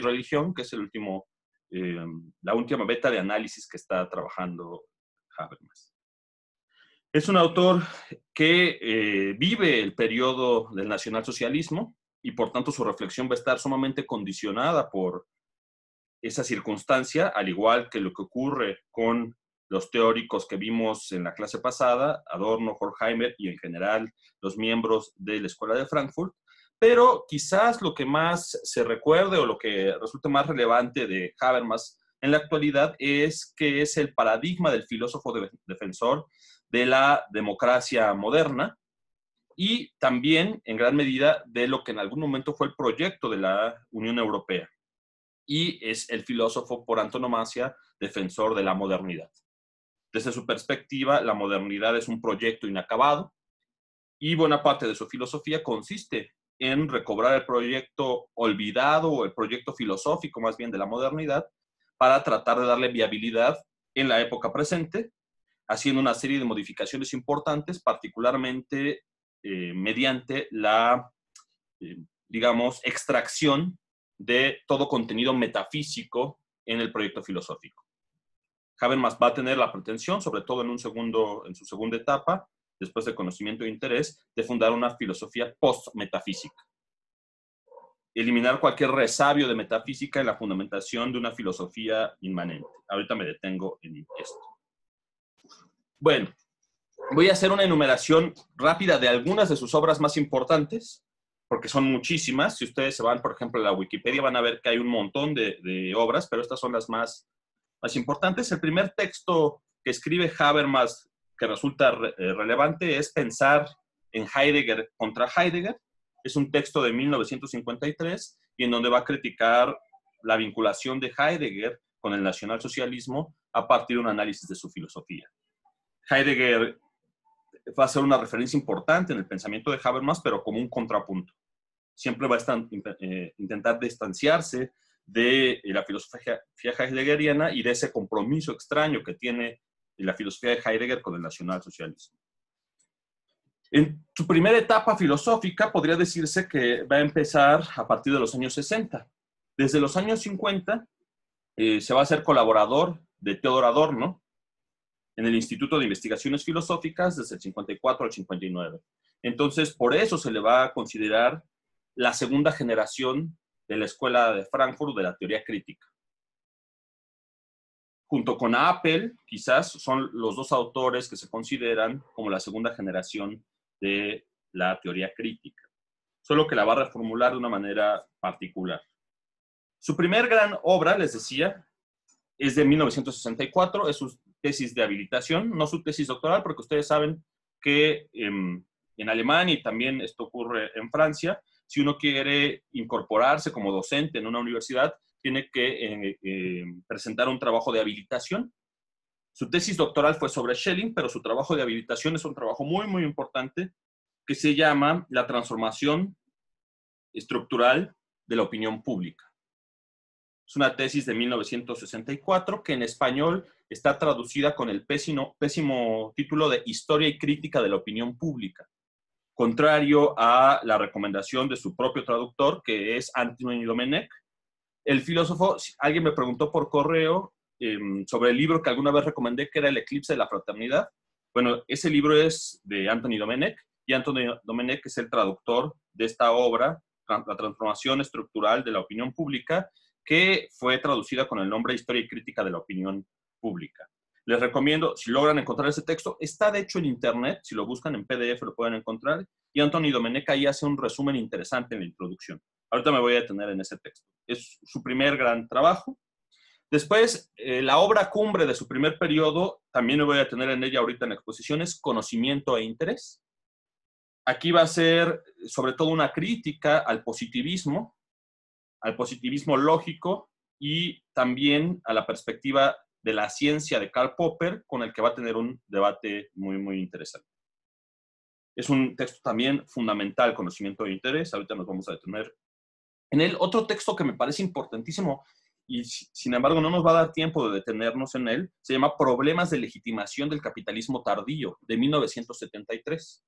religión, que es el último, eh, la última beta de análisis que está trabajando Habermas. Es un autor que eh, vive el periodo del nacionalsocialismo y por tanto su reflexión va a estar sumamente condicionada por esa circunstancia, al igual que lo que ocurre con los teóricos que vimos en la clase pasada, Adorno, Horkheimer y en general los miembros de la Escuela de Frankfurt, pero quizás lo que más se recuerde o lo que resulta más relevante de Habermas en la actualidad es que es el paradigma del filósofo defensor de la democracia moderna y también en gran medida de lo que en algún momento fue el proyecto de la Unión Europea. Y es el filósofo por antonomasia defensor de la modernidad. Desde su perspectiva, la modernidad es un proyecto inacabado y buena parte de su filosofía consiste en recobrar el proyecto olvidado o el proyecto filosófico más bien de la modernidad para tratar de darle viabilidad en la época presente, haciendo una serie de modificaciones importantes, particularmente eh, mediante la, eh, digamos, extracción de todo contenido metafísico en el proyecto filosófico. Habermas va a tener la pretensión, sobre todo en, un segundo, en su segunda etapa, después de conocimiento e interés, de fundar una filosofía post-metafísica. Eliminar cualquier resabio de metafísica en la fundamentación de una filosofía inmanente. Ahorita me detengo en esto. Bueno, voy a hacer una enumeración rápida de algunas de sus obras más importantes, porque son muchísimas. Si ustedes se van, por ejemplo, a la Wikipedia, van a ver que hay un montón de, de obras, pero estas son las más, más importantes. El primer texto que escribe Habermas resulta eh, relevante es pensar en Heidegger contra Heidegger. Es un texto de 1953 y en donde va a criticar la vinculación de Heidegger con el nacionalsocialismo a partir de un análisis de su filosofía. Heidegger va a ser una referencia importante en el pensamiento de Habermas, pero como un contrapunto. Siempre va a estar, eh, intentar distanciarse de eh, la filosofía heideggeriana y de ese compromiso extraño que tiene y la filosofía de Heidegger con el nacionalsocialismo. En su primera etapa filosófica podría decirse que va a empezar a partir de los años 60. Desde los años 50 eh, se va a ser colaborador de Teodor Adorno en el Instituto de Investigaciones Filosóficas desde el 54 al 59. Entonces, por eso se le va a considerar la segunda generación de la Escuela de Frankfurt de la Teoría Crítica junto con Apple, quizás son los dos autores que se consideran como la segunda generación de la teoría crítica, solo que la va a reformular de una manera particular. Su primer gran obra, les decía, es de 1964, es su tesis de habilitación, no su tesis doctoral, porque ustedes saben que em, en Alemania y también esto ocurre en Francia, si uno quiere incorporarse como docente en una universidad, tiene que eh, eh, presentar un trabajo de habilitación. Su tesis doctoral fue sobre Schelling, pero su trabajo de habilitación es un trabajo muy, muy importante que se llama La transformación estructural de la opinión pública. Es una tesis de 1964 que en español está traducida con el pésimo, título de Historia y Crítica de la Opinión Pública, contrario a la recomendación de su propio traductor, que es Antonio Domenech, el filósofo, alguien me preguntó por correo em, sobre el libro que alguna vez recomendé, que era El eclipse de la fraternidad. Bueno, ese libro es de Anthony Domenech, y Anthony Domenech es el traductor de esta obra, La transformación estructural de la opinión pública, que fue traducida con el nombre Historia y Crítica de la Opinión Pública. Les recomiendo, si logran encontrar ese texto, está de hecho en Internet, si lo buscan en PDF lo pueden encontrar, y Antonio Domenech ahí hace un resumen interesante en la introducción. Ahorita me voy a detener en ese texto. Es su primer gran trabajo. Después, eh, la obra cumbre de su primer periodo, también me voy a detener en ella ahorita en exposiciones, Conocimiento e Interés. Aquí va a ser sobre todo una crítica al positivismo, al positivismo lógico y también a la perspectiva de la ciencia de Karl Popper, con el que va a tener un debate muy, muy interesante. Es un texto también fundamental, conocimiento de interés, ahorita nos vamos a detener. En él, otro texto que me parece importantísimo y sin embargo no nos va a dar tiempo de detenernos en él, se llama Problemas de legitimación del capitalismo tardío, de 1973.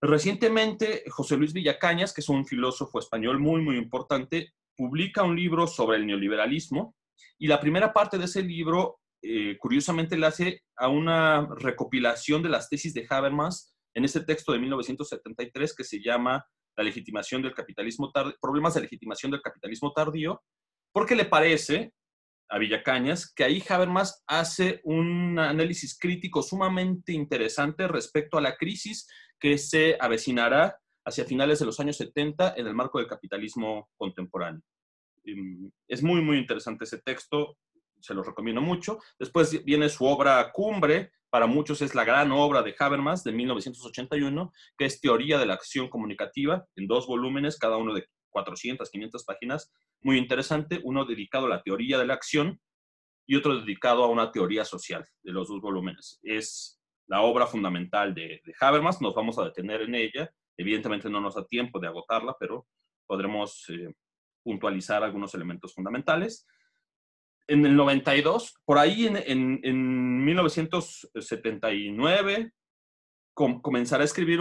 Recientemente, José Luis Villacañas, que es un filósofo español muy, muy importante, publica un libro sobre el neoliberalismo y la primera parte de ese libro, eh, curiosamente, le hace a una recopilación de las tesis de Habermas en ese texto de 1973 que se llama la legitimación del capitalismo problemas de legitimación del capitalismo tardío, porque le parece a Villacañas que ahí Habermas hace un análisis crítico sumamente interesante respecto a la crisis que se avecinará hacia finales de los años 70 en el marco del capitalismo contemporáneo. Em, es muy, muy interesante ese texto, se lo recomiendo mucho. Después viene su obra Cumbre, para muchos es la gran obra de Habermas de 1981, que es Teoría de la Acción Comunicativa, en dos volúmenes, cada uno de 400, 500 páginas, muy interesante, uno dedicado a la teoría de la acción y otro dedicado a una teoría social, de los dos volúmenes. Es la obra fundamental de, Habermas, nos vamos a detener en ella, evidentemente no nos da tiempo de agotarla, pero podremos... Eh, puntualizar algunos elementos fundamentales. En el 92, por ahí en, en, 1979, comenzará a escribir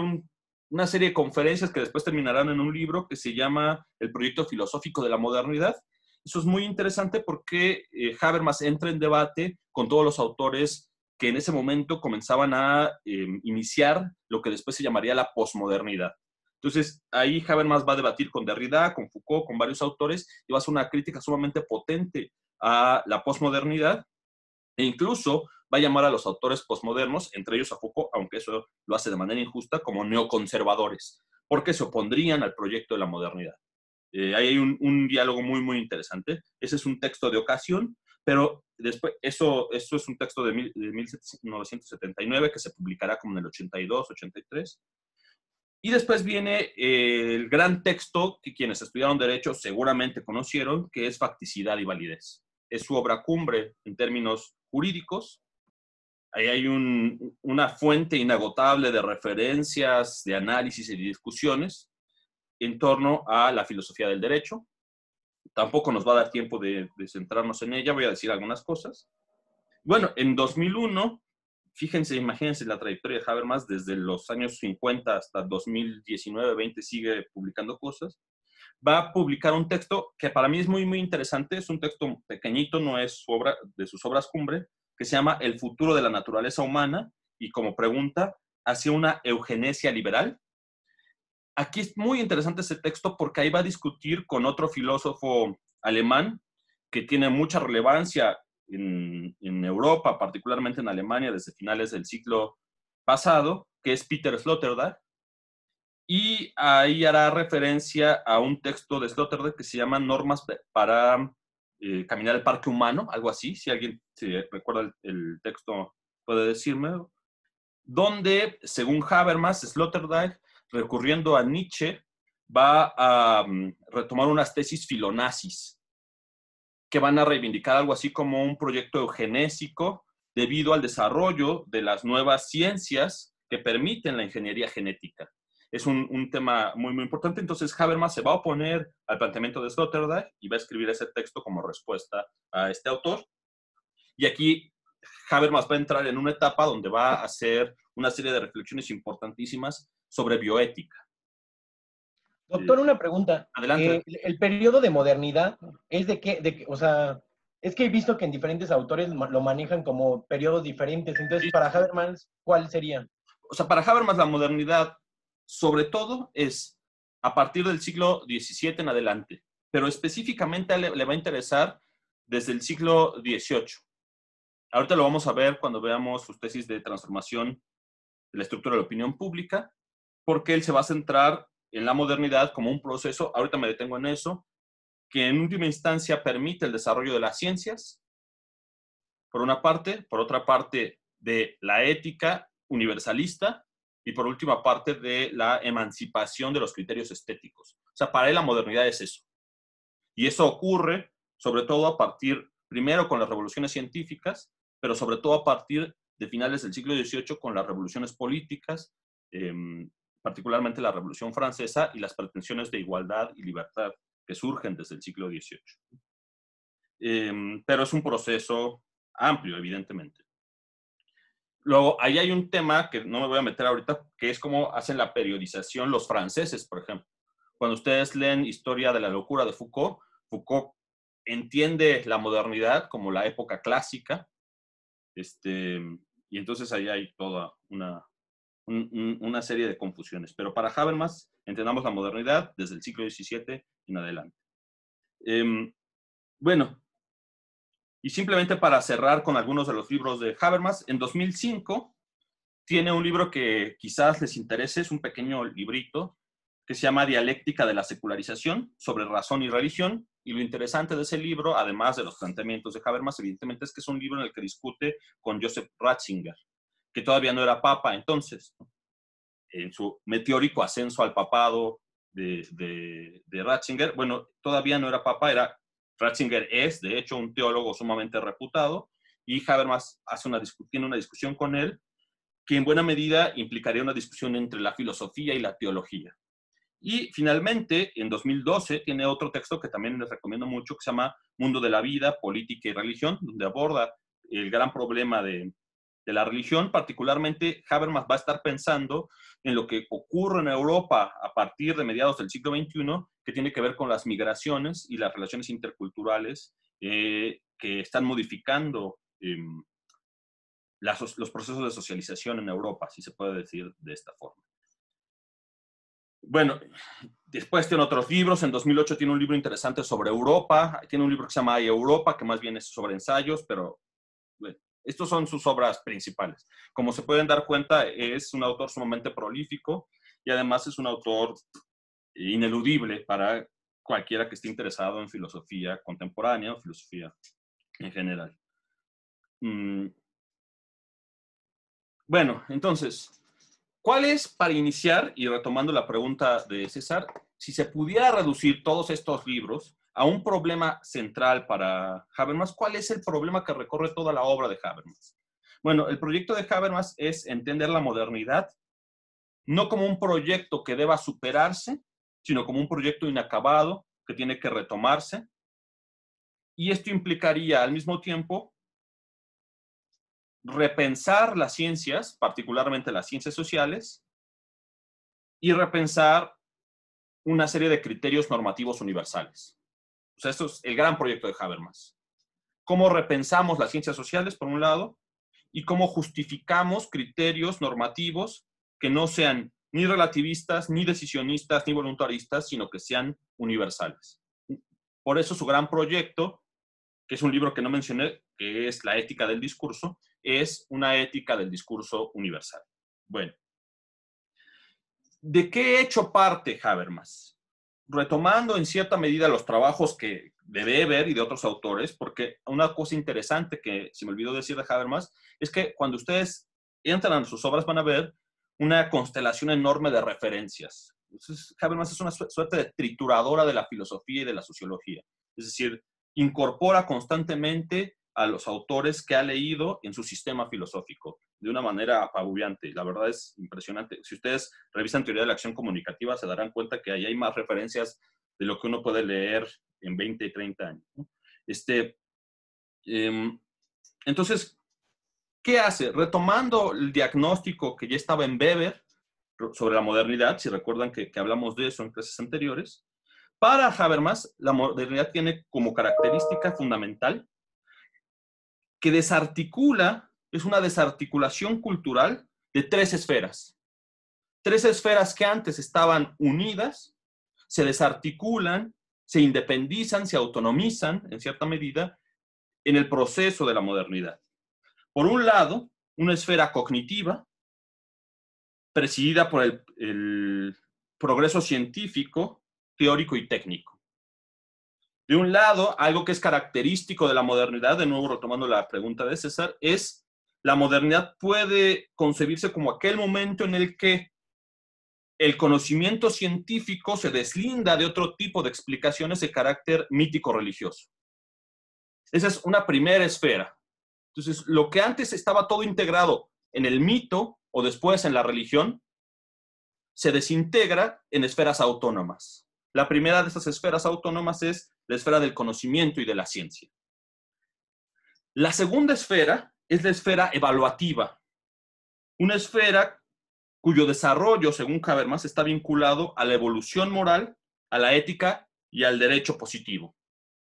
una serie de conferencias que después terminarán en un libro que se llama El Proyecto Filosófico de la Modernidad. Eso es muy interesante porque eh, Habermas entra en debate con todos los autores que en ese momento comenzaban a em, iniciar lo que después se llamaría la posmodernidad. Entonces, ahí Habermas va a debatir con Derrida, con Foucault, con varios autores, y va a hacer una crítica sumamente potente a la posmodernidad, e incluso va a llamar a los autores posmodernos, entre ellos a Foucault, aunque eso lo hace de manera injusta, como neoconservadores, porque se opondrían al proyecto de la modernidad. Eh, ahí hay un, diálogo muy, muy interesante. Ese es un texto de ocasión, pero después, eso, eso es un texto de 1979 que se publicará como en el 82, 83. Y después viene eh, el gran texto que quienes estudiaron Derecho seguramente conocieron, que es Facticidad y Validez. Es su obra cumbre en términos jurídicos. Ahí hay una fuente inagotable de referencias, de análisis y de discusiones en torno a la filosofía del derecho. Tampoco nos va a dar tiempo de, de centrarnos en ella, voy a decir algunas cosas. Bueno, en 2001 fíjense, imagínense la trayectoria de Habermas desde los años 50 hasta 2019-20 sigue publicando cosas. Va a publicar un texto que para mí es muy, muy interesante. Es un texto pequeñito, no es obra, de sus obras cumbre, que se llama El futuro de la naturaleza humana y como pregunta hacia una eugenesia liberal. Aquí es muy interesante ese texto porque ahí va a discutir con otro filósofo alemán que tiene mucha relevancia en, Europa, particularmente en Alemania, desde finales del siglo pasado, que es Peter Sloterdijk, y ahí hará referencia a un texto de Sloterdijk que se llama Normas para eh, Caminar el Parque Humano, algo así, si alguien recuerda el, texto puede decirme, donde, según Habermas, Sloterdijk, recurriendo a Nietzsche, va a mm, retomar unas tesis filonazis que van a reivindicar algo así como un proyecto eugenésico debido al desarrollo de las nuevas ciencias que permiten la ingeniería genética. Es un, tema muy, muy importante. Entonces, Habermas se va a oponer al planteamiento de Sloterdijk y va a escribir ese texto como respuesta a este autor. Y aquí Habermas va a entrar en una etapa donde va a hacer una serie de reflexiones importantísimas sobre bioética. Doctor, una pregunta. Adelante. Eh, el, periodo de modernidad es de qué, de, o sea, es que he visto que en diferentes autores lo manejan como periodos diferentes. Entonces, para Habermas, ¿cuál sería? O sea, para Habermas la modernidad, sobre todo, es a partir del siglo XVII en adelante, pero específicamente le, le va a interesar desde el siglo XVIII. Ahorita lo vamos a ver cuando veamos sus tesis de transformación de la estructura de la opinión pública, porque él se va a centrar en la modernidad como un proceso, ahorita me detengo en eso, que en última instancia permite el desarrollo de las ciencias, por una parte, por otra parte de la ética universalista y por última parte de la emancipación de los criterios estéticos. O sea, para él la modernidad es eso. Y eso ocurre sobre todo a partir, primero con las revoluciones científicas, pero sobre todo a partir de finales del siglo XVIII con las revoluciones políticas, em, particularmente la Revolución Francesa y las pretensiones de igualdad y libertad que surgen desde el siglo XVIII. Em, pero es un proceso amplio, evidentemente. Luego, ahí hay un tema que no me voy a meter ahorita, que es cómo hacen la periodización los franceses, por ejemplo. Cuando ustedes leen Historia de la Locura de Foucault, Foucault entiende la modernidad como la época clásica, este, y entonces ahí hay toda una, una serie de confusiones. Pero para Habermas, entendamos la modernidad desde el siglo XVII en adelante. Em, bueno, y simplemente para cerrar con algunos de los libros de Habermas, en 2005 tiene un libro que quizás les interese, es un pequeño librito que se llama Dialéctica de la Secularización sobre razón y religión. Y lo interesante de ese libro, además de los planteamientos de Habermas, evidentemente es que es un libro en el que discute con Joseph Ratzinger, que todavía no era papa entonces, en su meteórico ascenso al papado de, de, Ratzinger, bueno, todavía no era papa, era, Ratzinger es, de hecho, un teólogo sumamente reputado, y Habermas hace una, tiene una discusión con él que en buena medida implicaría una discusión entre la filosofía y la teología. Y finalmente, en 2012, tiene otro texto que también les recomiendo mucho, que se llama Mundo de la Vida, Política y Religión, donde aborda el gran problema de, de la religión, particularmente Habermas va a estar pensando en lo que ocurre en Europa a partir de mediados del siglo XXI, que tiene que ver con las migraciones y las relaciones interculturales eh, que están modificando em, los procesos de socialización en Europa, si se puede decir de esta forma. Bueno, después tiene otros libros. En 2008 tiene un libro interesante sobre Europa. Tiene un libro que se llama Europa, que más bien es sobre ensayos, pero bueno, estas son sus obras principales. Como se pueden dar cuenta, es un autor sumamente prolífico y además es un autor ineludible para cualquiera que esté interesado en filosofía contemporánea o filosofía en general. Mm. Bueno, entonces, ¿cuál es, para iniciar, y retomando la pregunta de César, si se pudiera reducir todos estos libros a un problema central para Habermas. ¿Cuál es el problema que recorre toda la obra de Habermas? Bueno, el proyecto de Habermas es entender la modernidad no como un proyecto que deba superarse, sino como un proyecto inacabado que tiene que retomarse. Y esto implicaría al mismo tiempo repensar las ciencias, particularmente las ciencias sociales, y repensar una serie de criterios normativos universales. O sea, esto es el gran proyecto de Habermas. Cómo repensamos las ciencias sociales, por un lado, y cómo justificamos criterios normativos que no sean ni relativistas, ni decisionistas, ni voluntaristas, sino que sean universales. Por eso su gran proyecto, que es un libro que no mencioné, que es La ética del discurso, es una ética del discurso universal. Bueno, ¿de qué hecho parte Habermas? retomando en cierta medida los trabajos que de Weber y de otros autores, porque una cosa interesante que se me olvidó decir de Habermas es que cuando ustedes entran a sus obras van a ver una constelación enorme de referencias. Habermas es una suerte de trituradora de la filosofía y de la sociología. Es decir, incorpora constantemente a los autores que ha leído en su sistema filosófico de una manera apabullante. La verdad es impresionante. Si ustedes revisan teoría de la acción comunicativa, se darán cuenta que ahí hay más referencias de lo que uno puede leer en 20 y 30 años. Este, em, entonces, ¿qué hace? Retomando el diagnóstico que ya estaba en Weber sobre la modernidad, si recuerdan que hablamos de eso en clases anteriores, para Habermas, la modernidad tiene como característica fundamental que desarticula, es una desarticulación cultural de tres esferas. Tres esferas que antes estaban unidas, se desarticulan, se independizan, se autonomizan, en cierta medida, en el proceso de la modernidad. Por un lado, una esfera cognitiva, presidida por el, progreso científico, teórico y técnico de un lado, algo que es característico de la modernidad, de nuevo retomando la pregunta de César, es la modernidad puede concebirse como aquel momento en el que el conocimiento científico se deslinda de otro tipo de explicaciones de carácter mítico-religioso. Esa es una primera esfera. Entonces, lo que antes estaba todo integrado en el mito o después en la religión, se desintegra en esferas autónomas. La primera de esas esferas autónomas es la esfera del conocimiento y de la ciencia. La segunda esfera es la esfera evaluativa, una esfera cuyo desarrollo, según Habermas, está vinculado a la evolución moral, a la ética y al derecho positivo.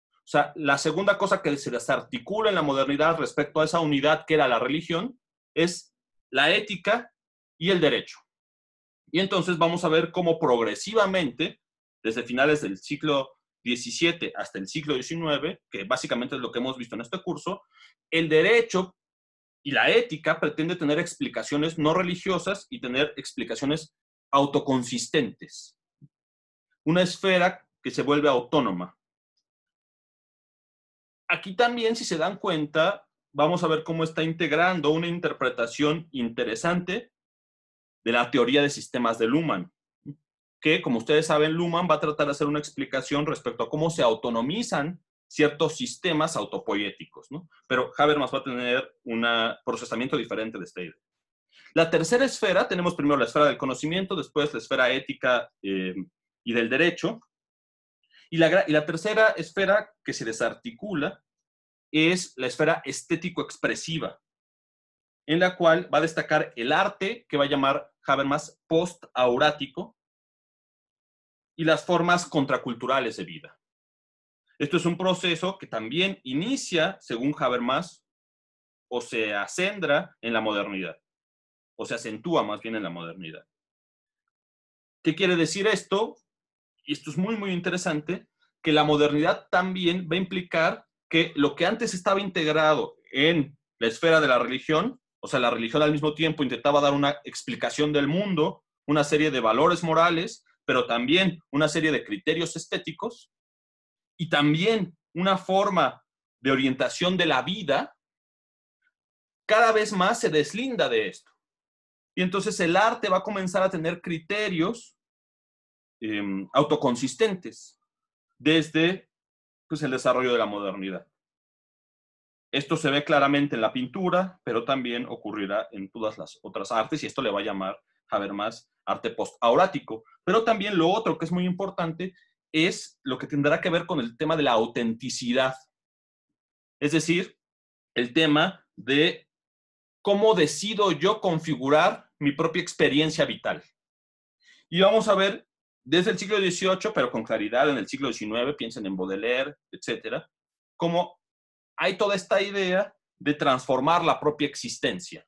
O sea, la segunda cosa que se desarticula en la modernidad respecto a esa unidad que era la religión es la ética y el derecho. Y entonces vamos a ver cómo progresivamente, desde finales del siglo 17 hasta el siglo XIX, que básicamente es lo que hemos visto en este curso, el derecho y la ética pretende tener explicaciones no religiosas y tener explicaciones autoconsistentes. Una esfera que se vuelve autónoma. Aquí también, si se dan cuenta, vamos a ver cómo está integrando una interpretación interesante de la teoría de sistemas de Luhmann que, como ustedes saben, Luhmann va a tratar de hacer una explicación respecto a cómo se autonomizan ciertos sistemas autopoéticos, ¿no? Pero Habermas va a tener un procesamiento diferente de esta La tercera esfera, tenemos primero la esfera del conocimiento, después la esfera ética eh, y del derecho. Y la, y la tercera esfera que se desarticula es la esfera estético-expresiva, en la cual va a destacar el arte que va a llamar Habermas post-aurático, y las formas contraculturales de vida. Esto es un proceso que también inicia, según Habermas, o se acendra en la modernidad, o se acentúa más bien en la modernidad. ¿Qué quiere decir esto? Y esto es muy, muy interesante, que la modernidad también va a implicar que lo que antes estaba integrado en la esfera de la religión, o sea, la religión al mismo tiempo intentaba dar una explicación del mundo, una serie de valores morales, pero también una serie de criterios estéticos y también una forma de orientación de la vida, cada vez más se deslinda de esto. Y entonces el arte va a comenzar a tener criterios em, autoconsistentes desde pues, el desarrollo de la modernidad. Esto se ve claramente en la pintura, pero también ocurrirá en todas las otras artes y esto le va a llamar a ver más arte post-aurático. Pero también lo otro que es muy importante es lo que tendrá que ver con el tema de la autenticidad. Es decir, el tema de cómo decido yo configurar mi propia experiencia vital. Y vamos a ver desde el siglo XVIII, pero con claridad en el siglo XIX, piensen en Baudelaire, etcétera, cómo hay toda esta idea de transformar la propia existencia.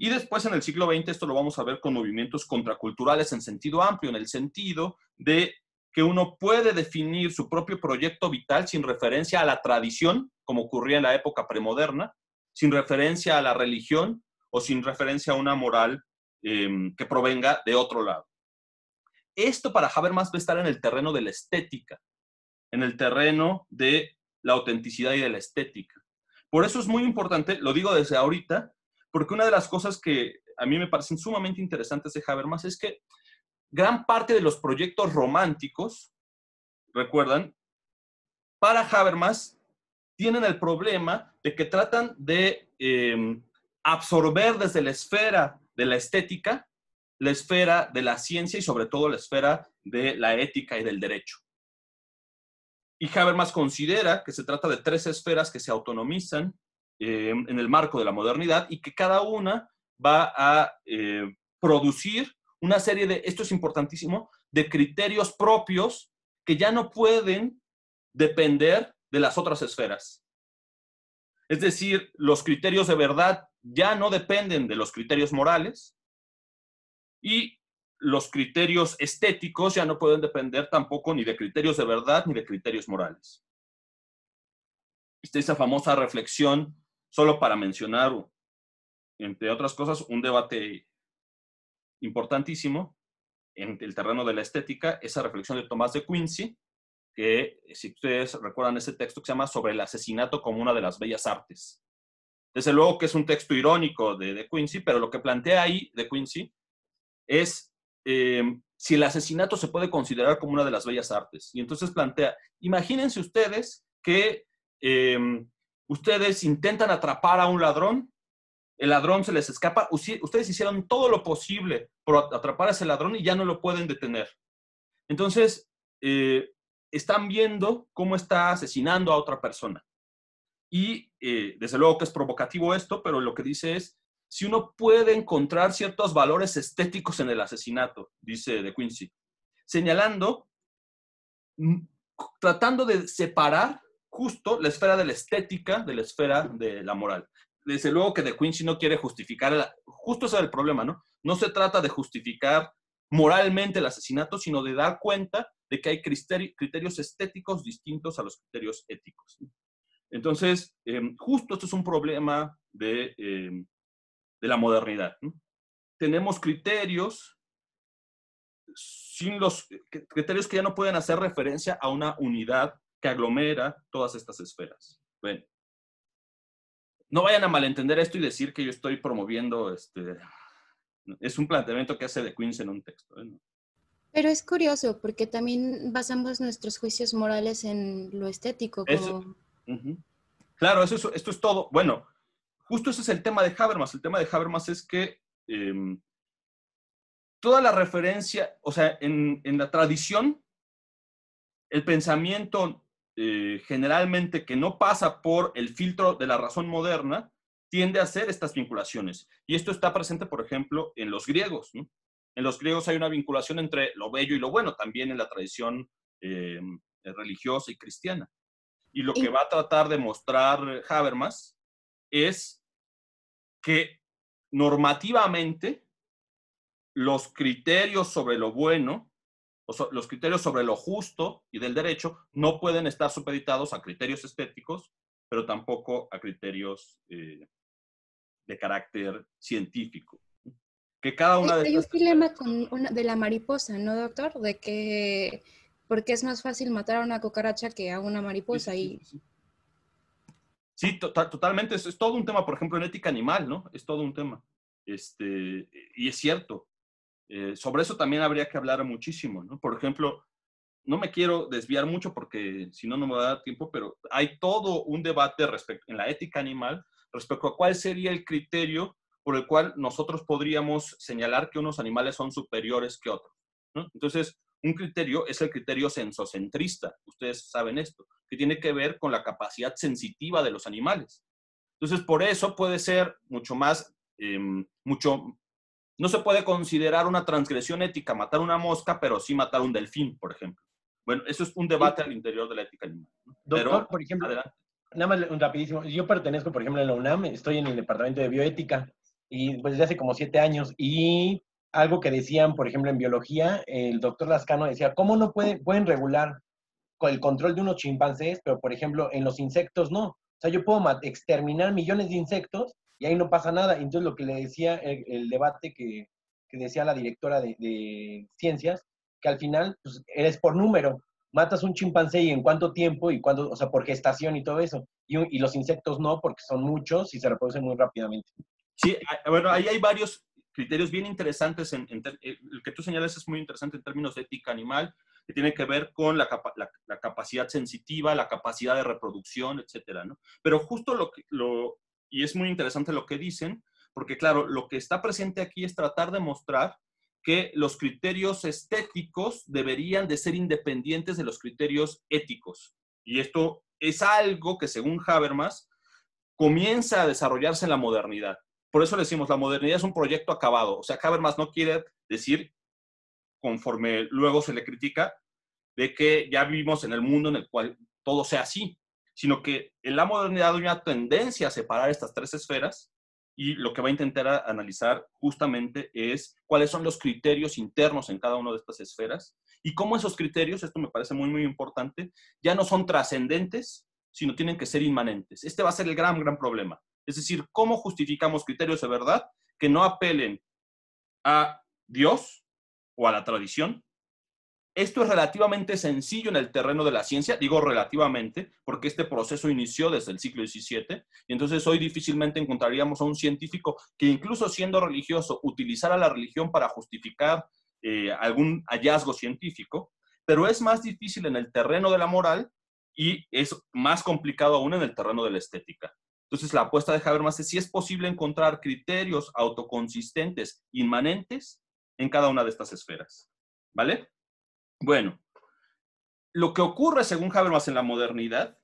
Y después en el siglo XX esto lo vamos a ver con movimientos contraculturales en sentido amplio, en el sentido de que uno puede definir su propio proyecto vital sin referencia a la tradición, como ocurría en la época premoderna, sin referencia a la religión o sin referencia a una moral em, que provenga de otro lado. Esto para Habermas va a estar en el terreno de la estética, en el terreno de la autenticidad y de la estética. Por eso es muy importante, lo digo desde ahorita, porque una de las cosas que a mí me parecen sumamente interesantes de Habermas es que gran parte de los proyectos románticos, recuerdan, para Habermas tienen el problema de que tratan de em, absorber desde la esfera de la estética, la esfera de la ciencia y sobre todo la esfera de la ética y del derecho. Y Habermas considera que se trata de tres esferas que se autonomizan eh, en el marco de la modernidad y que cada una va a eh, producir una serie de, esto es importantísimo, de criterios propios que ya no pueden depender de las otras esferas. Es decir, los criterios de verdad ya no dependen de los criterios morales y los criterios estéticos ya no pueden depender tampoco ni de criterios de verdad ni de criterios morales. Esta famosa reflexión Solo para mencionar, entre otras cosas, un debate importantísimo en el terreno de la estética, esa reflexión de Tomás de Quincy, que si ustedes recuerdan ese texto que se llama Sobre el asesinato como una de las bellas artes. Desde luego que es un texto irónico de, de Quincy, pero lo que plantea ahí de Quincy es em, si el asesinato se puede considerar como una de las bellas artes. Y entonces plantea, imagínense ustedes que em, Ustedes intentan atrapar a un ladrón, el ladrón se les escapa, ustedes hicieron todo lo posible por atrapar a ese ladrón y ya no lo pueden detener. Entonces, eh, están viendo cómo está asesinando a otra persona. Y eh, desde luego que es provocativo esto, pero lo que dice es, si uno puede encontrar ciertos valores estéticos en el asesinato, dice De Quincy, señalando, mm, tratando de separar justo la esfera de la estética de la esfera de la moral. Desde luego que De Quincy no quiere justificar, justo ese es el problema, ¿no? No se trata de justificar moralmente el asesinato, sino de dar cuenta de que hay criterios estéticos distintos a los criterios éticos. Entonces, em, justo esto es un problema de, em, la modernidad. Tenemos criterios sin los eh, criterios que ya no pueden hacer referencia a una unidad que aglomera todas estas esferas. Bueno, no vayan a malentender esto y decir que yo estoy promoviendo este... Es un planteamiento que hace de Queens en un texto. ¿eh? Pero es curioso porque también basamos nuestros juicios morales en lo estético. Claro, eso, esto es todo. Bueno, justo ese es el tema de Habermas. El tema de Habermas es que em, toda la referencia, o sea, en, en, la tradición, el pensamiento eh, generalmente que no pasa por el filtro de la razón moderna, tiende a hacer estas vinculaciones. Y esto está presente, por ejemplo, en los griegos. En los griegos hay una vinculación entre lo bello y lo bueno, también en la tradición eh, religiosa y cristiana. Y lo que va a tratar de mostrar Habermas es que normativamente los criterios sobre lo bueno los criterios sobre lo justo y del derecho no pueden estar supeditados a criterios estéticos, pero tampoco a criterios eh, de carácter científico. Que cada de Hay un dilema con de la mariposa, ¿no, doctor? De que porque es más fácil matar a una cucaracha que a una mariposa. Sí, tota-, totalmente. Es, todo un tema, por ejemplo, en ética animal, ¿no? Es todo un tema. Este, y es cierto, eh, sobre eso también habría que hablar muchísimo, ¿no? Por ejemplo, no me quiero desviar mucho porque si no, no me va a dar tiempo, pero hay todo un debate respecto, en la ética animal respecto a cuál sería el criterio por el cual nosotros podríamos señalar que unos animales son superiores que otros. ¿no? Entonces, un criterio es el criterio sensocentrista, ustedes saben esto, que tiene que ver con la capacidad sensitiva de los animales. Entonces, por eso puede ser mucho más, em, mucho no se puede considerar una transgresión ética matar una mosca, pero sí matar un delfín, por ejemplo. Bueno, eso es un debate al interior de la ética animal. Doctor, por ejemplo, nada más rapidísimo. Yo pertenezco, por ejemplo, a la UNAM, estoy en el departamento de bioética y pues desde hace como siete años y algo que decían, por ejemplo, en biología, el doctor Lascano decía, ¿cómo no puede pueden regular el control de unos chimpancés, pero por ejemplo, en los insectos no? O sea, yo puedo exterminar millones de insectos, y ahí no pasa nada. Entonces lo que le decía el, debate que, que, decía la directora de, ciencias, que al final pues, eres por número, matas un chimpancé y en cuánto tiempo y cuando o sea, por gestación y todo eso. Y, y los insectos no, porque son muchos y se reproducen muy rápidamente. Sí, bueno, ahí hay varios criterios bien interesantes. En, eh, el que tú señalas es muy interesante en términos de ética animal, que tiene que ver con la, la, capacidad sensitiva, la capacidad de reproducción, etcétera, ¿no? Pero justo lo, que, lo, y es muy interesante lo que dicen, porque claro, lo que está presente aquí es tratar de mostrar que los criterios estéticos deberían de ser independientes de los criterios éticos. Y esto es algo que según Habermas comienza a desarrollarse en la modernidad. Por eso le decimos, la modernidad es un proyecto acabado. O sea, Habermas no quiere decir, conforme luego se le critica, de que ya vivimos en el mundo en el cual todo sea así sino que la modernidad hay una tendencia a separar estas tres esferas y lo que va a intentar analizar justamente es cuáles son los criterios internos en cada una de estas esferas y cómo esos criterios, esto me parece muy, muy importante, ya no son trascendentes, sino tienen que ser inmanentes. Este va a ser el gran, gran problema. Es decir, cómo justificamos criterios de verdad que no apelen a Dios o a la tradición, esto es relativamente sencillo en el terreno de la ciencia, digo relativamente, porque este proceso inició desde el siglo XVII, y entonces hoy difícilmente encontraríamos a un científico que incluso siendo religioso utilizara la religión para justificar eh, algún hallazgo científico, pero es más difícil en el terreno de la moral y es más complicado aún en el terreno de la estética. Entonces la apuesta de Habermas es si es posible encontrar criterios autoconsistentes, inmanentes, en cada una de estas esferas. ¿Vale? Bueno, lo que ocurre según Habermas en la modernidad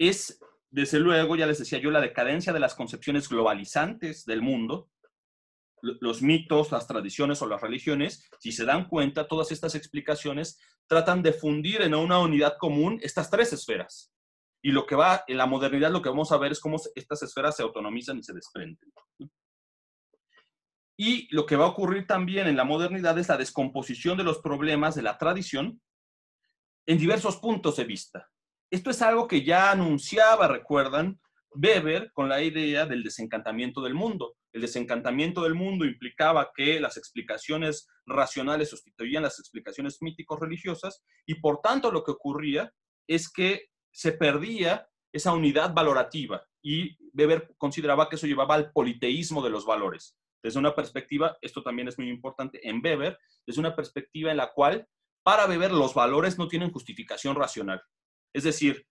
es, desde luego, ya les decía yo, la decadencia de las concepciones globalizantes del mundo, los mitos, las tradiciones o las religiones, si se dan cuenta, todas estas explicaciones tratan de fundir en una unidad común estas tres esferas. Y lo que va en la modernidad, lo que vamos a ver es cómo estas esferas se autonomizan y se desprenden. Y lo que va a ocurrir también en la modernidad es la descomposición de los problemas de la tradición en diversos puntos de vista. Esto es algo que ya anunciaba, recuerdan, Weber con la idea del desencantamiento del mundo. El desencantamiento del mundo implicaba que las explicaciones racionales sustituían las explicaciones mítico-religiosas y por tanto lo que ocurría es que se perdía esa unidad valorativa y Weber consideraba que eso llevaba al politeísmo de los valores desde una perspectiva, esto también es muy importante en Weber, desde una perspectiva en la cual para Weber los valores no tienen justificación racional. Es decir,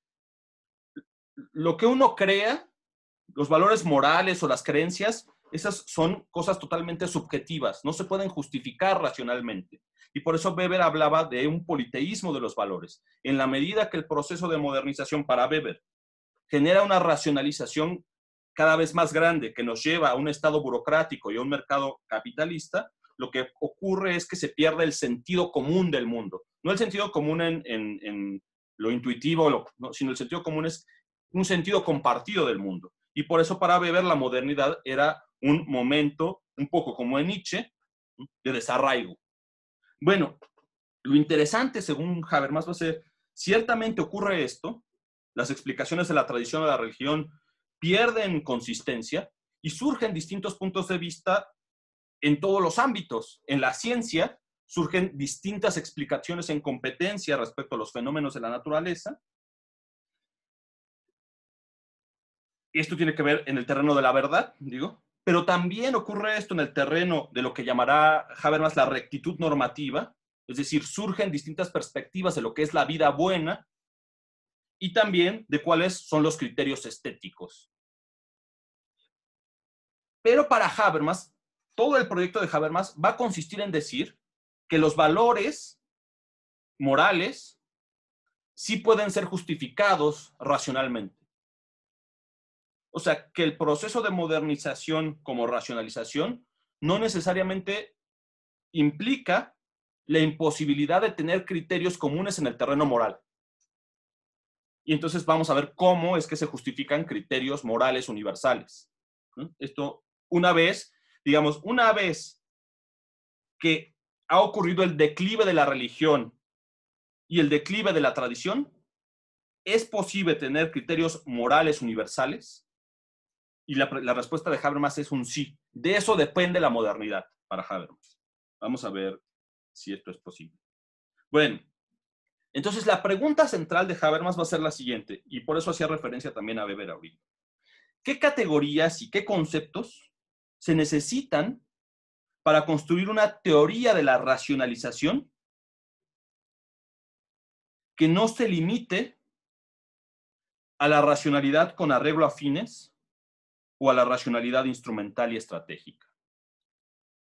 lo que uno crea, los valores morales o las creencias, esas son cosas totalmente subjetivas, no se pueden justificar racionalmente. Y por eso Weber hablaba de un politeísmo de los valores. En la medida que el proceso de modernización para Weber genera una racionalización cada vez más grande que nos lleva a un Estado burocrático y a un mercado capitalista, lo que ocurre es que se pierde el sentido común del mundo. No el sentido común en, lo intuitivo, sino el sentido común es un sentido compartido del mundo. Y por eso para Weber la modernidad era un momento, un poco como en Nietzsche, de desarraigo. Bueno, lo interesante, según Habermas, va a ser, ciertamente ocurre esto, las explicaciones de la tradición de la religión pierden consistencia y surgen distintos puntos de vista en todos los ámbitos. En la ciencia surgen distintas explicaciones en competencia respecto a los fenómenos de la naturaleza. esto tiene que ver en el terreno de la verdad, digo, pero también ocurre esto en el terreno de lo que llamará Habermas la rectitud normativa, es decir, surgen distintas perspectivas de lo que es la vida buena y también de cuáles son los criterios estéticos. Pero para Habermas, todo el proyecto de Habermas va a consistir en decir que los valores morales sí pueden ser justificados racionalmente. O sea, que el proceso de modernización como racionalización no necesariamente implica la imposibilidad de tener criterios comunes en el terreno moral. Y entonces vamos a ver cómo es que se justifican criterios morales universales. Esto una vez, digamos, una vez que ha ocurrido el declive de la religión y el declive de la tradición, ¿es posible tener criterios morales universales? Y la, respuesta de Habermas es un sí. De eso depende la modernidad para Habermas. Vamos a ver si esto es posible. Bueno, entonces la pregunta central de Habermas va a ser la siguiente, y por eso hacía referencia también a Weber ahorita. ¿Qué categorías y qué conceptos se necesitan para construir una teoría de la racionalización que no se limite a la racionalidad con arreglo a fines o a la racionalidad instrumental y estratégica.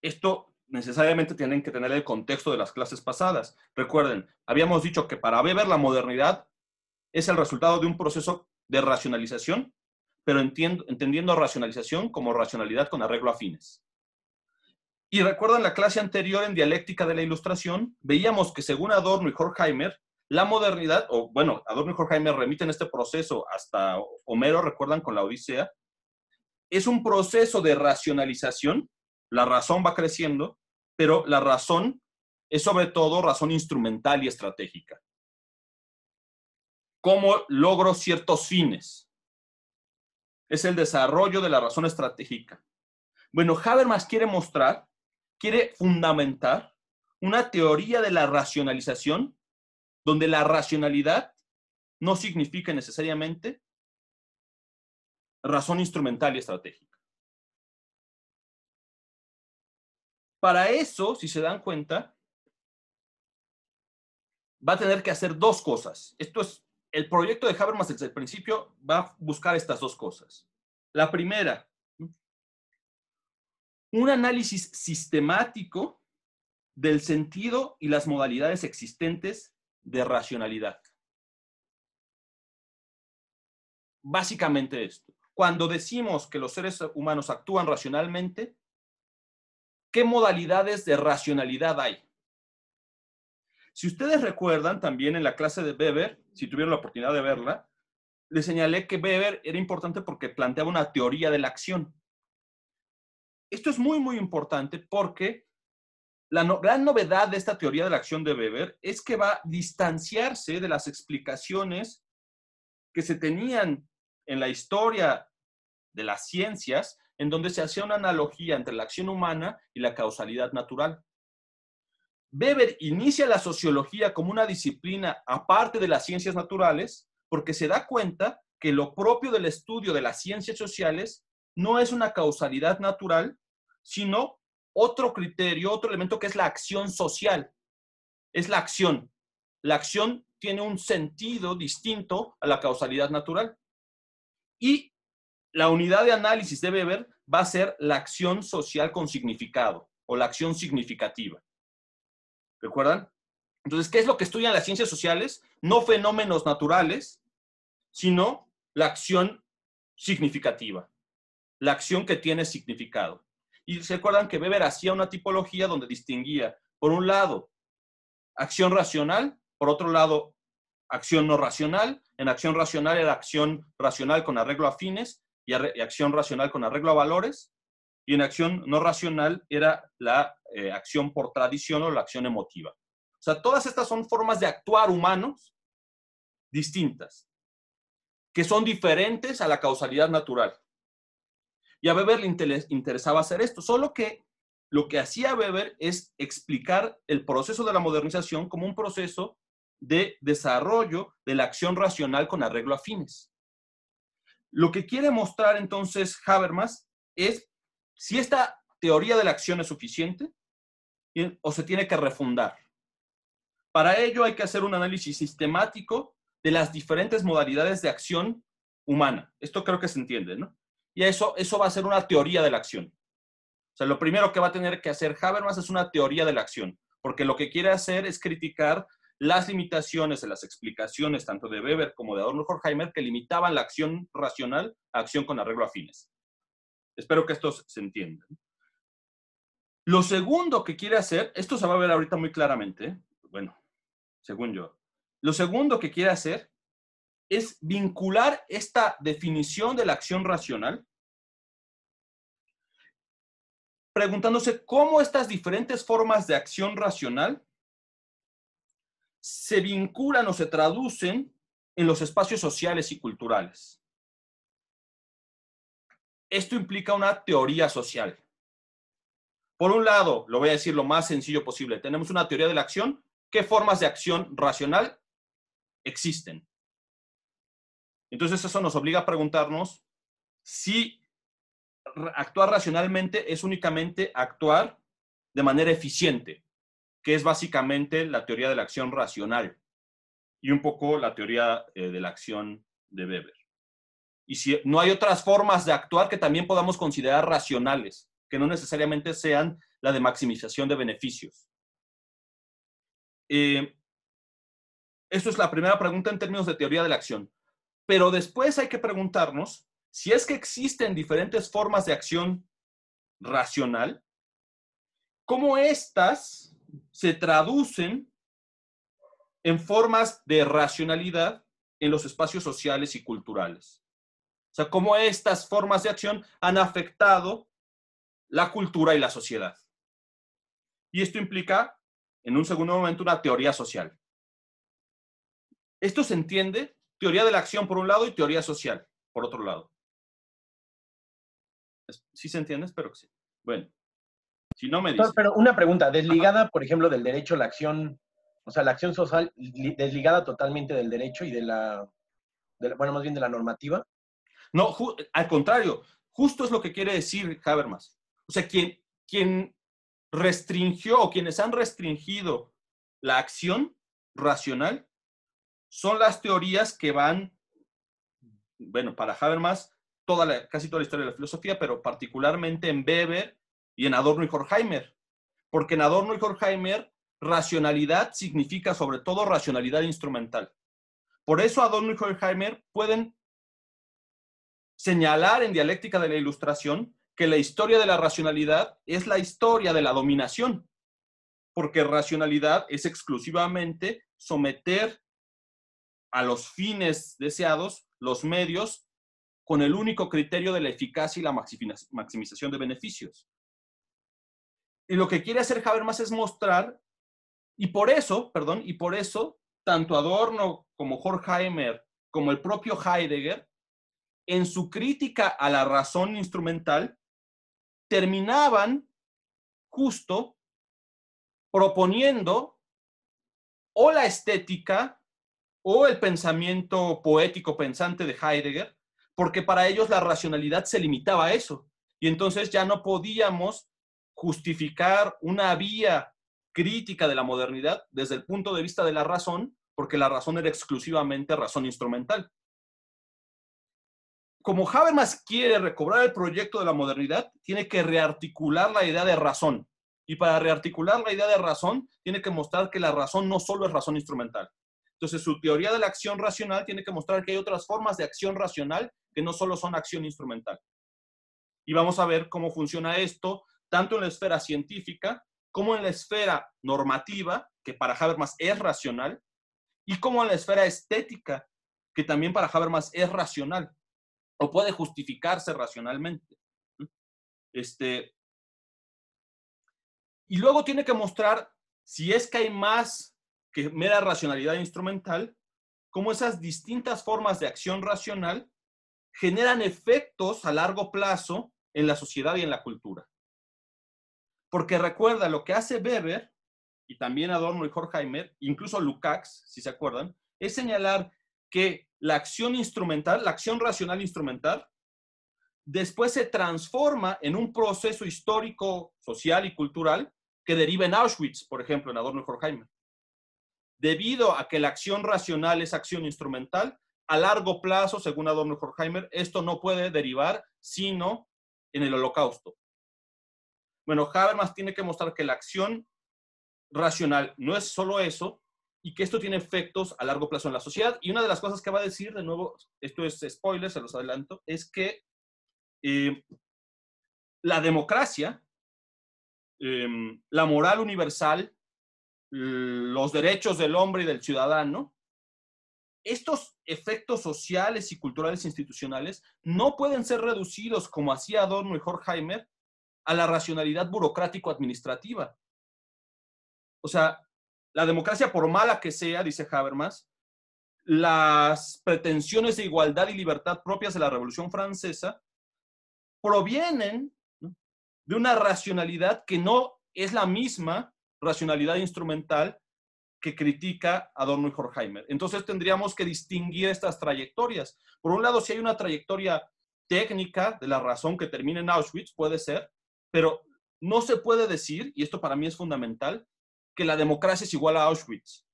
Esto necesariamente tienen que tener el contexto de las clases pasadas. Recuerden, habíamos dicho que para Weber la modernidad es el resultado de un proceso de racionalización pero entiendo, entendiendo racionalización como racionalidad con arreglo a fines. Y recuerdan la clase anterior en dialéctica de la ilustración, veíamos que según Adorno y Horkheimer, la modernidad, o bueno, Adorno y Horkheimer remiten este proceso hasta Homero, recuerdan con la Odisea, es un proceso de racionalización, la razón va creciendo, pero la razón es sobre todo razón instrumental y estratégica. ¿Cómo logro ciertos fines? es el desarrollo de la razón estratégica. Bueno, Habermas quiere mostrar, quiere fundamentar una teoría de la racionalización donde la racionalidad no significa necesariamente razón instrumental y estratégica. Para eso, si se dan cuenta, va a tener que hacer dos cosas. Esto es el proyecto de Habermas desde el principio va a buscar estas dos cosas. La primera, un análisis sistemático del sentido y las modalidades existentes de racionalidad. Básicamente esto. Cuando decimos que los seres humanos actúan racionalmente, ¿qué modalidades de racionalidad hay? Si ustedes recuerdan también en la clase de Weber, si tuvieron la oportunidad de verla, le señalé que Weber era importante porque planteaba una teoría de la acción. Esto es muy, muy importante porque la gran novedad de esta teoría de la acción de Weber es que va a distanciarse de las explicaciones que se tenían en la historia de las ciencias, en donde se hacía una analogía entre la acción humana y la causalidad natural. Weber inicia la sociología como una disciplina aparte de las ciencias naturales porque se da cuenta que lo propio del estudio de las ciencias sociales no es una causalidad natural, sino otro criterio, otro elemento que es la acción social. Es la acción. La acción tiene un sentido distinto a la causalidad natural. Y la unidad de análisis de Weber va a ser la acción social con significado o la acción significativa. ¿Recuerdan? Entonces, ¿qué es lo que estudian las ciencias sociales? No fenómenos naturales, sino la acción significativa, la acción que tiene significado. Y se acuerdan que Weber hacía una tipología donde distinguía, por un lado, acción racional, por otro lado, acción no racional. En acción racional era acción racional con arreglo a fines y, acción racional con arreglo a valores y en acción no racional era la eh, acción por tradición o la acción emotiva. O sea, todas estas son formas de actuar humanos distintas, que son diferentes a la causalidad natural. Y a Weber le interesaba hacer esto, solo que lo que hacía Weber es explicar el proceso de la modernización como un proceso de desarrollo de la acción racional con arreglo a fines. Lo que quiere mostrar entonces Habermas es si esta teoría de la acción es suficiente o se tiene que refundar. Para ello hay que hacer un análisis sistemático de las diferentes modalidades de acción humana. Esto creo que se entiende, ¿no? Y eso, eso va a ser una teoría de la acción. O sea, lo primero que va a tener que hacer Habermas es una teoría de la acción, porque lo que quiere hacer es criticar las limitaciones de las explicaciones tanto de Weber como de Adorno Horkheimer que limitaban la acción racional a acción con arreglo a fines. Espero que estos se entiendan. Lo segundo que quiere hacer, esto se va a ver ahorita muy claramente, bueno, según yo, lo segundo que quiere hacer es vincular esta definición de la acción racional preguntándose cómo estas diferentes formas de acción racional se vinculan o se traducen en los espacios sociales y culturales esto implica una teoría social. Por un lado, lo voy a decir lo más sencillo posible, tenemos una teoría de la acción. ¿Qué formas de acción racional existen? Entonces eso nos obliga a preguntarnos si actuar racionalmente es únicamente actuar de manera eficiente, que es básicamente la teoría de la acción racional y un poco la teoría eh, de la acción de Weber y si no hay otras formas de actuar que también podamos considerar racionales, que no necesariamente sean la de maximización de beneficios. Eh, es la primera pregunta en términos de teoría de la acción. Pero después hay que preguntarnos si es que existen diferentes formas de acción racional, cómo éstas se traducen en formas de racionalidad en los espacios sociales y culturales. O sea, cómo estas formas de acción han afectado la cultura y la sociedad. Y esto implica, en un segundo momento, una teoría social. Esto se entiende, teoría de la acción por un lado y teoría social por otro lado. ¿Sí se entiende? Espero que sí. Bueno, si no me Pero una pregunta, desligada, por ejemplo, del derecho a la acción, o sea, la acción social desligada totalmente del derecho y de la bueno, más bien de la normativa. No, al contrario, justo es lo que quiere decir Habermas. O sea, quien, quien restringió o quienes han restringido la acción racional son las teorías que van, bueno, para Habermas, toda casi toda la historia de la filosofía, pero particularmente en Weber y en Adorno y Horkheimer. Porque en Adorno y Horkheimer, racionalidad significa sobre todo racionalidad instrumental. Por eso Adorno y Horkheimer pueden señalar en dialéctica de la ilustración que la historia de la racionalidad es la historia de la dominación, porque racionalidad es exclusivamente someter a los fines deseados los medios con el único criterio de la eficacia y la maximización de beneficios. Y lo que quiere hacer Habermas es mostrar, y por eso, perdón, y por eso, tanto Adorno como Horkheimer, como el propio Heidegger, en su crítica a la razón instrumental, terminaban justo proponiendo o la estética o el pensamiento poético pensante de Heidegger, porque para ellos la racionalidad se limitaba a eso. Y entonces ya no podíamos justificar una vía crítica de la modernidad desde el punto de vista de la razón, porque la razón era exclusivamente razón instrumental como Habermas quiere recobrar el proyecto de la modernidad, tiene que rearticular la idea de razón. Y para rearticular la idea de razón, tiene que mostrar que la razón no solo es razón instrumental. Entonces, su teoría de la acción racional tiene que mostrar que hay otras formas de acción racional que no solo son acción instrumental. Y vamos a ver cómo funciona esto, tanto en la esfera científica como en la esfera normativa, que para Habermas es racional, y como en la esfera estética, que también para Habermas es racional o puede justificarse racionalmente. Este, y luego tiene que mostrar si es que hay más que mera racionalidad instrumental, cómo esas distintas formas de acción racional generan efectos a largo plazo en la sociedad y en la cultura. Porque recuerda, lo que hace Weber, y también Adorno y Horkheimer, incluso Lukács, si se acuerdan, es señalar que la acción instrumental, la acción racional instrumental, después se transforma en un proceso histórico, social y cultural que deriva en Auschwitz, por ejemplo, en Adorno y Horkheimer. Debido a que la acción racional es acción instrumental, a largo plazo, según Adorno y Horkheimer, esto no puede derivar sino en el holocausto. Bueno, Habermas tiene que mostrar que la acción racional no es solo eso, y que esto tiene efectos a largo plazo en la sociedad. Y una de las cosas que va a decir, de nuevo, esto es spoiler, se los adelanto, es que eh, la democracia, em, la moral universal, los derechos del hombre y del ciudadano, estos efectos sociales y culturales institucionales no pueden ser reducidos, como hacía Adorno y Horkheimer, a la racionalidad burocrático-administrativa. O sea, la democracia, por mala que sea, dice Habermas, las pretensiones de igualdad y libertad propias de la Revolución Francesa provienen de una racionalidad que no es la misma racionalidad instrumental que critica Adorno y Horkheimer. Entonces tendríamos que distinguir estas trayectorias. Por un lado, si hay una trayectoria técnica de la razón que termina en Auschwitz, puede ser, pero no se puede decir, y esto para mí es fundamental, que la democracia es igual a Auschwitz.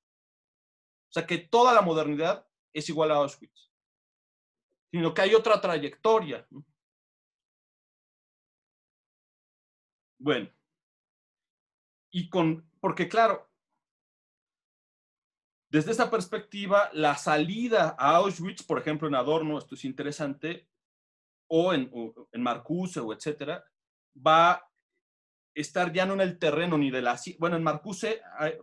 O sea, que toda la modernidad es igual a Auschwitz. Sino que hay otra trayectoria. Bueno. Y con, porque claro, desde esa perspectiva, la salida a Auschwitz, por ejemplo, en Adorno, esto es interesante, o en, Marcuse, o etcétera, va estar ya no en el terreno ni de la... Bueno, en Marcuse, me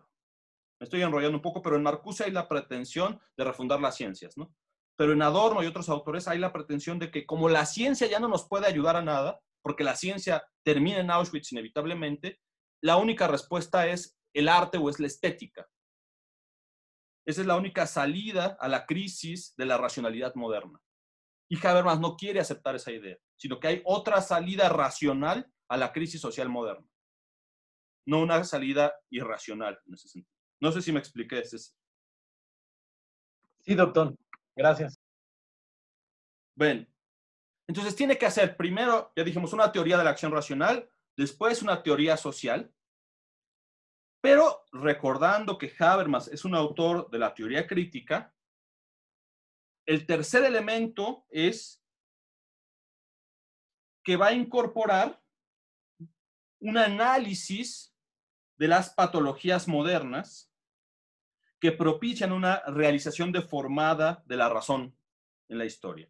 estoy enrollando un poco, pero en Marcuse hay la pretensión de refundar las ciencias, ¿no? Pero en Adorno y otros autores hay la pretensión de que como la ciencia ya no nos puede ayudar a nada, porque la ciencia termina en Auschwitz inevitablemente, la única respuesta es el arte o es la estética. Esa es la única salida a la crisis de la racionalidad moderna. Y Habermas no quiere aceptar esa idea, sino que hay otra salida racional a la crisis social moderna. No una salida irracional en ese sentido. No sé si me expliqué, ese Sí, doctor. Gracias. Bueno, entonces tiene que hacer primero, ya dijimos, una teoría de la acción racional, después una teoría social, pero recordando que Habermas es un autor de la teoría crítica, el tercer elemento es que va a incorporar un análisis de las patologías modernas que propician una realización deformada de la razón en la historia.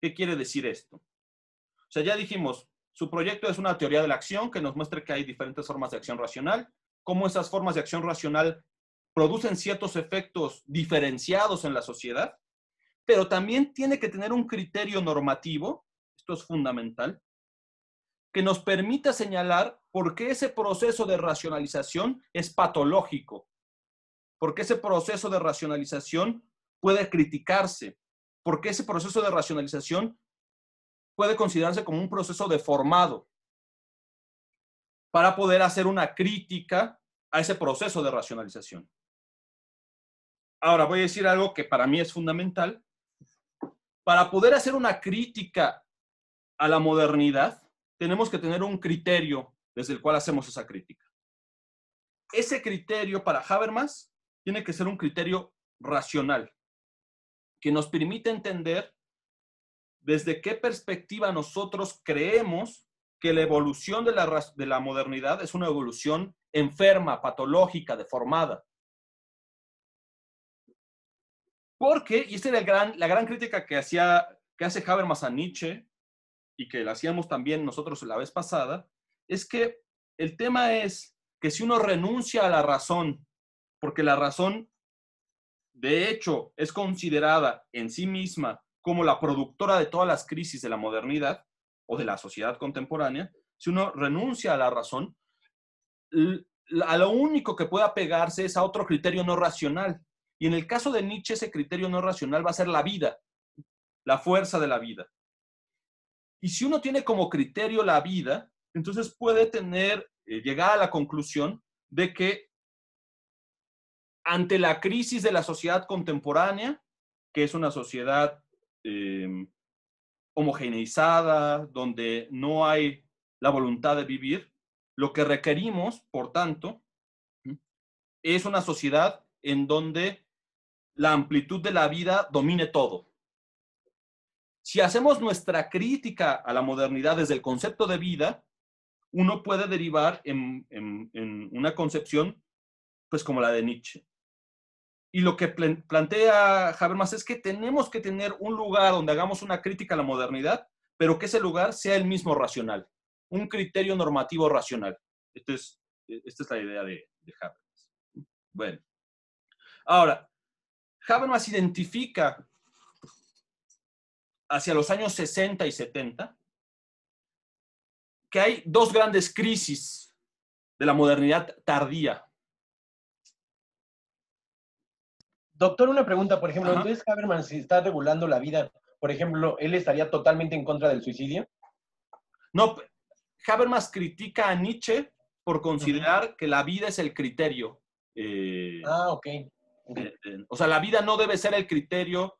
¿Qué quiere decir esto? O sea, ya dijimos, su proyecto es una teoría de la acción que nos muestra que hay diferentes formas de acción racional, cómo esas formas de acción racional producen ciertos efectos diferenciados en la sociedad, pero también tiene que tener un criterio normativo, esto es fundamental, que nos permita señalar por qué ese proceso de racionalización es patológico, por qué ese proceso de racionalización puede criticarse, por qué ese proceso de racionalización puede considerarse como un proceso deformado para poder hacer una crítica a ese proceso de racionalización. Ahora voy a decir algo que para mí es fundamental. Para poder hacer una crítica a la modernidad, tenemos que tener un criterio desde el cual hacemos esa crítica. Ese criterio para Habermas tiene que ser un criterio racional, que nos permite entender desde qué perspectiva nosotros creemos que la evolución de la, modernidad es una evolución enferma, patológica, deformada. Porque, y esta era gran, la gran crítica que, hacía, que hace Habermas a Nietzsche y que la hacíamos también nosotros la vez pasada, es que el tema es que si uno renuncia a la razón, porque la razón de hecho es considerada en sí misma como la productora de todas las crisis de la modernidad o de la sociedad contemporánea, si uno renuncia a la razón, a lo único que puede apegarse es a otro criterio no racional. Y en el caso de Nietzsche, ese criterio no racional va a ser la vida, la fuerza de la vida. Y si uno tiene como criterio la vida, entonces puede tener, eh, llegar a la conclusión de que ante la crisis de la sociedad contemporánea, que es una sociedad em, homogeneizada, donde no hay la voluntad de vivir, lo que requerimos, por tanto, es una sociedad en donde la amplitud de la vida domine todo. Si hacemos nuestra crítica a la modernidad desde el concepto de vida, uno puede derivar en, una concepción pues como la de Nietzsche. Y lo que plantea Habermas es que tenemos que tener un lugar donde hagamos una crítica a la modernidad, pero que ese lugar sea el mismo racional, un criterio normativo racional. Este es, esta es la idea de, de Habermas. Bueno, ahora, Habermas identifica hacia los años 60 y 70, que hay dos grandes crisis de la modernidad tardía. Doctor, una pregunta, por ejemplo, entonces Habermas, si está regulando la vida, por ejemplo, ¿él estaría totalmente en contra del suicidio? No, Habermas critica a Nietzsche por considerar que la vida es el criterio. Eh, ah, ok. Eh, eh, o sea, la vida no debe ser el criterio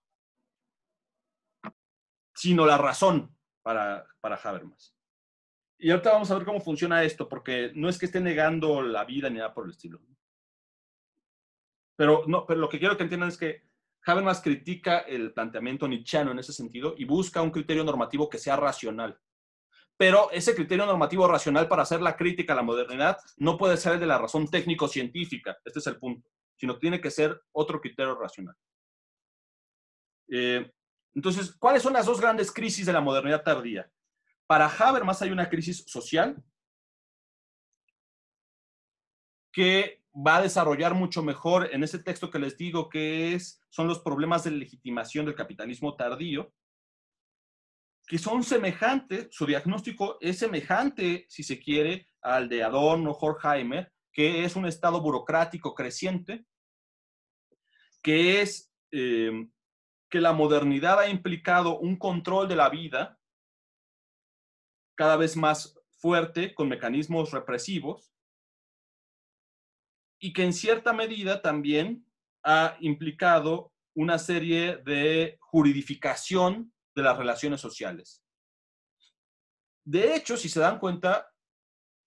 sino la razón para, para Habermas. Y ahorita vamos a ver cómo funciona esto, porque no es que esté negando la vida ni nada por el estilo. Pero, no, pero lo que quiero que entiendan es que Habermas critica el planteamiento nichano en ese sentido y busca un criterio normativo que sea racional. Pero ese criterio normativo racional para hacer la crítica a la modernidad no puede ser el de la razón técnico-científica, este es el punto, sino tiene que ser otro criterio racional. Eh, entonces, ¿cuáles son las dos grandes crisis de la modernidad tardía? Para Habermas hay una crisis social que va a desarrollar mucho mejor en ese texto que les digo que es, son los problemas de legitimación del capitalismo tardío, que son semejantes, su diagnóstico es semejante, si se quiere, al de Adorno, Horkheimer, que es un estado burocrático creciente, que es eh, que la modernidad ha implicado un control de la vida cada vez más fuerte con mecanismos represivos y que en cierta medida también ha implicado una serie de juridificación de las relaciones sociales. De hecho, si se dan cuenta,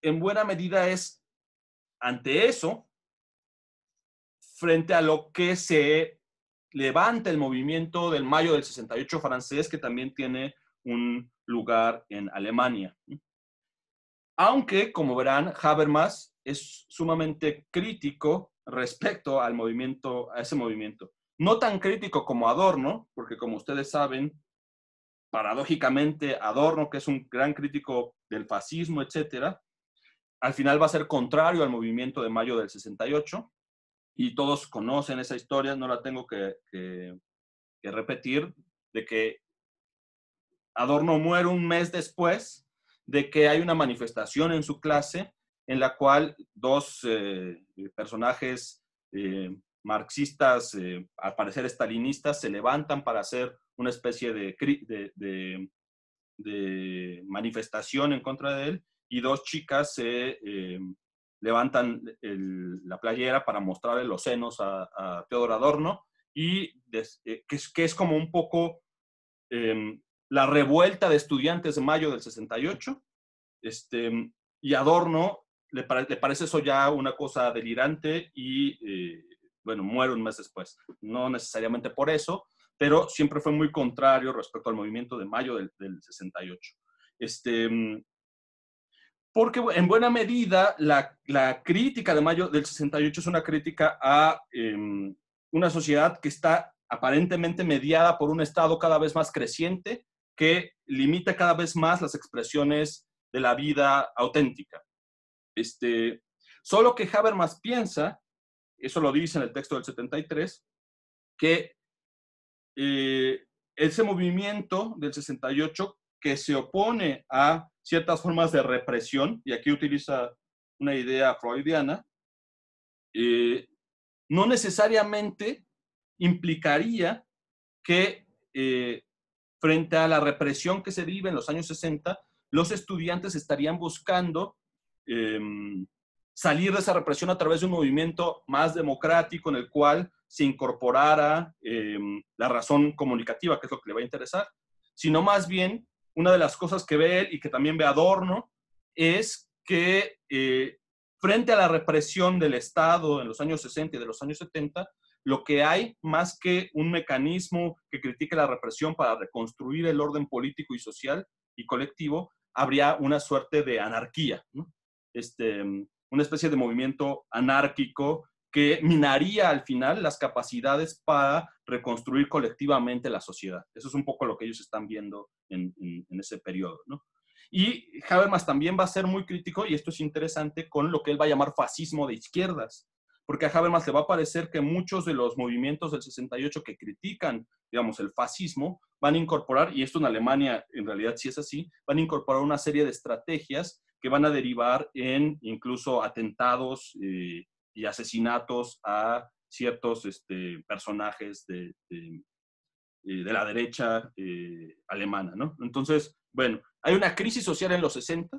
en buena medida es ante eso, frente a lo que se levanta el movimiento del mayo del 68 francés, que también tiene un lugar en Alemania. Aunque, como verán, Habermas es sumamente crítico respecto al movimiento, a ese movimiento. No tan crítico como Adorno, porque como ustedes saben, paradójicamente Adorno, que es un gran crítico del fascismo, etcétera, al final va a ser contrario al movimiento de mayo del 68, y todos conocen esa historia, no la tengo que, repetir, de que Adorno muere un mes después de que hay una manifestación en su clase en la cual dos eh, personajes eh, marxistas, eh, al parecer estalinistas, se levantan para hacer una especie de manifestación en contra de él y dos chicas se levantan la playera para mostrarle los senos a, a Teodoro Adorno y eh, que, es, que, es, como un poco em, la revuelta de estudiantes de mayo del 68, este, y Adorno le, parece eso ya una cosa delirante y, eh, bueno, muere un mes después. No necesariamente por eso, pero siempre fue muy contrario respecto al movimiento de mayo del, del 68. Este, porque en buena medida la, crítica de mayo del 68 es una crítica a em, una sociedad que está aparentemente mediada por un Estado cada vez más creciente que limita cada vez más las expresiones de la vida auténtica. Este, solo que Habermas piensa, eso lo dice en el texto del 73, que eh, ese movimiento del 68 que se opone a ciertas formas de represión, y aquí utiliza una idea freudiana, eh, no necesariamente implicaría que eh, frente a la represión que se vive en los años 60, los estudiantes estarían buscando em, salir de esa represión a través de un movimiento más democrático en el cual se incorporara em, la razón comunicativa, que es lo que le va a interesar, sino más bien una de las cosas que ve él y que también ve Adorno es que eh, frente a la represión del Estado en los años 60 y de los años 70, lo que hay más que un mecanismo que critique la represión para reconstruir el orden político y social y colectivo, habría una suerte de anarquía, este, una especie de movimiento anárquico que minaría al final las capacidades para reconstruir colectivamente la sociedad. Eso es un poco lo que ellos están viendo en, ese periodo, ¿no? Y Habermas también va a ser muy crítico, y esto es interesante, con lo que él va a llamar fascismo de izquierdas, porque a Habermas le va a parecer que muchos de los movimientos del 68 que critican, digamos, el fascismo, van a incorporar, y esto en Alemania en realidad sí es así, van a incorporar una serie de estrategias que van a derivar en incluso atentados eh, y asesinatos a ciertos este, personajes eh, de, la derecha eh, alemana, ¿no? Entonces, bueno, hay una crisis social en los 60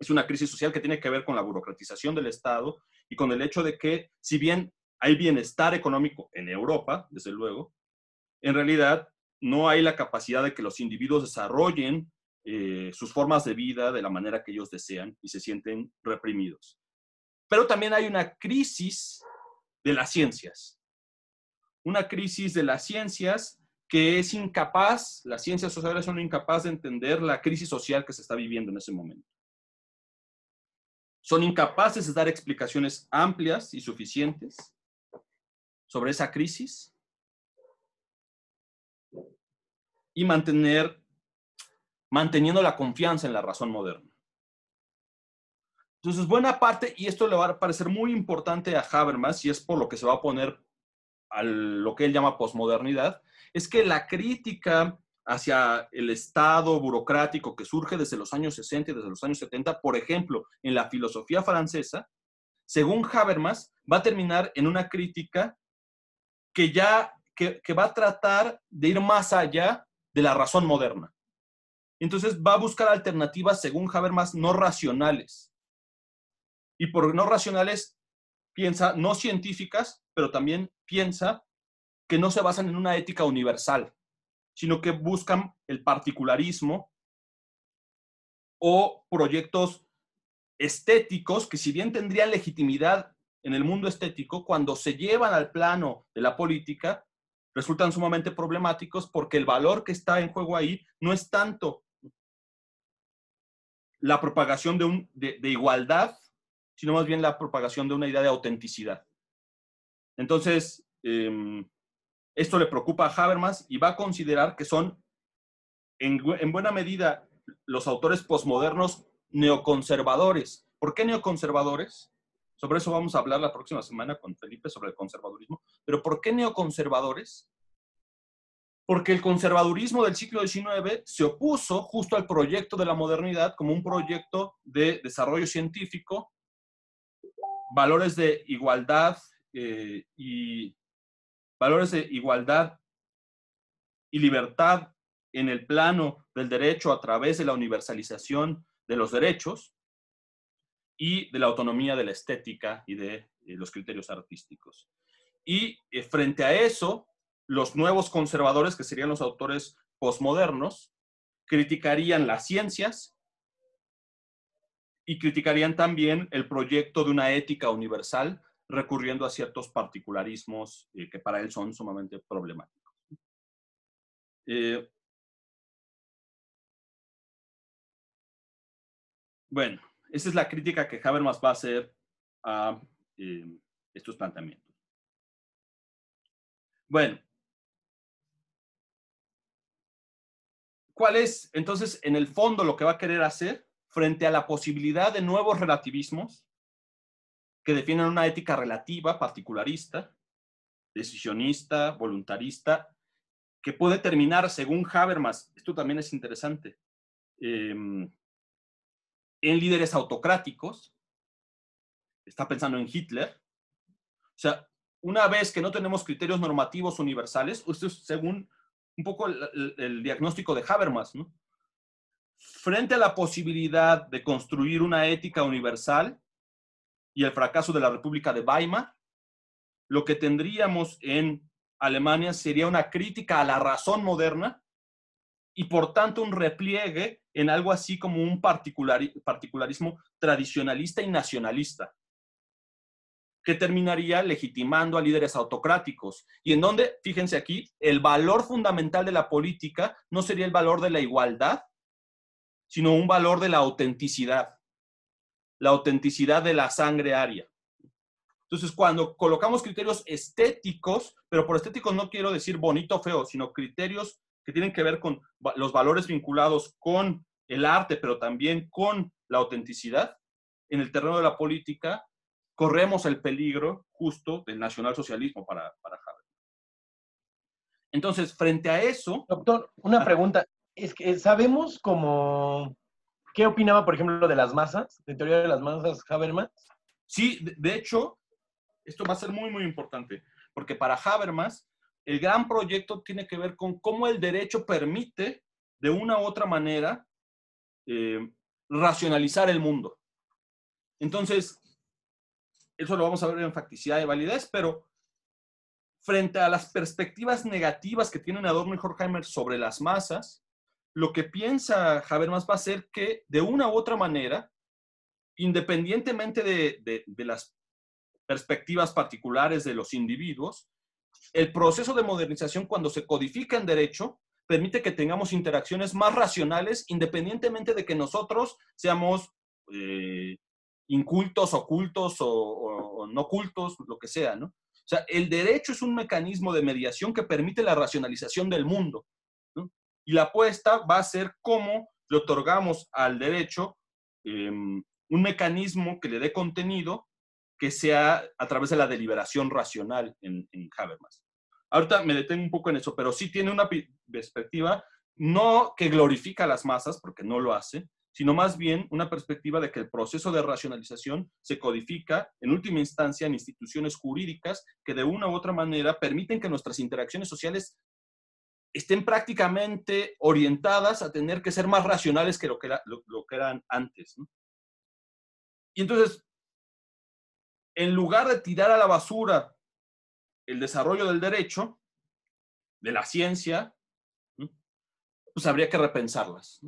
es una crisis social que tiene que ver con la burocratización del Estado y con el hecho de que, si bien hay bienestar económico en Europa, desde luego, en realidad no hay la capacidad de que los individuos desarrollen eh, sus formas de vida de la manera que ellos desean y se sienten reprimidos pero también hay una crisis de las ciencias. Una crisis de las ciencias que es incapaz, las ciencias sociales son incapaces de entender la crisis social que se está viviendo en ese momento. Son incapaces de dar explicaciones amplias y suficientes sobre esa crisis y mantener, manteniendo la confianza en la razón moderna. Entonces, buena parte, y esto le va a parecer muy importante a Habermas, y es por lo que se va a poner a lo que él llama posmodernidad, es que la crítica hacia el Estado burocrático que surge desde los años 60 y desde los años 70, por ejemplo, en la filosofía francesa, según Habermas, va a terminar en una crítica que ya va a tratar de ir más allá de la razón moderna. Entonces va a buscar alternativas, según Habermas, no racionales y por no racionales piensa no científicas, pero también piensa que no se basan en una ética universal, sino que buscan el particularismo o proyectos estéticos que si bien tendrían legitimidad en el mundo estético, cuando se llevan al plano de la política, resultan sumamente problemáticos porque el valor que está en juego ahí no es tanto la propagación de, igualdad sino más bien la propagación de una idea de autenticidad. Entonces, em, esto le preocupa a Habermas y va a considerar que son, en, en buena medida, los autores posmodernos neoconservadores. ¿Por qué neoconservadores? Sobre eso vamos a hablar la próxima semana con Felipe sobre el conservadurismo. Pero ¿por qué neoconservadores? Porque el conservadurismo del siglo XIX se opuso justo al proyecto de la modernidad como un proyecto de desarrollo científico valores de igualdad eh, y valores de igualdad y libertad en el plano del derecho a través de la universalización de los derechos y de la autonomía de la estética y de eh, los criterios artísticos. Y eh, frente a eso, los nuevos conservadores, que serían los autores posmodernos, criticarían las ciencias, y criticarían también el proyecto de una ética universal recurriendo a ciertos particularismos eh, que para él son sumamente problemáticos. Eh, bueno, esa es la crítica que Habermas va a hacer a eh, estos planteamientos. Bueno, ¿cuál es entonces en el fondo lo que va a querer hacer? frente a la posibilidad de nuevos relativismos que definen una ética relativa, particularista, decisionista, voluntarista, que puede terminar, según Habermas, esto también es interesante, em, en líderes autocráticos, está pensando en Hitler, o sea, una vez que no tenemos criterios normativos universales, esto es según un poco el diagnóstico de Habermas, ¿no? frente a la posibilidad de construir una ética universal y el fracaso de la República de Weimar, lo que tendríamos en Alemania sería una crítica a la razón moderna y por tanto un repliegue en algo así como un particularismo tradicionalista y nacionalista, que terminaría legitimando a líderes autocráticos y en donde, fíjense aquí, el valor fundamental de la política no sería el valor de la igualdad, sino un valor de la autenticidad, la autenticidad de la sangre aria. Entonces, cuando colocamos criterios estéticos, pero por estéticos no quiero decir bonito o feo, sino criterios que tienen que ver con los valores vinculados con el arte, pero también con la autenticidad, en el terreno de la política, corremos el peligro justo del nacionalsocialismo para, para Entonces, frente a eso... Doctor, una pregunta es sabemos como qué opinaba, por ejemplo, de las masas, de teoría de las masas Habermas. Sí, de hecho, esto va a ser muy, muy importante, porque para Habermas, el gran proyecto tiene que ver con cómo el derecho permite, de una u otra manera, eh, racionalizar el mundo. Entonces, eso lo vamos a ver en facticidad y validez, pero frente a las perspectivas negativas que tienen Adorno y Horkheimer sobre las masas, lo que piensa Habermas va a ser que de una u otra manera, independientemente de, las perspectivas particulares de los individuos, el proceso de modernización cuando se codifica en derecho permite que tengamos interacciones más racionales independientemente de que nosotros seamos eh, incultos, ocultos o, no cultos, lo que sea, O sea, el derecho es un mecanismo de mediación que permite la racionalización del mundo y la apuesta va a ser cómo le otorgamos al derecho em, un mecanismo que le dé contenido que sea a través de la deliberación racional en, Habermas. Ahorita me detengo un poco en eso, pero sí tiene una perspectiva no que glorifica a las masas, porque no lo hace, sino más bien una perspectiva de que el proceso de racionalización se codifica, en última instancia, en instituciones jurídicas que de una u otra manera permiten que nuestras interacciones sociales estén prácticamente orientadas a tener que ser más racionales que lo que, lo, que eran antes. Y entonces, en lugar de tirar a la basura el desarrollo del derecho, de la ciencia, pues habría que repensarlas,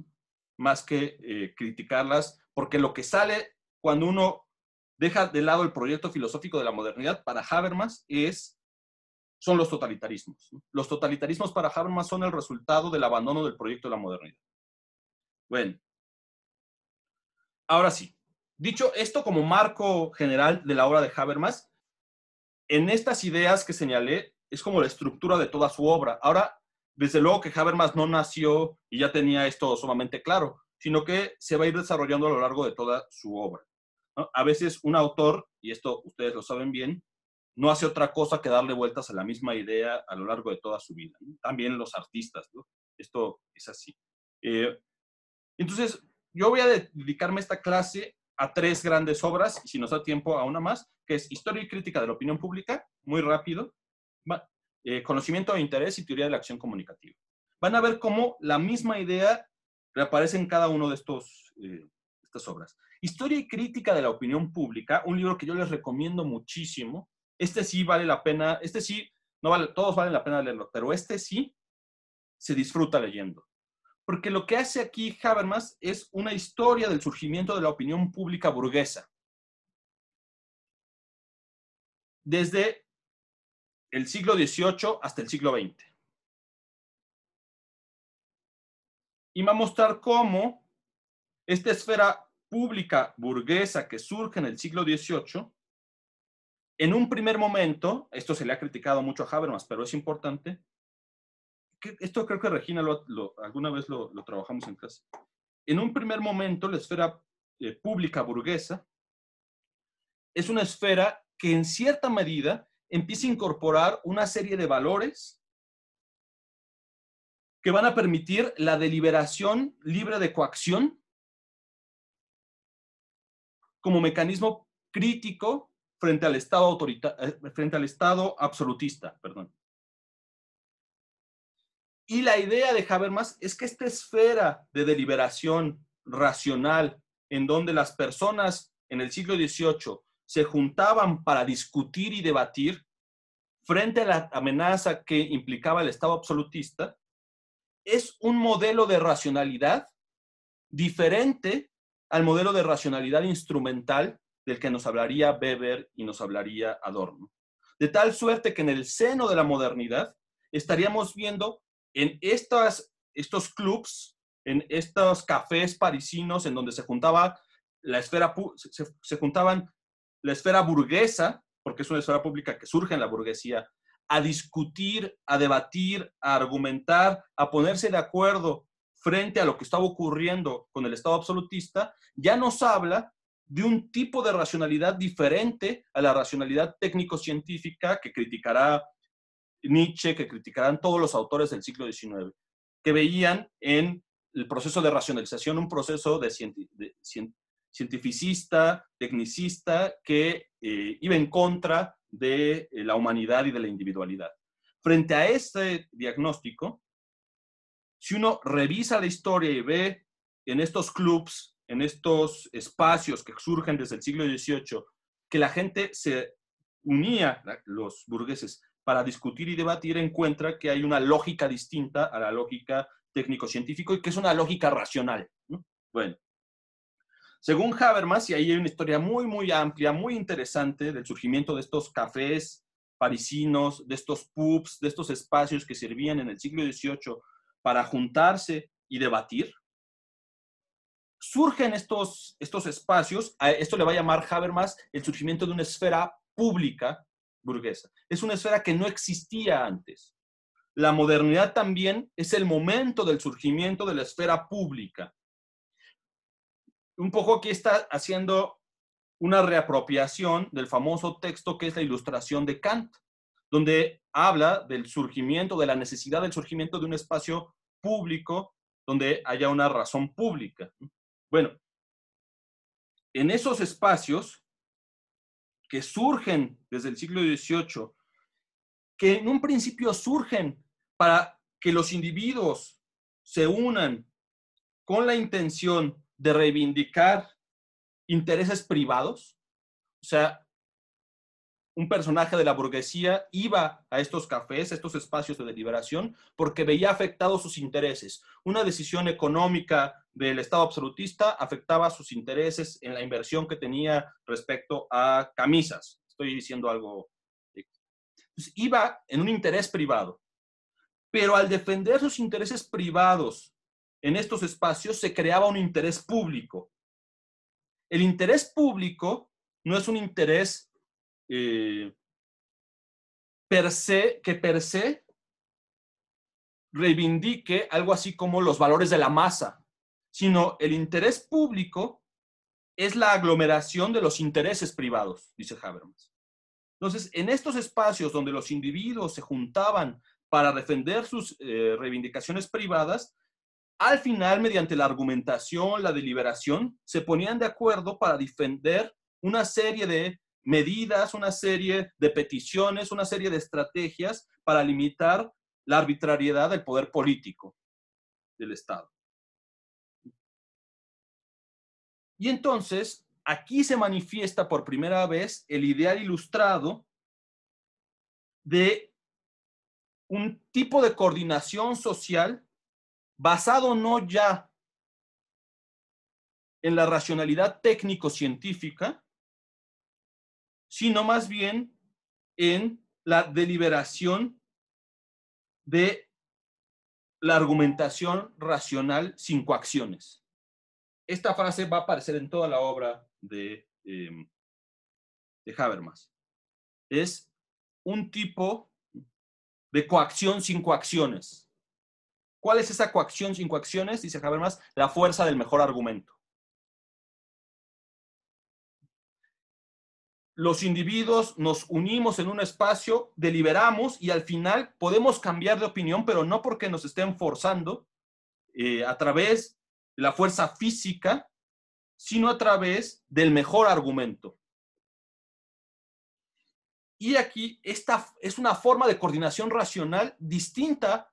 más que eh, criticarlas, porque lo que sale cuando uno deja de lado el proyecto filosófico de la modernidad para Habermas es son los totalitarismos. Los totalitarismos para Habermas son el resultado del abandono del proyecto de la modernidad. Bueno, ahora sí, dicho esto como marco general de la obra de Habermas, en estas ideas que señalé es como la estructura de toda su obra. Ahora, desde luego que Habermas no nació y ya tenía esto sumamente claro, sino que se va a ir desarrollando a lo largo de toda su obra. A veces un autor, y esto ustedes lo saben bien, no hace otra cosa que darle vueltas a la misma idea a lo largo de toda su vida. También los artistas, ¿no? Esto es así. Eh, entonces, yo voy a dedicarme esta clase a tres grandes obras, y si nos da tiempo a una más, que es Historia y Crítica de la Opinión Pública, muy rápido, eh, Conocimiento de Interés y Teoría de la Acción Comunicativa. Van a ver cómo la misma idea reaparece en cada uno de estos, eh, estas obras. Historia y Crítica de la Opinión Pública, un libro que yo les recomiendo muchísimo, este sí vale la pena, este sí, no vale, todos valen la pena leerlo, pero este sí se disfruta leyendo. Porque lo que hace aquí Habermas es una historia del surgimiento de la opinión pública burguesa. Desde el siglo XVIII hasta el siglo XX. Y va a mostrar cómo esta esfera pública burguesa que surge en el siglo XVIII en un primer momento, esto se le ha criticado mucho a Habermas, pero es importante, esto creo que Regina lo, alguna vez lo, trabajamos en clase, en un primer momento la esfera eh, pública burguesa es una esfera que en cierta medida empieza a incorporar una serie de valores que van a permitir la deliberación libre de coacción como mecanismo crítico frente al Estado, eh, frente al estado absolutista. Perdón. Y la idea de Habermas es que esta esfera de deliberación racional, en donde las personas en el siglo XVIII se juntaban para discutir y debatir frente a la amenaza que implicaba el Estado absolutista, es un modelo de racionalidad diferente al modelo de racionalidad instrumental del que nos hablaría Weber y nos hablaría Adorno. De tal suerte que en el seno de la modernidad estaríamos viendo en estas, estos clubs, en estos cafés parisinos en donde se juntaba la esfera, juntaban la esfera burguesa, porque es una esfera pública que surge en la burguesía, a discutir, a debatir, a argumentar, a ponerse de acuerdo frente a lo que estaba ocurriendo con el Estado absolutista, ya nos habla de un tipo de racionalidad diferente a la racionalidad técnico-científica que criticará Nietzsche, que criticarán todos los autores del siglo XIX, que veían en el proceso de racionalización un proceso de, cientificista, tecnicista, que eh, iba en contra de eh, la humanidad y de la individualidad. Frente a este diagnóstico, si uno revisa la historia y ve en estos clubs en estos espacios que surgen desde el siglo XVIII, que la gente se unía, los burgueses, para discutir y debatir, encuentra que hay una lógica distinta a la lógica técnico-científico y que es una lógica racional. Bueno, según Habermas, y ahí hay una historia muy, muy amplia, muy interesante del surgimiento de estos cafés parisinos, de estos pubs, de estos espacios que servían en el siglo XVIII para juntarse y debatir, surgen estos, espacios, a esto le va a llamar Habermas el surgimiento de una esfera pública burguesa. Es una esfera que no existía antes. La modernidad también es el momento del surgimiento de la esfera pública. Un poco aquí está haciendo una reapropiación del famoso texto que es la ilustración de Kant, donde habla del surgimiento, de la necesidad del surgimiento de un espacio público donde haya una razón pública. Bueno, en esos espacios que surgen desde el siglo XVIII, que en un principio surgen para que los individuos se unan con la intención de reivindicar intereses privados, o sea, un personaje de la burguesía iba a estos cafés, estos espacios de deliberación, porque veía afectados sus intereses. Una decisión económica del Estado absolutista afectaba sus intereses en la inversión que tenía respecto a camisas. Estoy diciendo algo. Eh, pues, iba en un interés privado, pero al defender sus intereses privados en estos espacios se creaba un interés público. El interés público no es un interés eh, per que per se reivindique algo así como los valores de la masa, sino el interés público es la aglomeración de los intereses privados, dice Habermas. Entonces, en estos espacios donde los individuos se juntaban para defender sus eh, reivindicaciones privadas, al final, mediante la argumentación, la deliberación, se ponían de acuerdo para defender una serie de medidas, una serie de peticiones, una serie de estrategias para limitar la arbitrariedad del poder político del Estado. Y entonces, aquí se manifiesta por primera vez el ideal ilustrado de un tipo de coordinación social basado no ya en la racionalidad técnico-científica, sino más bien en la deliberación de la argumentación racional sin coacciones. Esta frase va a aparecer en toda la obra de, em, de Habermas. Es un tipo de coacción sin coacciones. ¿Cuál es esa coacción sin coacciones? Dice Habermas, la fuerza del mejor argumento. los individuos nos unimos en un espacio, deliberamos y al final podemos cambiar de opinión, pero no porque nos estén forzando eh, a través de la fuerza física, sino a través del mejor argumento. Y aquí esta es una forma de coordinación racional distinta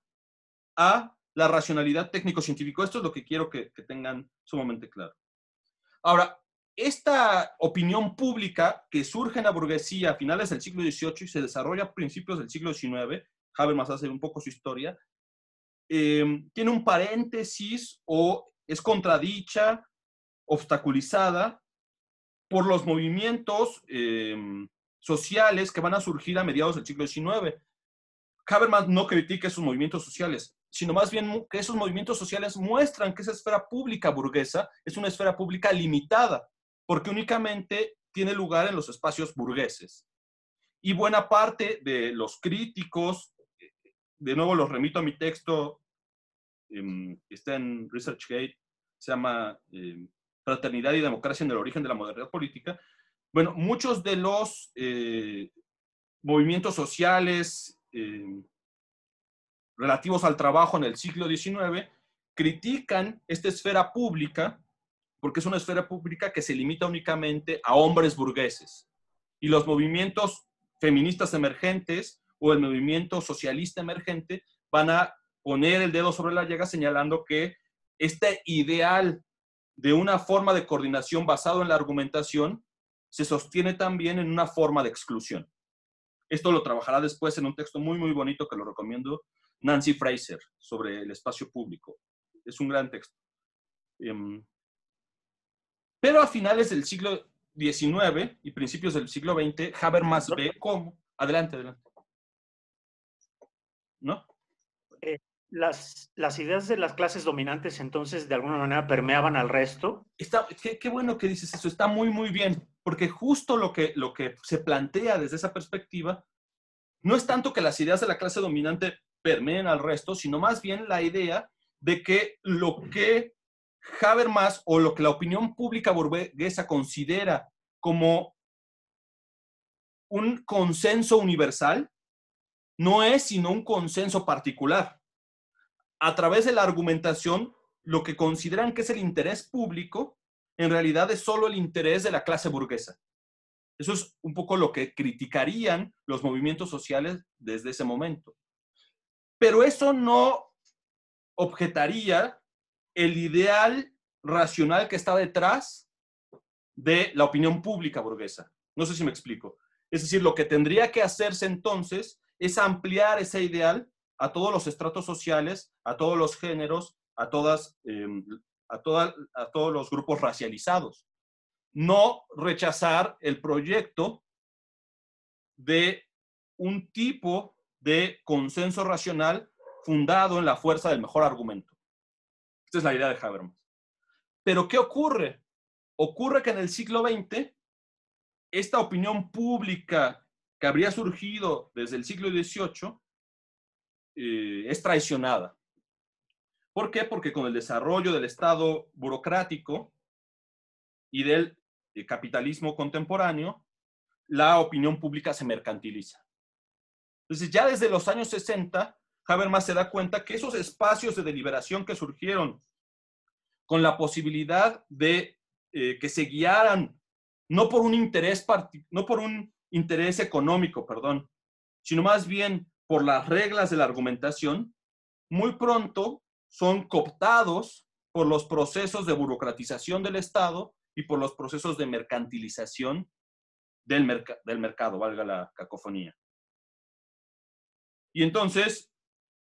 a la racionalidad técnico-científico. Esto es lo que quiero que tengan sumamente claro. Ahora, esta opinión pública que surge en la burguesía a finales del siglo XVIII y se desarrolla a principios del siglo XIX, Habermas hace un poco su historia, em, tiene un paréntesis o es contradicha, obstaculizada por los movimientos em, sociales que van a surgir a mediados del siglo XIX. Habermas no critica esos movimientos sociales, sino más bien que esos movimientos sociales muestran que esa esfera pública burguesa es una esfera pública limitada, porque únicamente tiene lugar en los espacios burgueses. Y buena parte de los críticos, de nuevo los remito a mi texto, eh, está en ResearchGate, se llama em, Fraternidad y Democracia en el origen de la modernidad política. Bueno, muchos de los eh, movimientos sociales em, relativos al trabajo en el siglo XIX critican esta esfera pública porque es una esfera pública que se limita únicamente a hombres burgueses. Y los movimientos feministas emergentes o el movimiento socialista emergente van a poner el dedo sobre la llaga señalando que este ideal de una forma de coordinación basado en la argumentación se sostiene también en una forma de exclusión. Esto lo trabajará después en un texto muy, muy bonito que lo recomiendo, Nancy Fraser, sobre el espacio público. Es un gran texto. Em, pero a finales del siglo XIX y principios del siglo XX, Habermas ve cómo. Adelante, adelante. ¿No? Eh, las, las, ideas de las clases dominantes entonces de alguna manera permeaban al resto. Está, qué, qué, bueno que dices eso, está muy, muy bien, porque justo lo que, lo que se plantea desde esa perspectiva no es tanto que las ideas de la clase dominante permeen al resto, sino más bien la idea de que lo que Habermas o lo que la opinión pública burguesa considera como un consenso universal no es sino un consenso particular. A través de la argumentación, lo que consideran que es el interés público en realidad es solo el interés de la clase burguesa. Eso es un poco lo que criticarían los movimientos sociales desde ese momento. Pero eso no objetaría el ideal racional que está detrás de la opinión pública burguesa. No sé si me explico. Es decir, lo que tendría que hacerse entonces es ampliar ese ideal a todos los estratos sociales, a todos los géneros, a, todas, em, a, a todos los grupos racializados. No rechazar el proyecto de un tipo de consenso racional fundado en la fuerza del mejor argumento. Esta es la idea de Habermas. Pero ¿qué ocurre? Ocurre que en el siglo XX, esta opinión pública que habría surgido desde el siglo XVIII eh, es traicionada. ¿Por qué? Porque con el desarrollo del Estado burocrático y del eh, capitalismo contemporáneo, la opinión pública se mercantiliza. Entonces, ya desde los años 60, Habermas se da cuenta que esos espacios de deliberación que surgieron con la posibilidad de eh, que se guiaran no por un interés no por un interés económico, perdón, sino más bien por las reglas de la argumentación, muy pronto son cooptados por los procesos de burocratización del Estado y por los procesos de mercantilización del, del mercado, valga la cacofonía. Y entonces,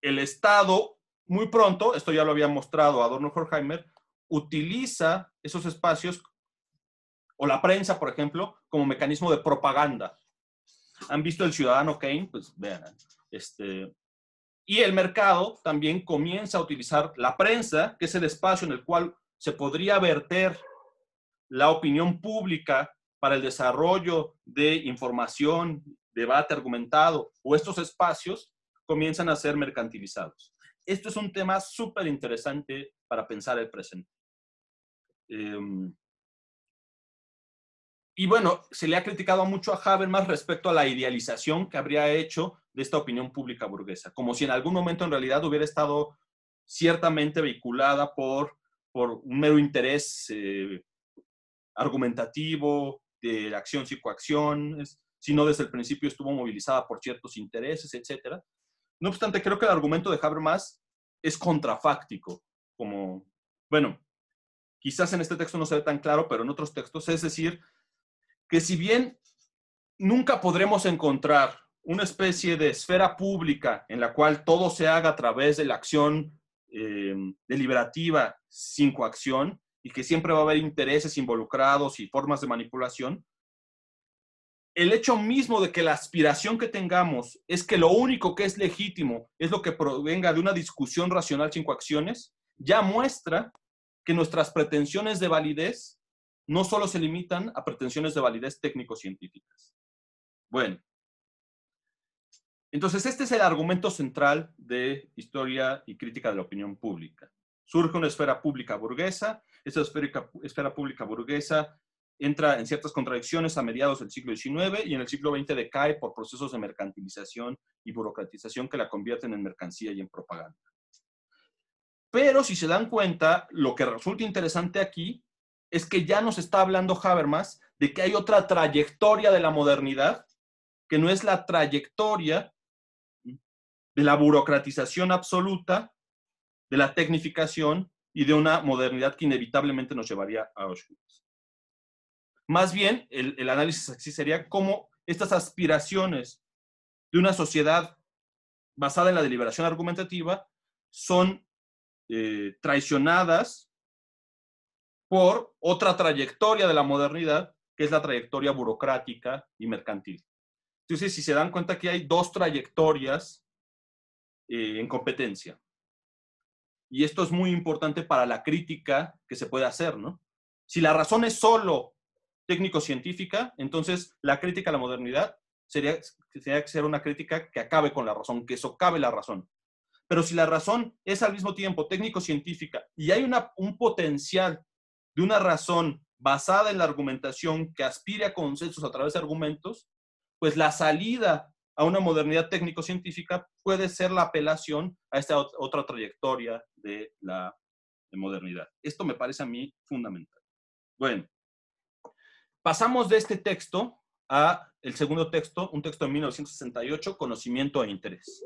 el Estado, muy pronto, esto ya lo había mostrado Adorno Horkheimer, utiliza esos espacios, o la prensa, por ejemplo, como mecanismo de propaganda. ¿Han visto el Ciudadano Kane? Pues vean. Este, y el mercado también comienza a utilizar la prensa, que es el espacio en el cual se podría verter la opinión pública para el desarrollo de información, debate argumentado o estos espacios comienzan a ser mercantilizados. Esto es un tema súper interesante para pensar el presente. Em, y bueno, se le ha criticado mucho a Habermas respecto a la idealización que habría hecho de esta opinión pública burguesa, como si en algún momento en realidad hubiera estado ciertamente vehiculada por, por un mero interés eh, argumentativo de acción-psicoacción, sino desde el principio estuvo movilizada por ciertos intereses, etc. No obstante, creo que el argumento de Habermas es contrafáctico, como, bueno, quizás en este texto no se ve tan claro, pero en otros textos, es decir, que si bien nunca podremos encontrar una especie de esfera pública en la cual todo se haga a través de la acción eh, deliberativa sin coacción y que siempre va a haber intereses involucrados y formas de manipulación, el hecho mismo de que la aspiración que tengamos es que lo único que es legítimo es lo que provenga de una discusión racional cinco acciones, ya muestra que nuestras pretensiones de validez no solo se limitan a pretensiones de validez técnico-científicas. Bueno, entonces este es el argumento central de historia y crítica de la opinión pública. Surge una esfera pública burguesa, esa esfera, esfera pública burguesa entra en ciertas contradicciones a mediados del siglo XIX y en el siglo XX decae por procesos de mercantilización y burocratización que la convierten en mercancía y en propaganda. Pero si se dan cuenta, lo que resulta interesante aquí es que ya nos está hablando Habermas de que hay otra trayectoria de la modernidad que no es la trayectoria de la burocratización absoluta, de la tecnificación y de una modernidad que inevitablemente nos llevaría a Auschwitz. Más bien, el, análisis aquí sería cómo estas aspiraciones de una sociedad basada en la deliberación argumentativa son eh, traicionadas por otra trayectoria de la modernidad, que es la trayectoria burocrática y mercantil. Entonces, si se dan cuenta que hay dos trayectorias eh, en competencia. Y esto es muy importante para la crítica que se puede hacer, ¿no? Si la razón es solo técnico-científica, entonces la crítica a la modernidad sería, sería ser una crítica que acabe con la razón, que socave la razón. Pero si la razón es al mismo tiempo técnico-científica y hay una, un potencial de una razón basada en la argumentación que aspire a consensos a través de argumentos, pues la salida a una modernidad técnico-científica puede ser la apelación a esta otra trayectoria de la modernidad. Esto me parece a mí fundamental. Bueno, Pasamos de este texto a el segundo texto, un texto de 1968, Conocimiento e Interés.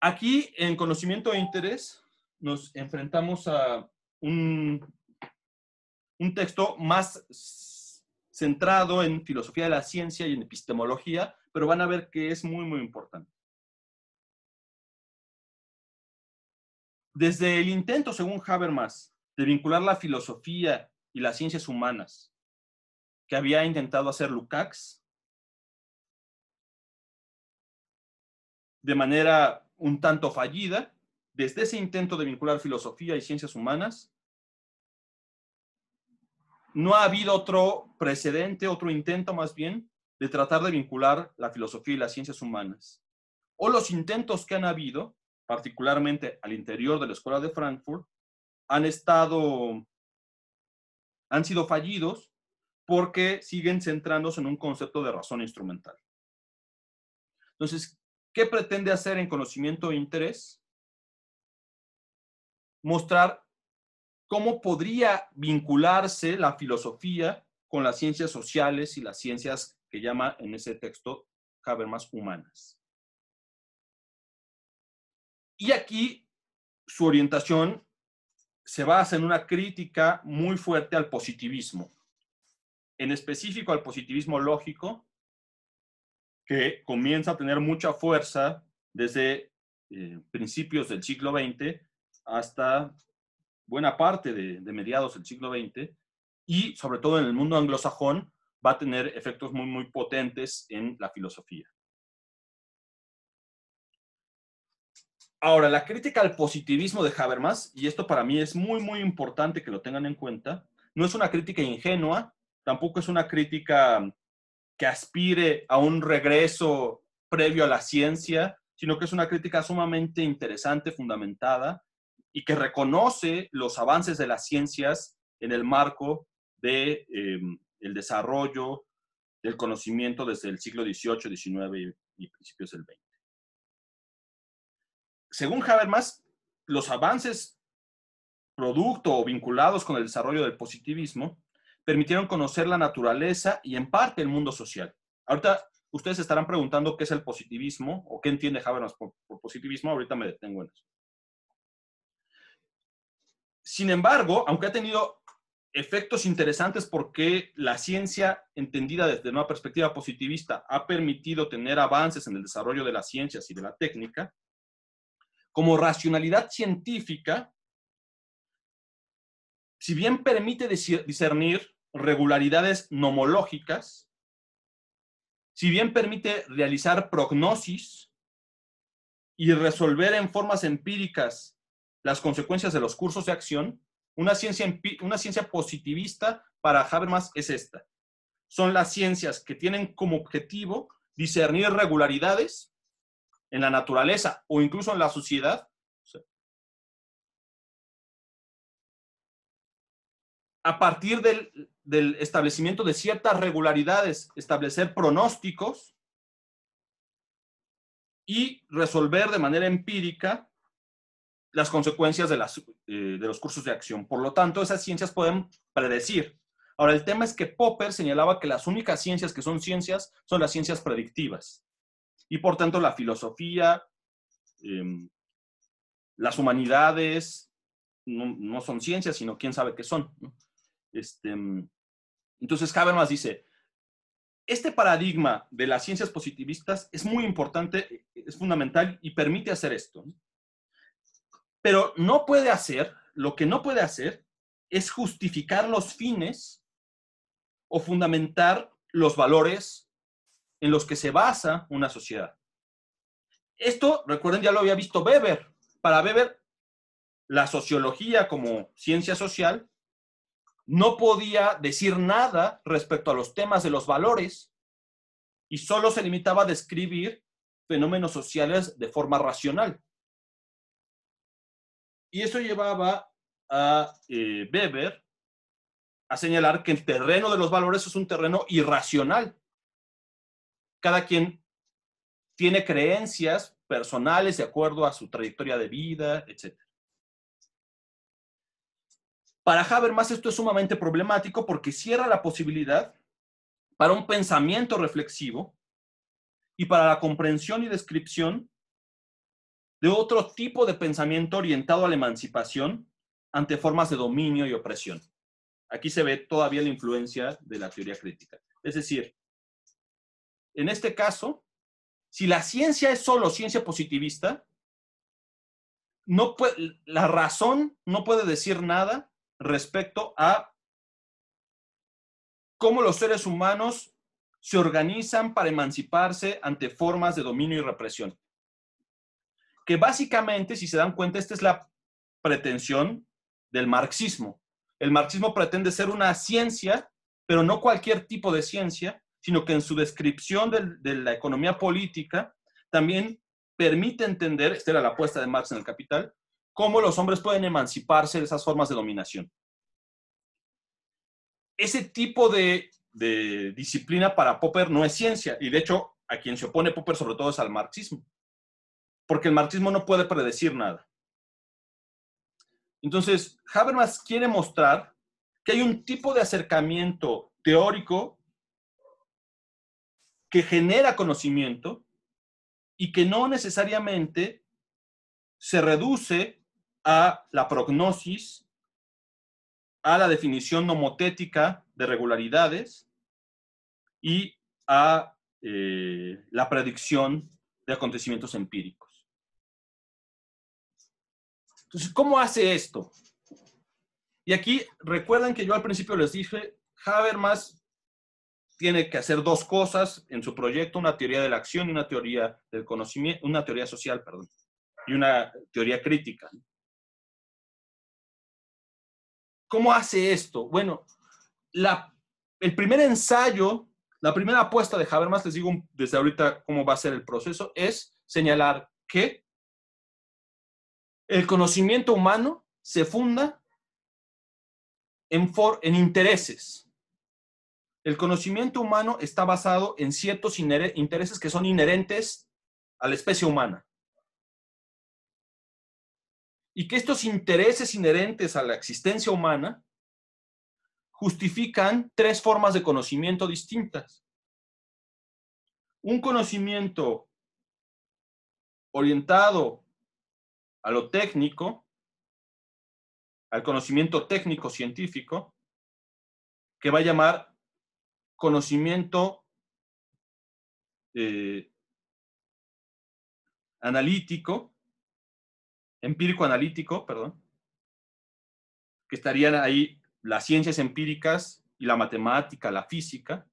Aquí, en Conocimiento e Interés, nos enfrentamos a un, un texto más centrado en filosofía de la ciencia y en epistemología, pero van a ver que es muy, muy importante. Desde el intento, según Habermas, de vincular la filosofía y las ciencias humanas, que había intentado hacer Lukács de manera un tanto fallida, desde ese intento de vincular filosofía y ciencias humanas, no ha habido otro precedente, otro intento más bien, de tratar de vincular la filosofía y las ciencias humanas. O los intentos que han habido, particularmente al interior de la Escuela de Frankfurt, han estado han sido fallidos porque siguen centrándose en un concepto de razón instrumental. Entonces, ¿qué pretende hacer en conocimiento e interés? Mostrar cómo podría vincularse la filosofía con las ciencias sociales y las ciencias que llama en ese texto Habermas humanas. Y aquí su orientación se basa en una crítica muy fuerte al positivismo, en específico al positivismo lógico, que comienza a tener mucha fuerza desde eh, principios del siglo XX hasta buena parte de, de, mediados del siglo XX y sobre todo en el mundo anglosajón va a tener efectos muy, muy potentes en la filosofía. Ahora, la crítica al positivismo de Habermas, y esto para mí es muy, muy importante que lo tengan en cuenta, no es una crítica ingenua, tampoco es una crítica que aspire a un regreso previo a la ciencia, sino que es una crítica sumamente interesante, fundamentada, y que reconoce los avances de las ciencias en el marco del de, em, el desarrollo del conocimiento desde el siglo XVIII, XIX y, y principios del XX según Habermas, los avances producto o vinculados con el desarrollo del positivismo permitieron conocer la naturaleza y en parte el mundo social. Ahorita ustedes estarán preguntando qué es el positivismo o qué entiende Habermas por, positivismo. Ahorita me detengo en eso. Sin embargo, aunque ha tenido efectos interesantes porque la ciencia entendida desde una perspectiva positivista ha permitido tener avances en el desarrollo de las ciencias y de la técnica, como racionalidad científica, si bien permite discernir regularidades nomológicas, si bien permite realizar prognosis y resolver en formas empíricas las consecuencias de los cursos de acción, una ciencia, una ciencia positivista para Habermas es esta. Son las ciencias que tienen como objetivo discernir regularidades en la naturaleza o incluso en la sociedad. A partir del, establecimiento de ciertas regularidades, establecer pronósticos y resolver de manera empírica las consecuencias eh, de, los cursos de acción. Por lo tanto, esas ciencias pueden predecir. Ahora, el tema es que Popper señalaba que las únicas ciencias que son ciencias son las ciencias predictivas. Y por tanto, la filosofía, em, las humanidades, no, son ciencias, sino quién sabe qué son. Este, em, entonces, Habermas dice, este paradigma de las ciencias positivistas es muy importante, e, es fundamental y permite hacer esto. Pero no puede hacer, lo que no puede hacer es justificar los fines o fundamentar los valores en los que se basa una sociedad. Esto, recuerden, ya lo había visto Weber. Para Weber, la sociología como ciencia social no podía decir nada respecto a los temas de los valores y solo se limitaba a describir fenómenos sociales de forma racional. Y eso llevaba a eh, Weber a señalar que el terreno de los valores es un terreno irracional, cada quien tiene creencias personales de acuerdo a su trayectoria de vida, etc. Para Habermas esto es sumamente problemático porque cierra la posibilidad para un pensamiento reflexivo y para la comprensión y descripción de otro tipo de pensamiento orientado a la emancipación ante formas de dominio y opresión. Aquí se ve todavía la influencia de la teoría crítica. Es decir, en este caso, si la ciencia es solo ciencia positivista, no la razón no puede decir nada respecto a cómo los seres humanos se organizan para emanciparse ante formas de dominio y represión. Que básicamente, si se dan cuenta, esta es la pretensión del marxismo. El marxismo pretende ser una ciencia, pero no cualquier tipo de ciencia, sino que en su descripción de, la economía política también permite entender, esta era la apuesta de Marx en el Capital, cómo los hombres pueden emanciparse de esas formas de dominación. Ese tipo de, de disciplina para Popper no es ciencia, y de hecho a quien se opone Popper sobre todo es al marxismo, porque el marxismo no puede predecir nada. Entonces, Habermas quiere mostrar que hay un tipo de acercamiento teórico que genera conocimiento y que no necesariamente se reduce a la prognosis, a la definición nomotética de regularidades y a eh, la predicción de acontecimientos empíricos. Entonces, ¿cómo hace esto? Y aquí recuerdan que yo al principio les dije, Habermas tiene que hacer dos cosas en su proyecto, una teoría de la acción y una teoría del conocimiento, una teoría social, perdón, y una teoría crítica. ¿Cómo hace esto? Bueno, el primer ensayo, la primera apuesta de Habermas, les digo desde ahorita cómo va a ser el proceso, es señalar que el conocimiento humano se funda en, en intereses el conocimiento humano está basado en ciertos intereses que son inherentes a la especie humana. Y que estos intereses inherentes a la existencia humana justifican tres formas de conocimiento distintas. Un conocimiento orientado a lo técnico, al conocimiento técnico científico, que va a llamar conocimiento eh, analítico, empírico-analítico, perdón, que estarían ahí las ciencias empíricas y la matemática, la física.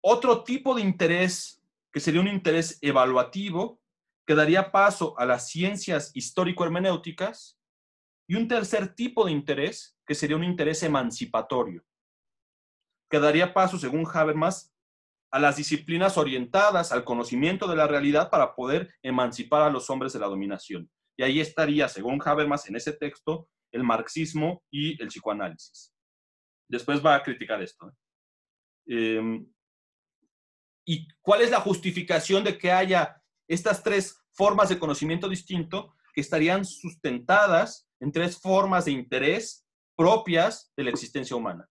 Otro tipo de interés, que sería un interés evaluativo, que daría paso a las ciencias histórico-hermenéuticas, y un tercer tipo de interés, que sería un interés emancipatorio, que daría paso, según Habermas, a las disciplinas orientadas al conocimiento de la realidad para poder emancipar a los hombres de la dominación. Y ahí estaría, según Habermas, en ese texto, el marxismo y el psicoanálisis. Después va a criticar esto. ¿eh? Em, y cuál es la justificación de que haya estas tres formas de conocimiento distinto que estarían sustentadas en tres formas de interés propias de la existencia humana?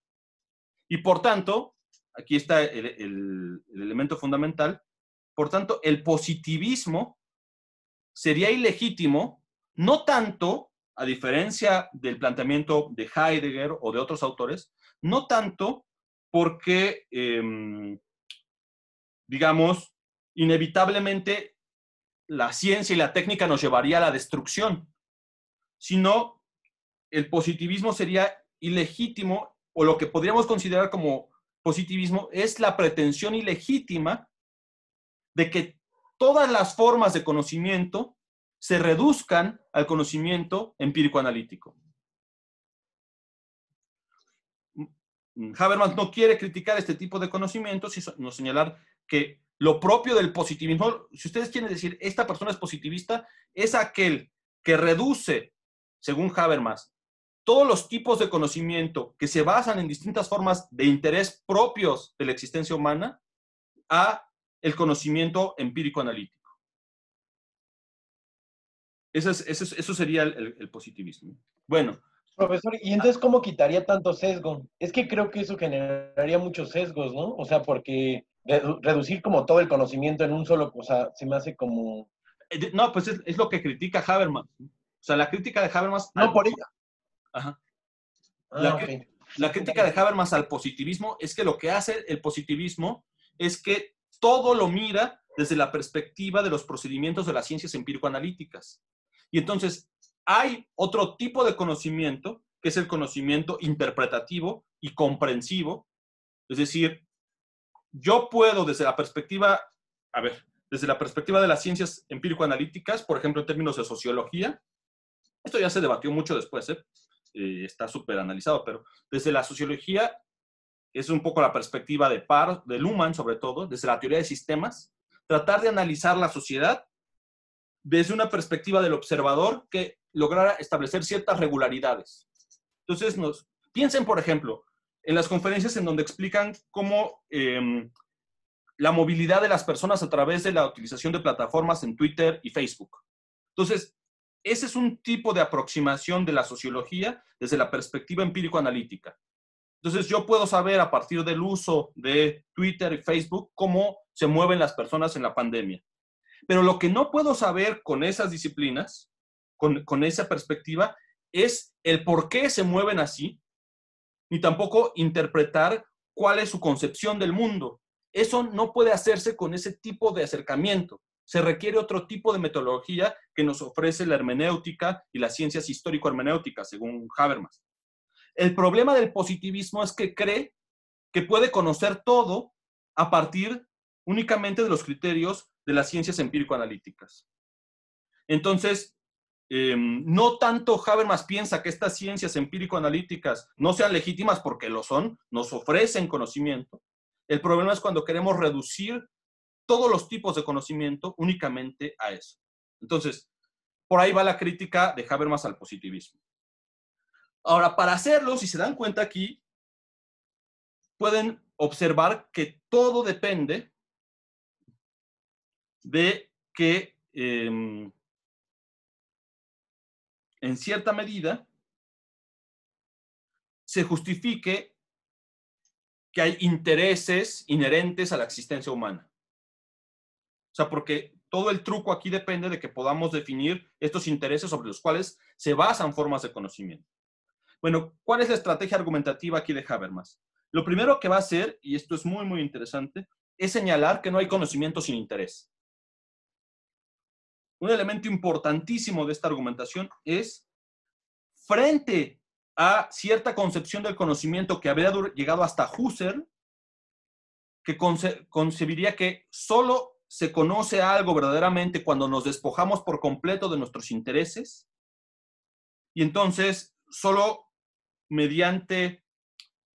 Y por tanto, aquí está el, elemento fundamental, por tanto, el positivismo sería ilegítimo, no tanto, a diferencia del planteamiento de Heidegger o de otros autores, no tanto porque, em, digamos, inevitablemente la ciencia y la técnica nos llevaría a la destrucción, sino el positivismo sería ilegítimo o lo que podríamos considerar como positivismo, es la pretensión ilegítima de que todas las formas de conocimiento se reduzcan al conocimiento empírico-analítico. Mm, Habermas no quiere criticar este tipo de conocimientos, sino señalar que lo propio del positivismo, si ustedes quieren decir esta persona es positivista, es aquel que reduce, según Habermas, todos los tipos de conocimiento que se basan en distintas formas de interés propios de la existencia humana a el conocimiento empírico-analítico. Eso, sería el, positivismo. Bueno. Profesor, ¿y entonces cómo quitaría tanto sesgo? Es que creo que eso generaría muchos sesgos, ¿no? O sea, porque reducir como todo el conocimiento en un solo, cosa se me hace como... Eh, no, pues es, lo que critica Habermas. O sea, la crítica de Habermas... No, por ella. Ah, la, la, crítica de Habermas al positivismo es que lo que hace el positivismo es que todo lo mira desde la perspectiva de los procedimientos de las ciencias empírico-analíticas. Y entonces hay otro tipo de conocimiento, que es el conocimiento interpretativo y comprensivo. Es decir, yo puedo desde la perspectiva, a ver, desde la perspectiva de las ciencias empírico-analíticas, por ejemplo, en términos de sociología, esto ya se debatió mucho después, ¿eh? Eh, está súper analizado, pero desde la sociología es un poco la perspectiva de Paro, de Luhmann sobre todo, desde la teoría de sistemas, tratar de analizar la sociedad desde una perspectiva del observador que lograra establecer ciertas regularidades. Entonces, nos, piensen, por ejemplo, en las conferencias en donde explican cómo em, la movilidad de las personas a través de la utilización de plataformas en Twitter y Facebook. Entonces, ese es un tipo de aproximación de la sociología desde la perspectiva empírico-analítica. Entonces yo puedo saber a partir del uso de Twitter y Facebook cómo se mueven las personas en la pandemia. Pero lo que no puedo saber con esas disciplinas, con, esa perspectiva, es el por qué se mueven así, ni tampoco interpretar cuál es su concepción del mundo. Eso no puede hacerse con ese tipo de acercamiento se requiere otro tipo de metodología que nos ofrece la hermenéutica y las ciencias histórico-hermenéuticas, según Habermas. El problema del positivismo es que cree que puede conocer todo a partir únicamente de los criterios de las ciencias empírico-analíticas. Entonces, em, no tanto Habermas piensa que estas ciencias empírico-analíticas no sean legítimas porque lo son, nos ofrecen conocimiento. El problema es cuando queremos reducir todos los tipos de conocimiento únicamente a eso. Entonces, por ahí va la crítica de Habermas al positivismo. Ahora, para hacerlo, si se dan cuenta aquí, pueden observar que todo depende de que, em, en cierta medida, se justifique que hay intereses inherentes a la existencia humana. O sea, porque todo el truco aquí depende de que podamos definir estos intereses sobre los cuales se basan formas de conocimiento. Bueno, ¿cuál es la estrategia argumentativa aquí de Habermas? Lo primero que va a hacer, y esto es muy, muy interesante, es señalar que no hay conocimiento sin interés. Un elemento importantísimo de esta argumentación es, frente a cierta concepción del conocimiento que habría llegado hasta Husserl, que concebiría que solo se conoce algo verdaderamente cuando nos despojamos por completo de nuestros intereses. Y entonces, solo mediante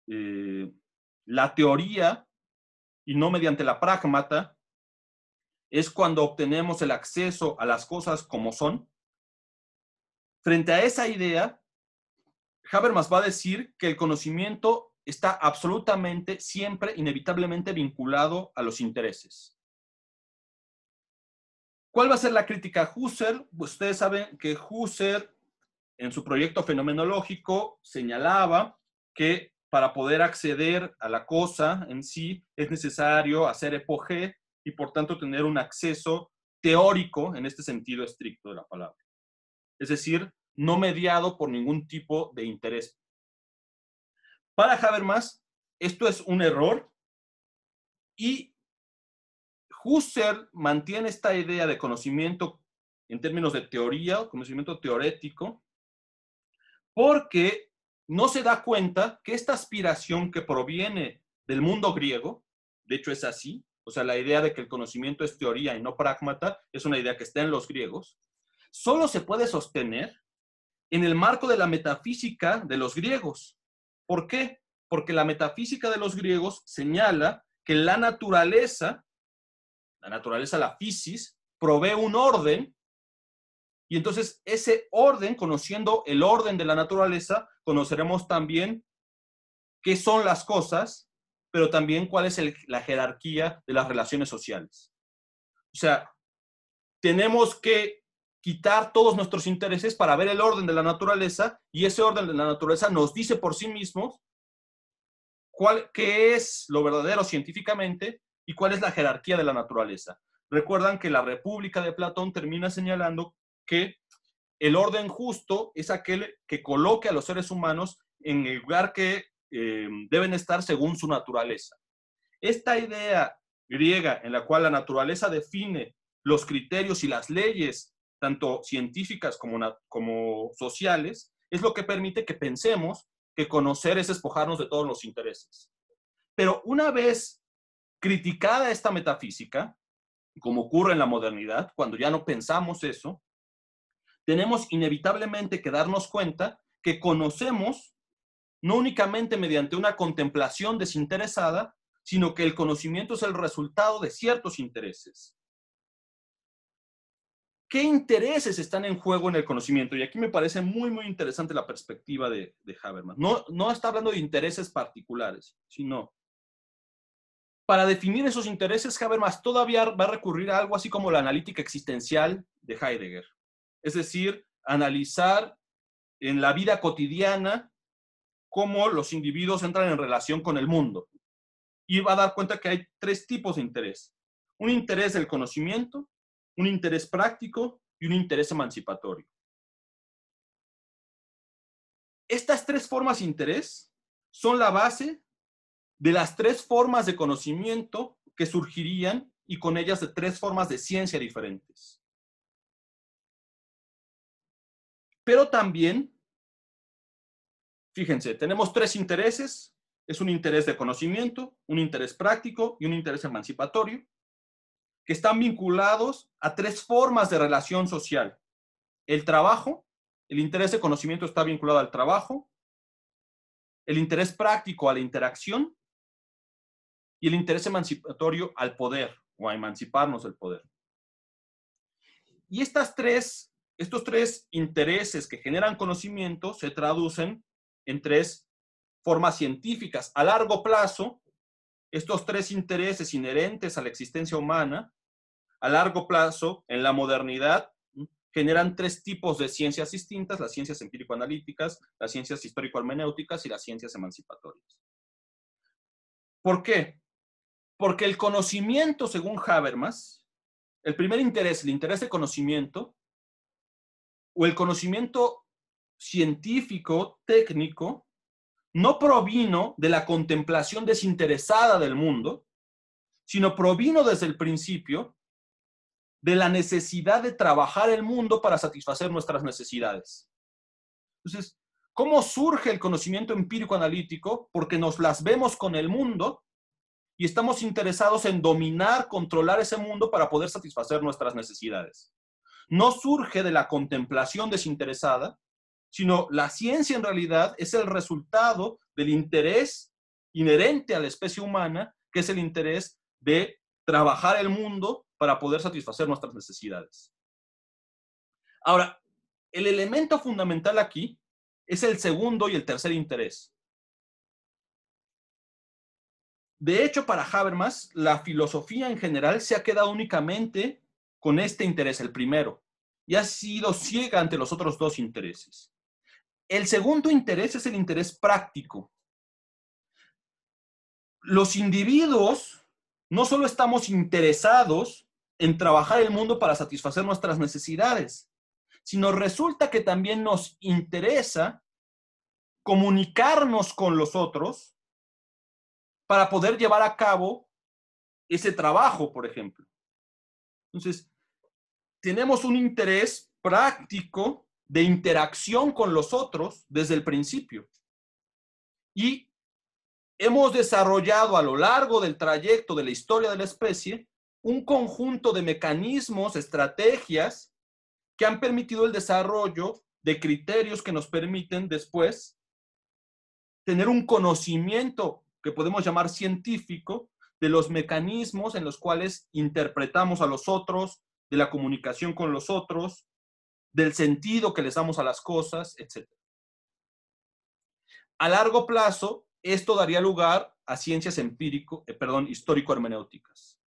eh, la teoría y no mediante la pragmata, es cuando obtenemos el acceso a las cosas como son. Frente a esa idea, Habermas va a decir que el conocimiento está absolutamente, siempre, inevitablemente vinculado a los intereses. ¿Cuál va a ser la crítica? Husserl, pues ustedes saben que Husserl en su proyecto fenomenológico señalaba que para poder acceder a la cosa en sí es necesario hacer epoge y por tanto tener un acceso teórico en este sentido estricto de la palabra. Es decir, no mediado por ningún tipo de interés. Para Habermas, esto es un error y Husserl mantiene esta idea de conocimiento en términos de teoría o conocimiento teorético, porque no se da cuenta que esta aspiración que proviene del mundo griego, de hecho es así, o sea, la idea de que el conocimiento es teoría y no pragmata, es una idea que está en los griegos, solo se puede sostener en el marco de la metafísica de los griegos. ¿Por qué? Porque la metafísica de los griegos señala que la naturaleza la naturaleza, la fisis, provee un orden y entonces ese orden, conociendo el orden de la naturaleza, conoceremos también qué son las cosas, pero también cuál es la jerarquía de las relaciones sociales. O sea, tenemos que quitar todos nuestros intereses para ver el orden de la naturaleza y ese orden de la naturaleza nos dice por sí mismo cuál, qué es lo verdadero científicamente y cuál es la jerarquía de la naturaleza. Recuerdan que la República de Platón termina señalando que el orden justo es aquel que coloque a los seres humanos en el lugar que eh, deben estar según su naturaleza. Esta idea griega en la cual la naturaleza define los criterios y las leyes, tanto científicas como, como sociales, es lo que permite que pensemos que conocer es despojarnos de todos los intereses. Pero una vez criticada esta metafísica, como ocurre en la modernidad, cuando ya no pensamos eso, tenemos inevitablemente que darnos cuenta que conocemos no únicamente mediante una contemplación desinteresada, sino que el conocimiento es el resultado de ciertos intereses. ¿Qué intereses están en juego en el conocimiento? Y aquí me parece muy, muy interesante la perspectiva de, Habermas. No, no está hablando de intereses particulares, sino para definir esos intereses, Habermas todavía va a recurrir a algo así como la analítica existencial de Heidegger, es decir, analizar en la vida cotidiana cómo los individuos entran en relación con el mundo. Y va a dar cuenta que hay tres tipos de interés. Un interés del conocimiento, un interés práctico y un interés emancipatorio. Estas tres formas de interés son la base de las tres formas de conocimiento que surgirían y con ellas de tres formas de ciencia diferentes. Pero también, fíjense, tenemos tres intereses. Es un interés de conocimiento, un interés práctico y un interés emancipatorio, que están vinculados a tres formas de relación social. El trabajo, el interés de conocimiento está vinculado al trabajo, el interés práctico a la interacción y el interés emancipatorio al poder o a emanciparnos del poder. Y estas tres, estos tres intereses que generan conocimiento se traducen en tres formas científicas. A largo plazo, estos tres intereses inherentes a la existencia humana, a largo plazo, en la modernidad, generan tres tipos de ciencias distintas, las ciencias empírico-analíticas, las ciencias histórico-hermenéuticas y las ciencias emancipatorias. ¿Por qué? Porque el conocimiento, según Habermas, el primer interés, el interés de conocimiento, o el conocimiento científico, técnico, no provino de la contemplación desinteresada del mundo, sino provino desde el principio de la necesidad de trabajar el mundo para satisfacer nuestras necesidades. Entonces, ¿cómo surge el conocimiento empírico analítico? Porque nos las vemos con el mundo y estamos interesados en dominar, controlar ese mundo para poder satisfacer nuestras necesidades. No surge de la contemplación desinteresada, sino la ciencia en realidad es el resultado del interés inherente a la especie humana, que es el interés de trabajar el mundo para poder satisfacer nuestras necesidades. Ahora, el elemento fundamental aquí es el segundo y el tercer interés. De hecho, para Habermas, la filosofía en general se ha quedado únicamente con este interés, el primero, y ha sido ciega ante los otros dos intereses. El segundo interés es el interés práctico. Los individuos no solo estamos interesados en trabajar el mundo para satisfacer nuestras necesidades, sino resulta que también nos interesa comunicarnos con los otros para poder llevar a cabo ese trabajo, por ejemplo. Entonces, tenemos un interés práctico de interacción con los otros desde el principio. Y hemos desarrollado a lo largo del trayecto de la historia de la especie un conjunto de mecanismos, estrategias que han permitido el desarrollo de criterios que nos permiten después tener un conocimiento que podemos llamar científico de los mecanismos en los cuales interpretamos a los otros, de la comunicación con los otros, del sentido que les damos a las cosas, etc. A largo plazo, esto daría lugar a ciencias empírico, eh, perdón, histórico-hermenéuticas.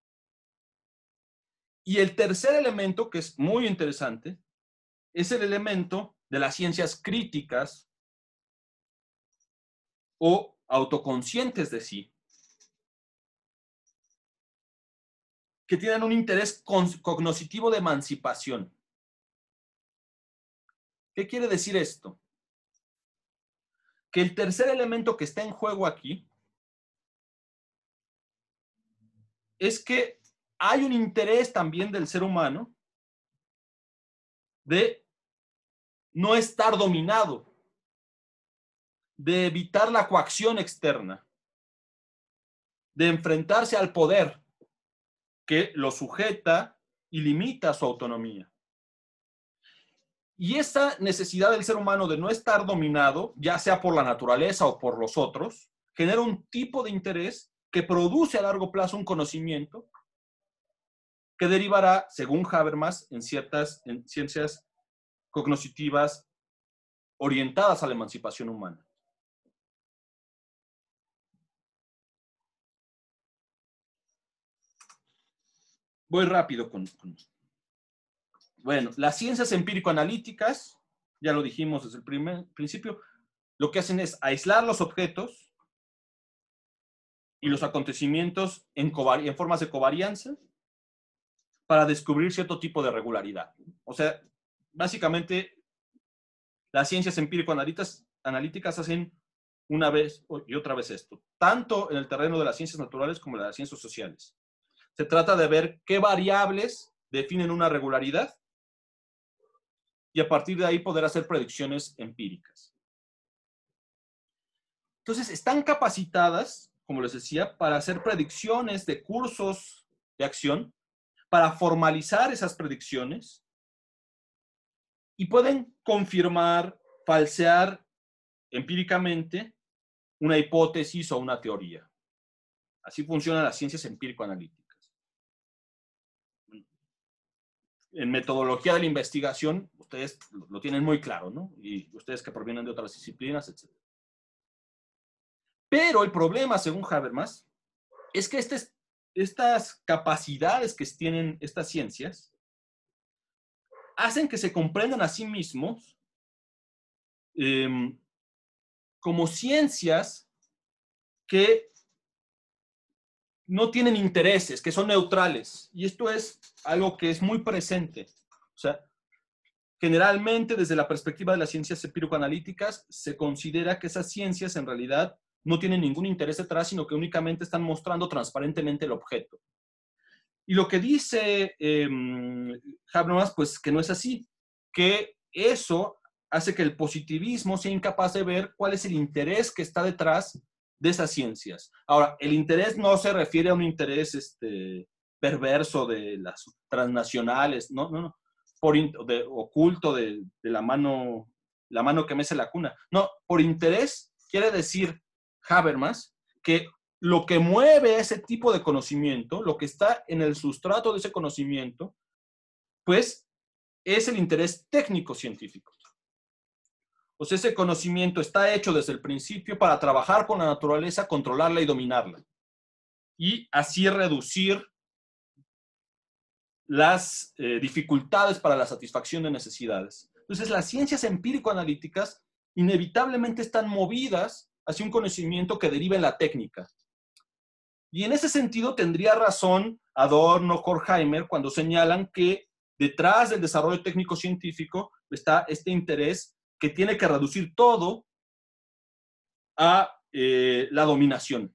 Y el tercer elemento, que es muy interesante, es el elemento de las ciencias críticas o autoconscientes de sí, que tienen un interés cognoscitivo de emancipación. ¿Qué quiere decir esto? Que el tercer elemento que está en juego aquí es que hay un interés también del ser humano de no estar dominado de evitar la coacción externa, de enfrentarse al poder que lo sujeta y limita su autonomía. Y esa necesidad del ser humano de no estar dominado, ya sea por la naturaleza o por los otros, genera un tipo de interés que produce a largo plazo un conocimiento que derivará, según Habermas, en ciertas ciencias cognitivas orientadas a la emancipación humana. Voy rápido con, Bueno, las ciencias empírico-analíticas, ya lo dijimos desde el primer principio, lo que hacen es aislar los objetos y los acontecimientos en, en formas de covarianza para descubrir cierto tipo de regularidad. O sea, básicamente, las ciencias empírico-analíticas hacen una vez y otra vez esto, tanto en el terreno de las ciencias naturales como en las ciencias sociales se trata de ver qué variables definen una regularidad y a partir de ahí poder hacer predicciones empíricas. Entonces, están capacitadas, como les decía, para hacer predicciones de cursos de acción, para formalizar esas predicciones y pueden confirmar, falsear empíricamente una hipótesis o una teoría. Así funciona la ciencia empírico analítica. en metodología de la investigación, ustedes lo tienen muy claro, ¿no? Y ustedes que provienen de otras disciplinas, etc. Pero el problema, según Habermas, es que estas capacidades que tienen estas ciencias hacen que se comprendan a sí mismos em, como ciencias que no tienen intereses, que son neutrales. Y esto es algo que es muy presente. O sea, generalmente desde la perspectiva de las ciencias empírico-analíticas, se considera que esas ciencias en realidad no tienen ningún interés detrás, sino que únicamente están mostrando transparentemente el objeto. Y lo que dice em, Habermas, pues que no es así, que eso hace que el positivismo sea incapaz de ver cuál es el interés que está detrás de esas ciencias. Ahora, el interés no se refiere a un interés este, perverso de las transnacionales, no, no, no, por de, oculto de, de, la mano la mano que mece la cuna. No, por interés quiere decir Habermas que lo que mueve ese tipo de conocimiento, lo que está en el sustrato de ese conocimiento, pues es el interés técnico científico pues ese conocimiento está hecho desde el principio para trabajar con la naturaleza, controlarla y dominarla. Y así reducir las eh, dificultades para la satisfacción de necesidades. Entonces, las ciencias empírico-analíticas inevitablemente están movidas hacia un conocimiento que deriva en la técnica. Y en ese sentido tendría razón Adorno, Horkheimer, cuando señalan que detrás del desarrollo técnico-científico está este interés que tiene que reducir todo a eh, la dominación.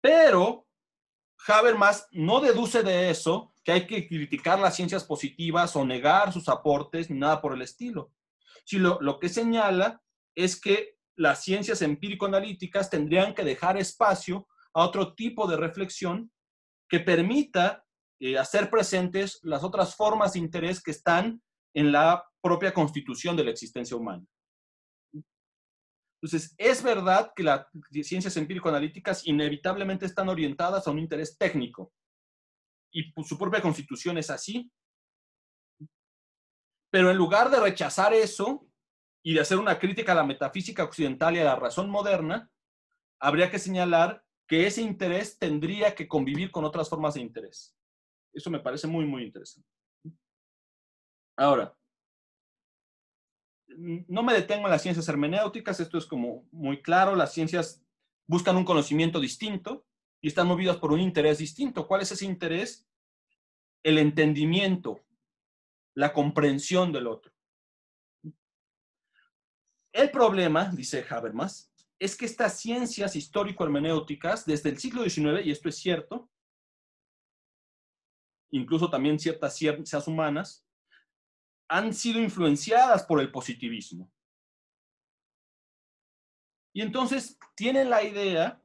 Pero Habermas no deduce de eso que hay que criticar las ciencias positivas o negar sus aportes ni nada por el estilo. lo, que señala es que las ciencias empírico-analíticas tendrían que dejar espacio a otro tipo de reflexión que permita eh, hacer presentes las otras formas de interés que están en la propia constitución de la existencia humana. Entonces, es verdad que las ciencias empírico-analíticas inevitablemente están orientadas a un interés técnico y su propia constitución es así. Pero en lugar de rechazar eso y de hacer una crítica a la metafísica occidental y a la razón moderna, habría que señalar que ese interés tendría que convivir con otras formas de interés. Eso me parece muy, muy interesante. Ahora, no me detengo en las ciencias hermenéuticas, esto es como muy claro, las ciencias buscan un conocimiento distinto y están movidas por un interés distinto. ¿Cuál es ese interés? El entendimiento, la comprensión del otro. El problema, dice Habermas, es que estas ciencias histórico-hermenéuticas desde el siglo XIX, y esto es cierto, incluso también ciertas ciencias humanas, han sido influenciadas por el positivismo. Y entonces tienen la idea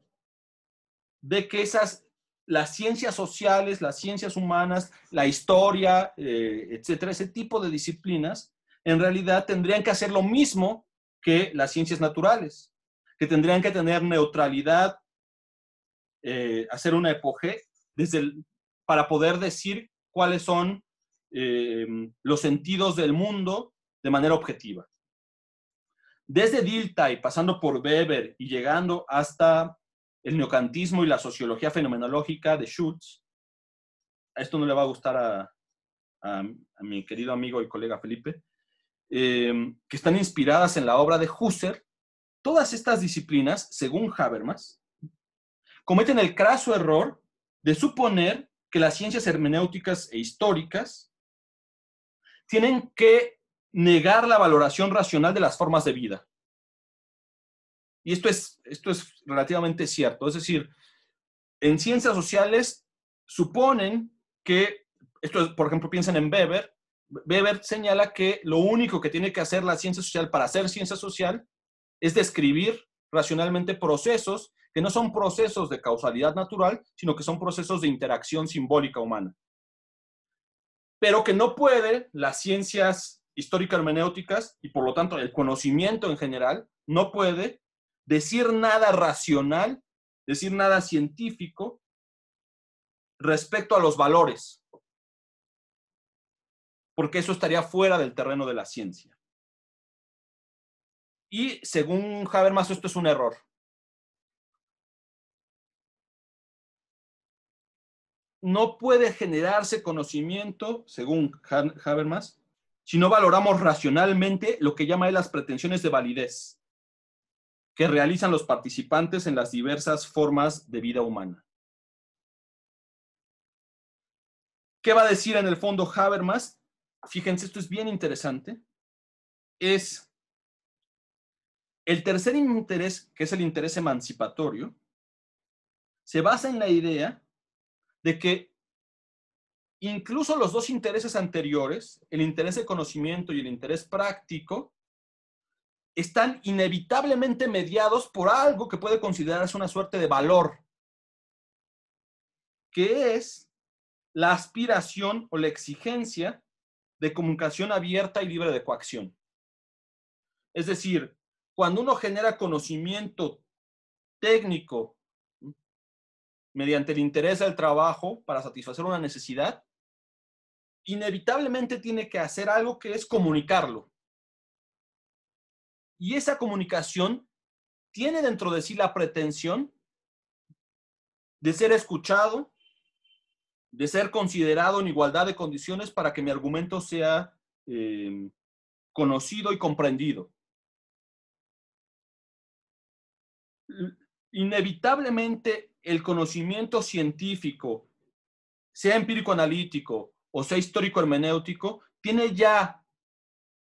de que esas, las ciencias sociales, las ciencias humanas, la historia, eh, etcétera, ese tipo de disciplinas, en realidad tendrían que hacer lo mismo que las ciencias naturales, que tendrían que tener neutralidad, eh, hacer una epoge desde para poder decir cuáles son eh, los sentidos del mundo de manera objetiva. Desde Dilthey, pasando por Weber y llegando hasta el neocantismo y la sociología fenomenológica de Schutz, a esto no le va a gustar a, mi querido amigo y colega Felipe, eh, que están inspiradas en la obra de Husserl, todas estas disciplinas, según Habermas, cometen el craso error de suponer que las ciencias hermenéuticas e históricas tienen que negar la valoración racional de las formas de vida. Y esto es, esto es relativamente cierto. Es decir, en ciencias sociales suponen que, esto es, por ejemplo, piensen en Weber, Weber señala que lo único que tiene que hacer la ciencia social para ser ciencia social es describir racionalmente procesos que no son procesos de causalidad natural, sino que son procesos de interacción simbólica humana pero que no puede las ciencias histórico-hermenéuticas y por lo tanto el conocimiento en general, no puede decir nada racional, decir nada científico respecto a los valores, porque eso estaría fuera del terreno de la ciencia. Y según Habermas, esto es un error. no puede generarse conocimiento, según Habermas, si no valoramos racionalmente lo que llama él las pretensiones de validez que realizan los participantes en las diversas formas de vida humana. ¿Qué va a decir en el fondo Habermas? Fíjense, esto es bien interesante. Es el tercer interés, que es el interés emancipatorio, se basa en la idea de que incluso los dos intereses anteriores, el interés de conocimiento y el interés práctico, están inevitablemente mediados por algo que puede considerarse una suerte de valor, que es la aspiración o la exigencia de comunicación abierta y libre de coacción. Es decir, cuando uno genera conocimiento técnico mediante el interés del trabajo para satisfacer una necesidad, inevitablemente tiene que hacer algo que es comunicarlo. Y esa comunicación tiene dentro de sí la pretensión de ser escuchado, de ser considerado en igualdad de condiciones para que mi argumento sea eh, conocido y comprendido inevitablemente el conocimiento científico, sea empírico-analítico o sea histórico-hermenéutico, tiene ya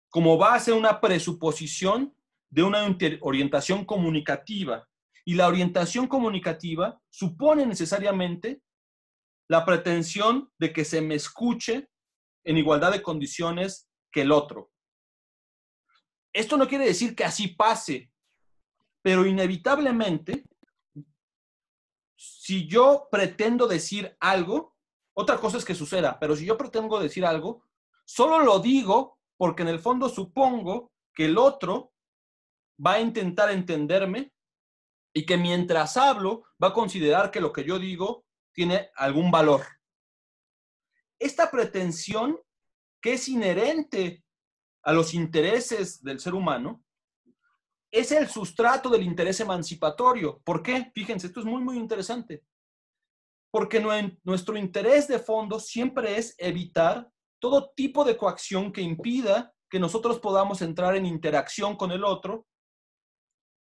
como base una presuposición de una orientación comunicativa. Y la orientación comunicativa supone necesariamente la pretensión de que se me escuche en igualdad de condiciones que el otro. Esto no quiere decir que así pase, pero inevitablemente si yo pretendo decir algo, otra cosa es que suceda, pero si yo pretendo decir algo, solo lo digo porque en el fondo supongo que el otro va a intentar entenderme y que mientras hablo va a considerar que lo que yo digo tiene algún valor. Esta pretensión que es inherente a los intereses del ser humano es el sustrato del interés emancipatorio. ¿Por qué? Fíjense, esto es muy, muy interesante. Porque nuestro interés de fondo siempre es evitar todo tipo de coacción que impida que nosotros podamos entrar en interacción con el otro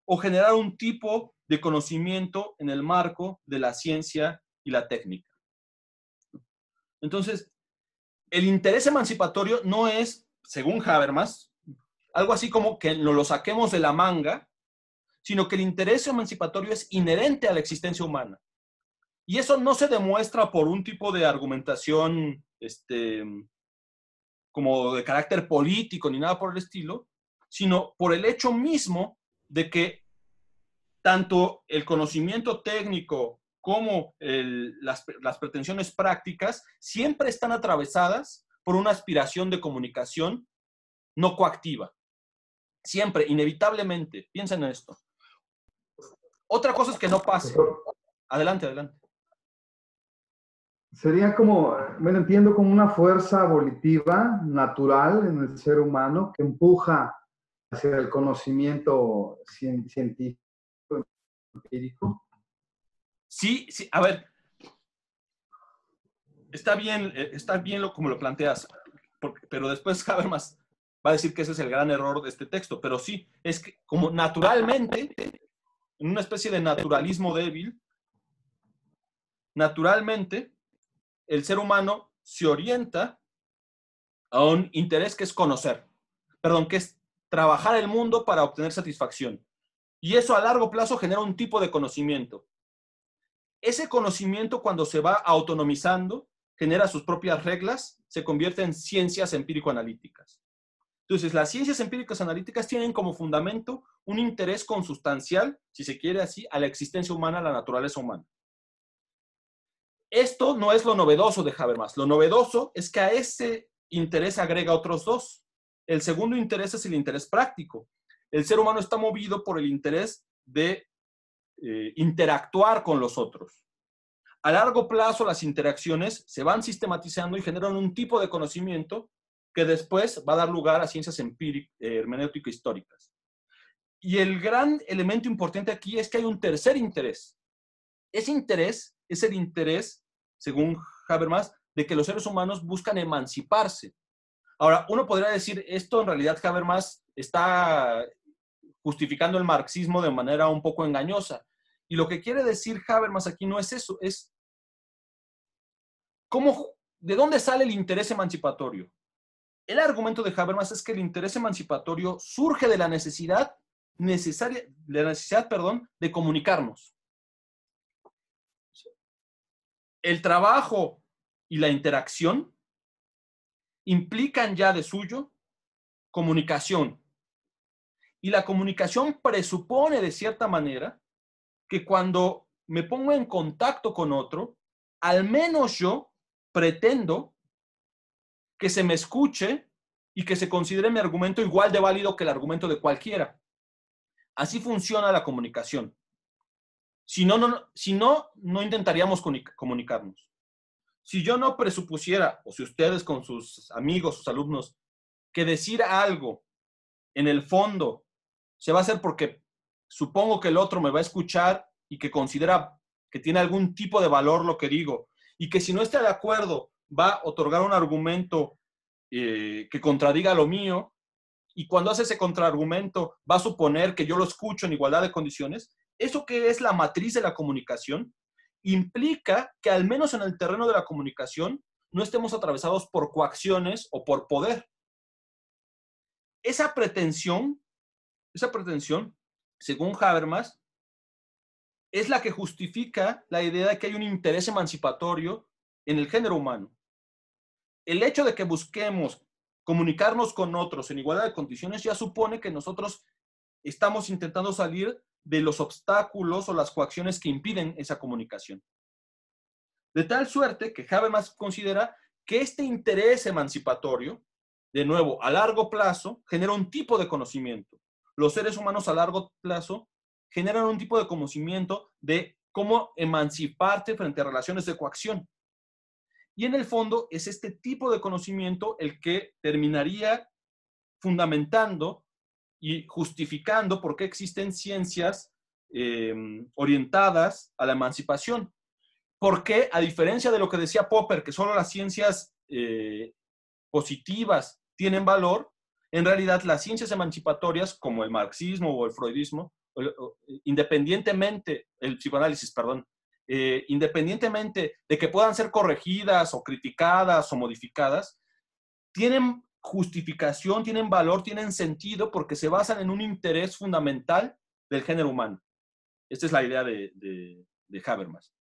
o generar un tipo de conocimiento en el marco de la ciencia y la técnica. Entonces, el interés emancipatorio no es, según Habermas, algo así como que no lo saquemos de la manga, sino que el interés emancipatorio es inherente a la existencia humana. Y eso no se demuestra por un tipo de argumentación este, como de carácter político ni nada por el estilo, sino por el hecho mismo de que tanto el conocimiento técnico como las pretensiones prácticas siempre están atravesadas por una aspiración de comunicación no coactiva. Siempre, inevitablemente. Piensen en esto. Otra cosa es que no pase. Adelante, adelante. Sería como, lo entiendo como una fuerza volitiva natural en el ser humano que empuja hacia el conocimiento científico, empírico. Sí, sí, a ver, está bien, eh, está bien lo, como lo planteas, pero después más va a decir que ese es el gran error de este texto, pero sí, es que como naturalmente, en una especie de naturalismo débil, naturalmente el ser humano se orienta a un interés que es conocer, perdón, que es trabajar el mundo para obtener satisfacción. Y eso a largo plazo genera un tipo de conocimiento. Ese conocimiento cuando se va autonomizando, genera sus propias reglas, se convierte en ciencias empírico-analíticas. Entonces, las ciencias empíricas analíticas tienen como fundamento un interés consustancial, si se quiere así, a la existencia humana, a la naturaleza humana. Esto no es lo novedoso de Habermas. Lo novedoso es que a ese interés agrega otros dos. El segundo interés es el interés práctico. El ser humano está movido por el interés de eh, interactuar con los otros. A largo plazo, las interacciones se van sistematizando y generan un tipo de conocimiento que después va a dar lugar a ciencias eh, hermenéutico hermenéuticas históricas. Y el gran elemento importante aquí es que hay un tercer interés. Ese interés es el interés, según Habermas, de que los seres humanos buscan emanciparse. Ahora, uno podría decir, esto en realidad Habermas está justificando el marxismo de manera un poco engañosa. Y lo que quiere decir Habermas aquí no es eso, es cómo, de dónde sale el interés emancipatorio el argumento de Habermas es que el interés emancipatorio surge de la necesidad necesaria, necesidad, perdón, de comunicarnos. El trabajo y la interacción implican ya de suyo comunicación. Y la comunicación presupone de cierta manera que cuando me pongo en contacto con otro, al menos yo pretendo que se me escuche y que se considere mi argumento igual de válido que el argumento de cualquiera. Así funciona la comunicación. Si no, no, si no, no intentaríamos comunicarnos. Si yo no presupusiera, o si ustedes con sus amigos, sus alumnos, que decir algo en el fondo se va a hacer porque supongo que el otro me va a escuchar y que considera que tiene algún tipo de valor lo que digo, y que si no está de acuerdo va a otorgar un argumento eh, que contradiga lo mío, y cuando hace ese contraargumento va a suponer que yo lo escucho en igualdad de condiciones, eso que es la matriz de la comunicación implica que al menos en el terreno de la comunicación no estemos atravesados por coacciones o por poder. Esa pretensión, esa pretensión, según Habermas, es la que justifica la idea de que hay un interés emancipatorio en el género humano el hecho de que busquemos comunicarnos con otros en igualdad de condiciones ya supone que nosotros estamos intentando salir de los obstáculos o las coacciones que impiden esa comunicación. De tal suerte que Habermas considera que este interés emancipatorio, de nuevo, a largo plazo, genera un tipo de conocimiento. Los seres humanos a largo plazo generan un tipo de conocimiento de cómo emanciparte frente a relaciones de coacción. Y en el fondo es este tipo de conocimiento el que terminaría fundamentando y justificando por qué existen ciencias eh, orientadas a la emancipación. Porque, a diferencia de lo que decía Popper, que solo las ciencias eh, positivas tienen valor, en realidad las ciencias emancipatorias, como el marxismo o el freudismo, independientemente, el psicoanálisis, perdón, eh, independientemente de que puedan ser corregidas o criticadas o modificadas, tienen justificación, tienen valor, tienen sentido porque se basan en un interés fundamental del género humano. Esta es la idea de, de Habermas.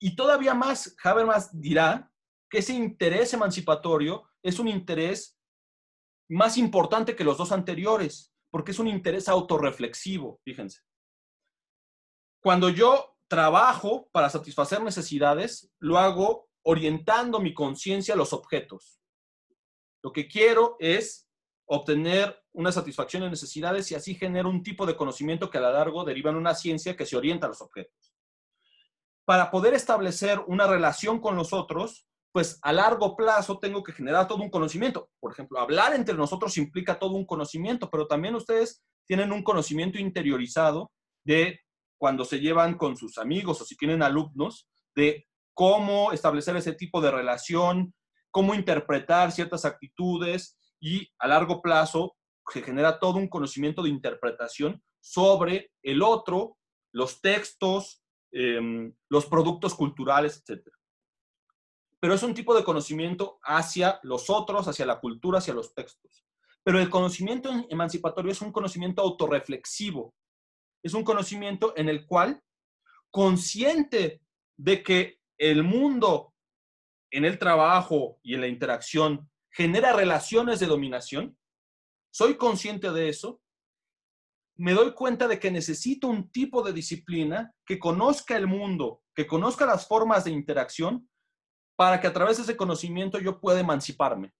Y todavía más, Habermas dirá que ese interés emancipatorio es un interés más importante que los dos anteriores, porque es un interés autorreflexivo, fíjense. Cuando yo trabajo para satisfacer necesidades, lo hago orientando mi conciencia a los objetos. Lo que quiero es obtener una satisfacción de necesidades y así genero un tipo de conocimiento que a lo largo deriva en una ciencia que se orienta a los objetos. Para poder establecer una relación con los otros, pues a largo plazo tengo que generar todo un conocimiento. Por ejemplo, hablar entre nosotros implica todo un conocimiento, pero también ustedes tienen un conocimiento interiorizado de cuando se llevan con sus amigos o si tienen alumnos, de cómo establecer ese tipo de relación, cómo interpretar ciertas actitudes y a largo plazo se genera todo un conocimiento de interpretación sobre el otro, los textos, em, los productos culturales, etc. Pero es un tipo de conocimiento hacia los otros, hacia la cultura, hacia los textos. Pero el conocimiento emancipatorio es un conocimiento autorreflexivo, es un conocimiento en el cual, consciente de que el mundo en el trabajo y en la interacción genera relaciones de dominación, soy consciente de eso, me doy cuenta de que necesito un tipo de disciplina que conozca el mundo, que conozca las formas de interacción, para que a través de ese conocimiento yo pueda emanciparme.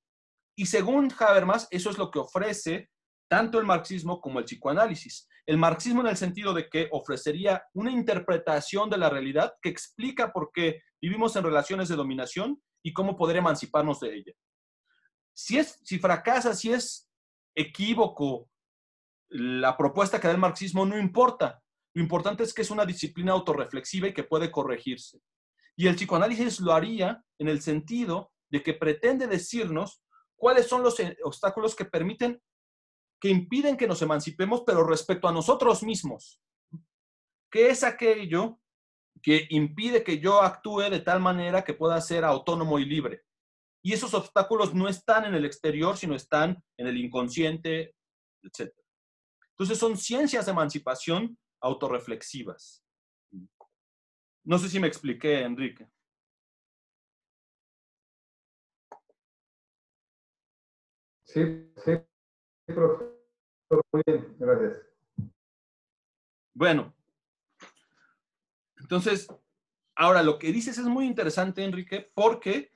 Y según Habermas, eso es lo que ofrece tanto el marxismo como el psicoanálisis. El marxismo en el sentido de que ofrecería una interpretación de la realidad que explica por qué vivimos en relaciones de dominación y cómo poder emanciparnos de ella. Si, es, si fracasa, si es equívoco la propuesta que da el marxismo, no importa. Lo importante es que es una disciplina autorreflexiva y que puede corregirse. Y el psicoanálisis lo haría en el sentido de que pretende decirnos cuáles son los eh, obstáculos que permiten que impiden que nos emancipemos, pero respecto a nosotros mismos. ¿Qué es aquello que impide que yo actúe de tal manera que pueda ser autónomo y libre? Y esos obstáculos no están en el exterior, sino están en el inconsciente, etc. Entonces son ciencias de emancipación autorreflexivas. No sé si me expliqué, Enrique. Sí, sí, profesor. Muy bien, gracias. Bueno, entonces, ahora lo que dices es muy interesante, Enrique, porque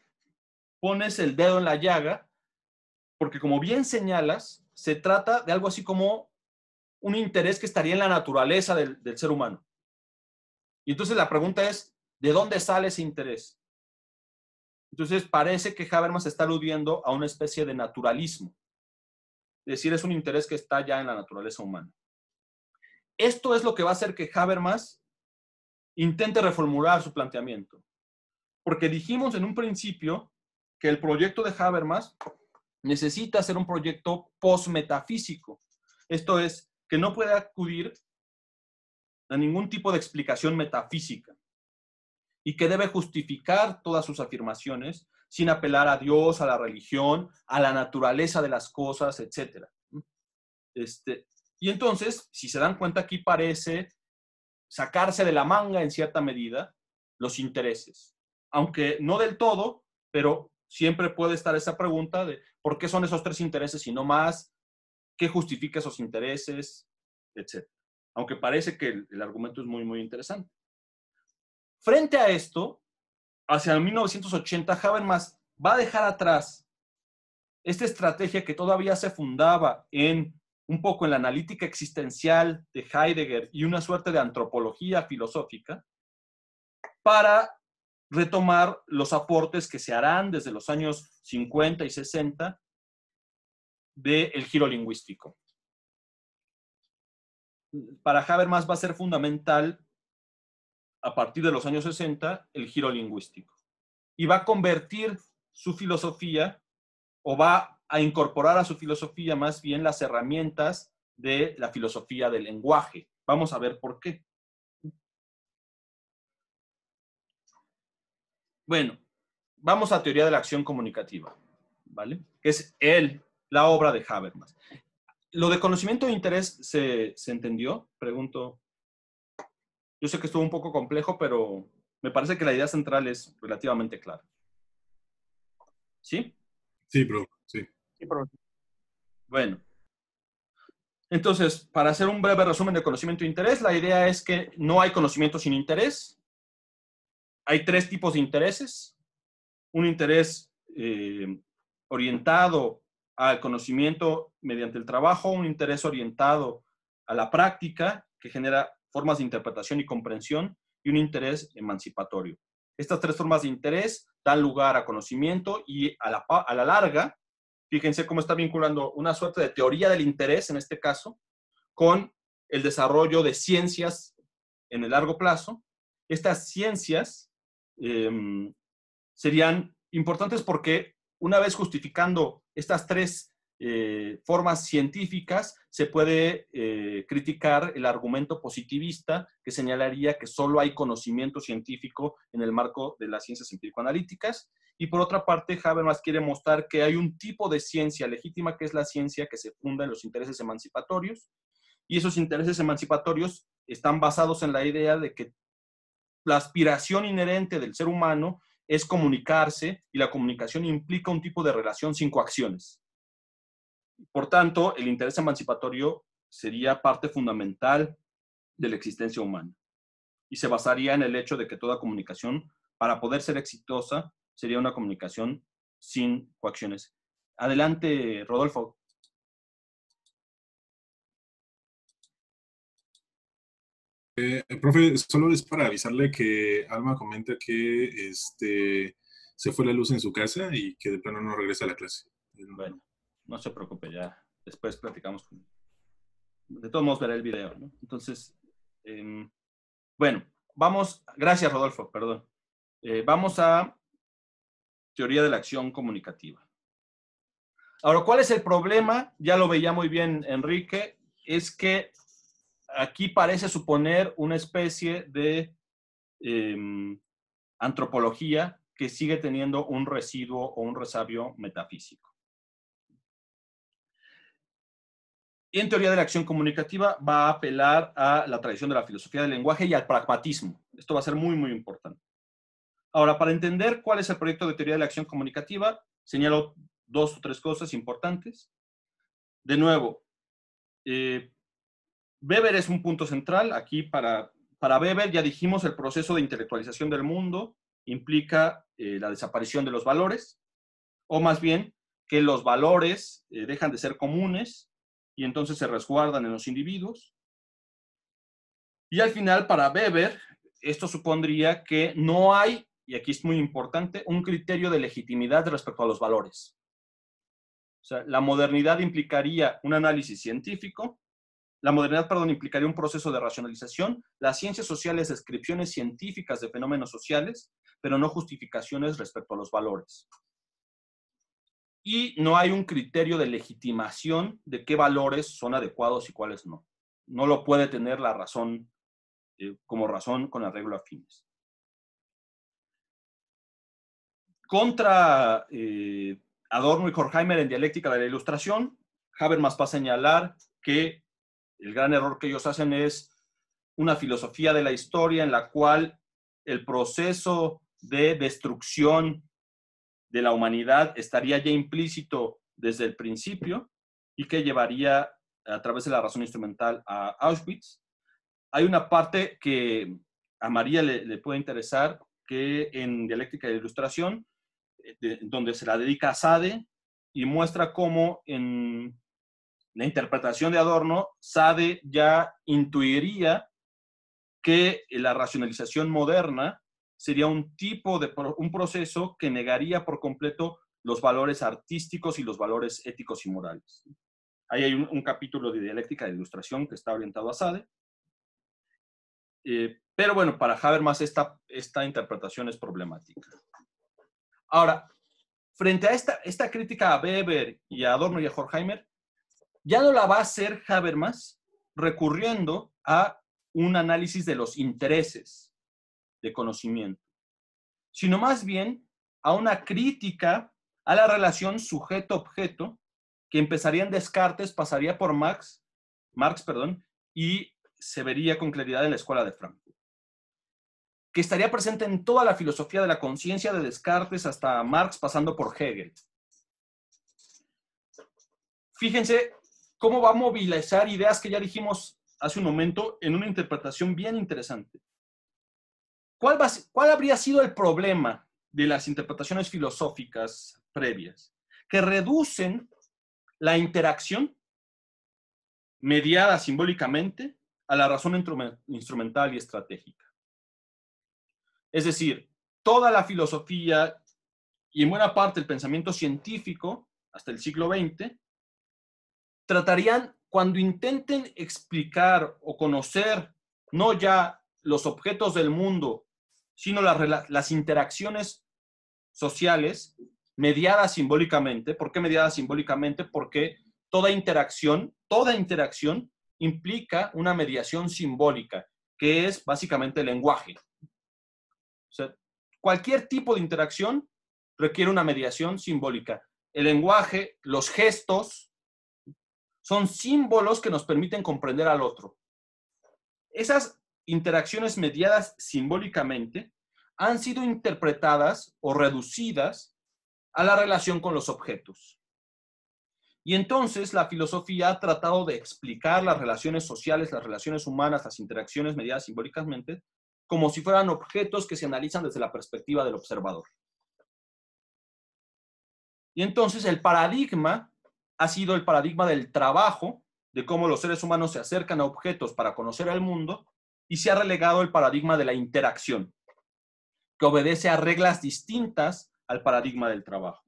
pones el dedo en la llaga, porque como bien señalas, se trata de algo así como un interés que estaría en la naturaleza del, del ser humano. Y entonces la pregunta es, ¿de dónde sale ese interés? Entonces parece que Habermas está aludiendo a una especie de naturalismo. Es decir, es un interés que está ya en la naturaleza humana. Esto es lo que va a hacer que Habermas intente reformular su planteamiento. Porque dijimos en un principio que el proyecto de Habermas necesita ser un proyecto post-metafísico. Esto es, que no puede acudir a ningún tipo de explicación metafísica y que debe justificar todas sus afirmaciones sin apelar a Dios, a la religión, a la naturaleza de las cosas, etc. Este, y entonces, si se dan cuenta, aquí parece sacarse de la manga en cierta medida los intereses, aunque no del todo, pero siempre puede estar esa pregunta de por qué son esos tres intereses y no más, qué justifica esos intereses, etc. Aunque parece que el argumento es muy, muy interesante. Frente a esto, hacia 1980, Habermas va a dejar atrás esta estrategia que todavía se fundaba en un poco en la analítica existencial de Heidegger y una suerte de antropología filosófica, para retomar los aportes que se harán desde los años 50 y 60 del giro lingüístico. Para Habermas va a ser fundamental a partir de los años 60 el giro lingüístico y va a convertir su filosofía o va a incorporar a su filosofía más bien las herramientas de la filosofía del lenguaje. Vamos a ver por qué. Bueno, vamos a teoría de la acción comunicativa, ¿vale? Que es él, la obra de Habermas. ¿Lo de conocimiento e interés se, se entendió? Pregunto yo sé que estuvo un poco complejo, pero me parece que la idea central es relativamente clara. ¿Sí? Sí, bro. Sí. sí bro. Bueno. Entonces, para hacer un breve resumen de conocimiento e interés, la idea es que no hay conocimiento sin interés. Hay tres tipos de intereses. Un interés eh, orientado al conocimiento mediante el trabajo, un interés orientado a la práctica que genera formas de interpretación y comprensión y un interés emancipatorio. Estas tres formas de interés dan lugar a conocimiento y a la, a la larga, fíjense cómo está vinculando una suerte de teoría del interés, en este caso, con el desarrollo de ciencias en el largo plazo. Estas ciencias em, serían importantes porque una vez justificando estas tres eh, formas científicas se puede eh, criticar el argumento positivista que señalaría que solo hay conocimiento científico en el marco de las ciencias empírico-analíticas. Y por otra parte, Habermas quiere mostrar que hay un tipo de ciencia legítima que es la ciencia que se funda en los intereses emancipatorios. Y esos intereses emancipatorios están basados en la idea de que la aspiración inherente del ser humano es comunicarse y la comunicación implica un tipo de relación sin coacciones. Por tanto, el interés emancipatorio sería parte fundamental de la existencia humana y se basaría en el hecho de que toda comunicación, para poder ser exitosa, sería una comunicación sin coacciones. Adelante, Rodolfo. Eh, profe, solo es para avisarle que Alma comenta que este, se fue la luz en su casa y que de plano no regresa a la clase. Bueno, no se preocupe, ya después platicamos con... De todos modos veré el video, Entonces, em, bueno, vamos, gracias Rodolfo, perdón. Eh, vamos a teoría de la acción comunicativa. Ahora, ¿cuál es el problema? Ya lo veía muy bien Enrique, es que aquí parece suponer una especie de em, antropología que sigue teniendo un residuo o un resabio metafísico. en teoría de la acción comunicativa va a apelar a la tradición de la filosofía del lenguaje y al pragmatismo. Esto va a ser muy, muy importante. Ahora, para entender cuál es el proyecto de teoría de la acción comunicativa, señalo dos o tres cosas importantes. De nuevo, Beber eh, Weber es un punto central. Aquí para, para Weber ya dijimos el proceso de intelectualización del mundo implica eh, la desaparición de los valores, o más bien que los valores eh, dejan de ser comunes y entonces se resguardan en los individuos. Y al final, para Weber, esto supondría que no hay, y aquí es muy importante, un criterio de legitimidad respecto a los valores. O sea, la modernidad implicaría un análisis científico, la modernidad, perdón, implicaría un proceso de racionalización, las ciencias sociales, descripciones científicas de fenómenos sociales, pero no justificaciones respecto a los valores y no hay un criterio de legitimación de qué valores son adecuados y cuáles no. No lo puede tener la razón eh, como razón con arreglo a fines. Contra eh, Adorno y Horkheimer en Dialéctica de la Ilustración, Habermas va a señalar que el gran error que ellos hacen es una filosofía de la historia en la cual el proceso de destrucción de la humanidad estaría ya implícito desde el principio y que llevaría a través de la razón instrumental a Auschwitz. Hay una parte que a María le, puede interesar, que en Dialéctica de Ilustración, eh, donde se la dedica a Sade y muestra cómo en la interpretación de Adorno, Sade ya intuiría que la racionalización moderna sería un tipo de un proceso que negaría por completo los valores artísticos y los valores éticos y morales. Ahí hay un, capítulo de dialéctica de ilustración que está orientado a Sade. Eh, pero bueno, para Habermas esta, esta interpretación es problemática. Ahora, frente a esta, esta crítica a Weber y a Adorno y a Horkheimer, ya no la va a hacer Habermas recurriendo a un análisis de los intereses de conocimiento, sino más bien a una crítica a la relación sujeto-objeto que empezaría en Descartes, pasaría por Marx, Marx perdón, y se vería con claridad en la escuela de Frankfurt, que estaría presente en toda la filosofía de la conciencia de Descartes hasta Marx, pasando por Hegel. Fíjense cómo va a movilizar ideas que ya dijimos hace un momento en una interpretación bien interesante. ¿Cuál, habría sido el problema de las interpretaciones filosóficas previas? Que reducen la interacción mediada simbólicamente a la razón instrumental y estratégica. Es decir, toda la filosofía y en buena parte el pensamiento científico hasta el siglo XX tratarían cuando intenten explicar o conocer no ya los objetos del mundo sino las, interacciones sociales mediadas simbólicamente. ¿Por qué mediadas simbólicamente? Porque toda interacción, toda interacción implica una mediación simbólica, que es básicamente el lenguaje. cualquier tipo de interacción requiere una mediación simbólica. El lenguaje, los gestos, son símbolos que nos permiten comprender al otro. Esas interacciones mediadas simbólicamente han sido interpretadas o reducidas a la relación con los objetos. Y entonces la filosofía ha tratado de explicar las relaciones sociales, las relaciones humanas, las interacciones mediadas simbólicamente, como si fueran objetos que se analizan desde la perspectiva del observador. Y entonces el paradigma ha sido el paradigma del trabajo, de cómo los seres humanos se acercan a objetos para conocer el mundo, y se ha relegado el paradigma de la interacción, que obedece a reglas distintas al paradigma del trabajo.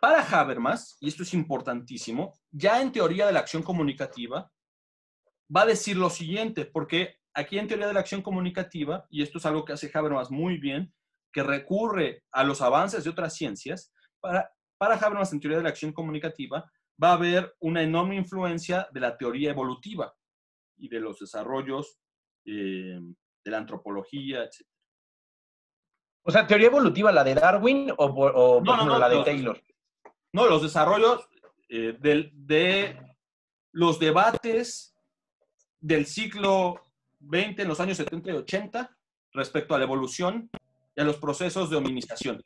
Para Habermas, y esto es importantísimo, ya en teoría de la acción comunicativa, va a decir lo siguiente, porque aquí en teoría de la acción comunicativa, y esto es algo que hace Habermas muy bien, que recurre a los avances de otras ciencias, para, para Habermas en teoría de la acción comunicativa va a haber una enorme influencia de la teoría evolutiva, y de los desarrollos eh, de la antropología, etc. O sea, teoría evolutiva, la de Darwin o, no, la de Taylor. No, los desarrollos eh, de, los debates del siglo XX, en los años 70 y 80, respecto a la evolución y a los procesos de hominización.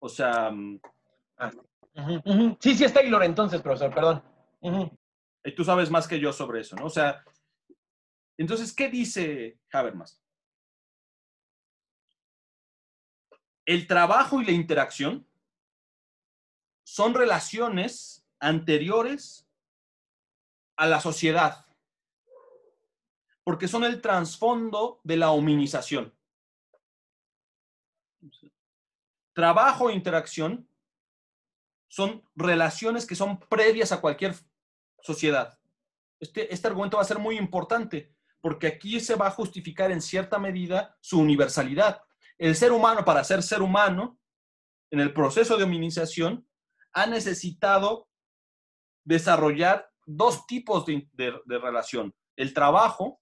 O sea... Mm, ah, sí, sí es Taylor entonces, profesor, perdón. Y tú sabes más que yo sobre eso, ¿no? O sea, entonces, ¿qué dice Habermas? El trabajo y la interacción son relaciones anteriores a la sociedad, porque son el trasfondo de la hominización. Trabajo e interacción son relaciones que son previas a cualquier sociedad. Este, este argumento va a ser muy importante porque aquí se va a justificar en cierta medida su universalidad. El ser humano, para ser ser humano, en el proceso de hominización, ha necesitado desarrollar dos tipos de, relación, el trabajo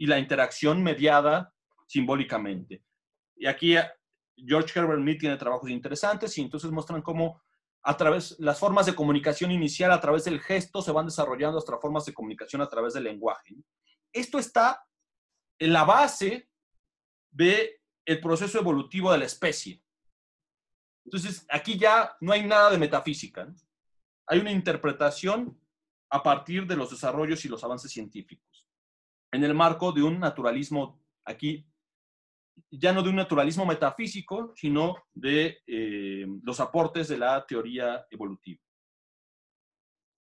y la interacción mediada simbólicamente. Y aquí eh, George Herbert Mead tiene trabajos interesantes y entonces muestran cómo a través las formas de comunicación inicial a través del gesto se van desarrollando hasta formas de comunicación a través del lenguaje esto está en la base de el proceso evolutivo de la especie. Entonces, aquí ya no hay nada de metafísica. Hay una interpretación a partir de los desarrollos y los avances científicos, en el marco de un naturalismo, aquí, ya no de un naturalismo metafísico, sino de eh, los aportes de la teoría evolutiva.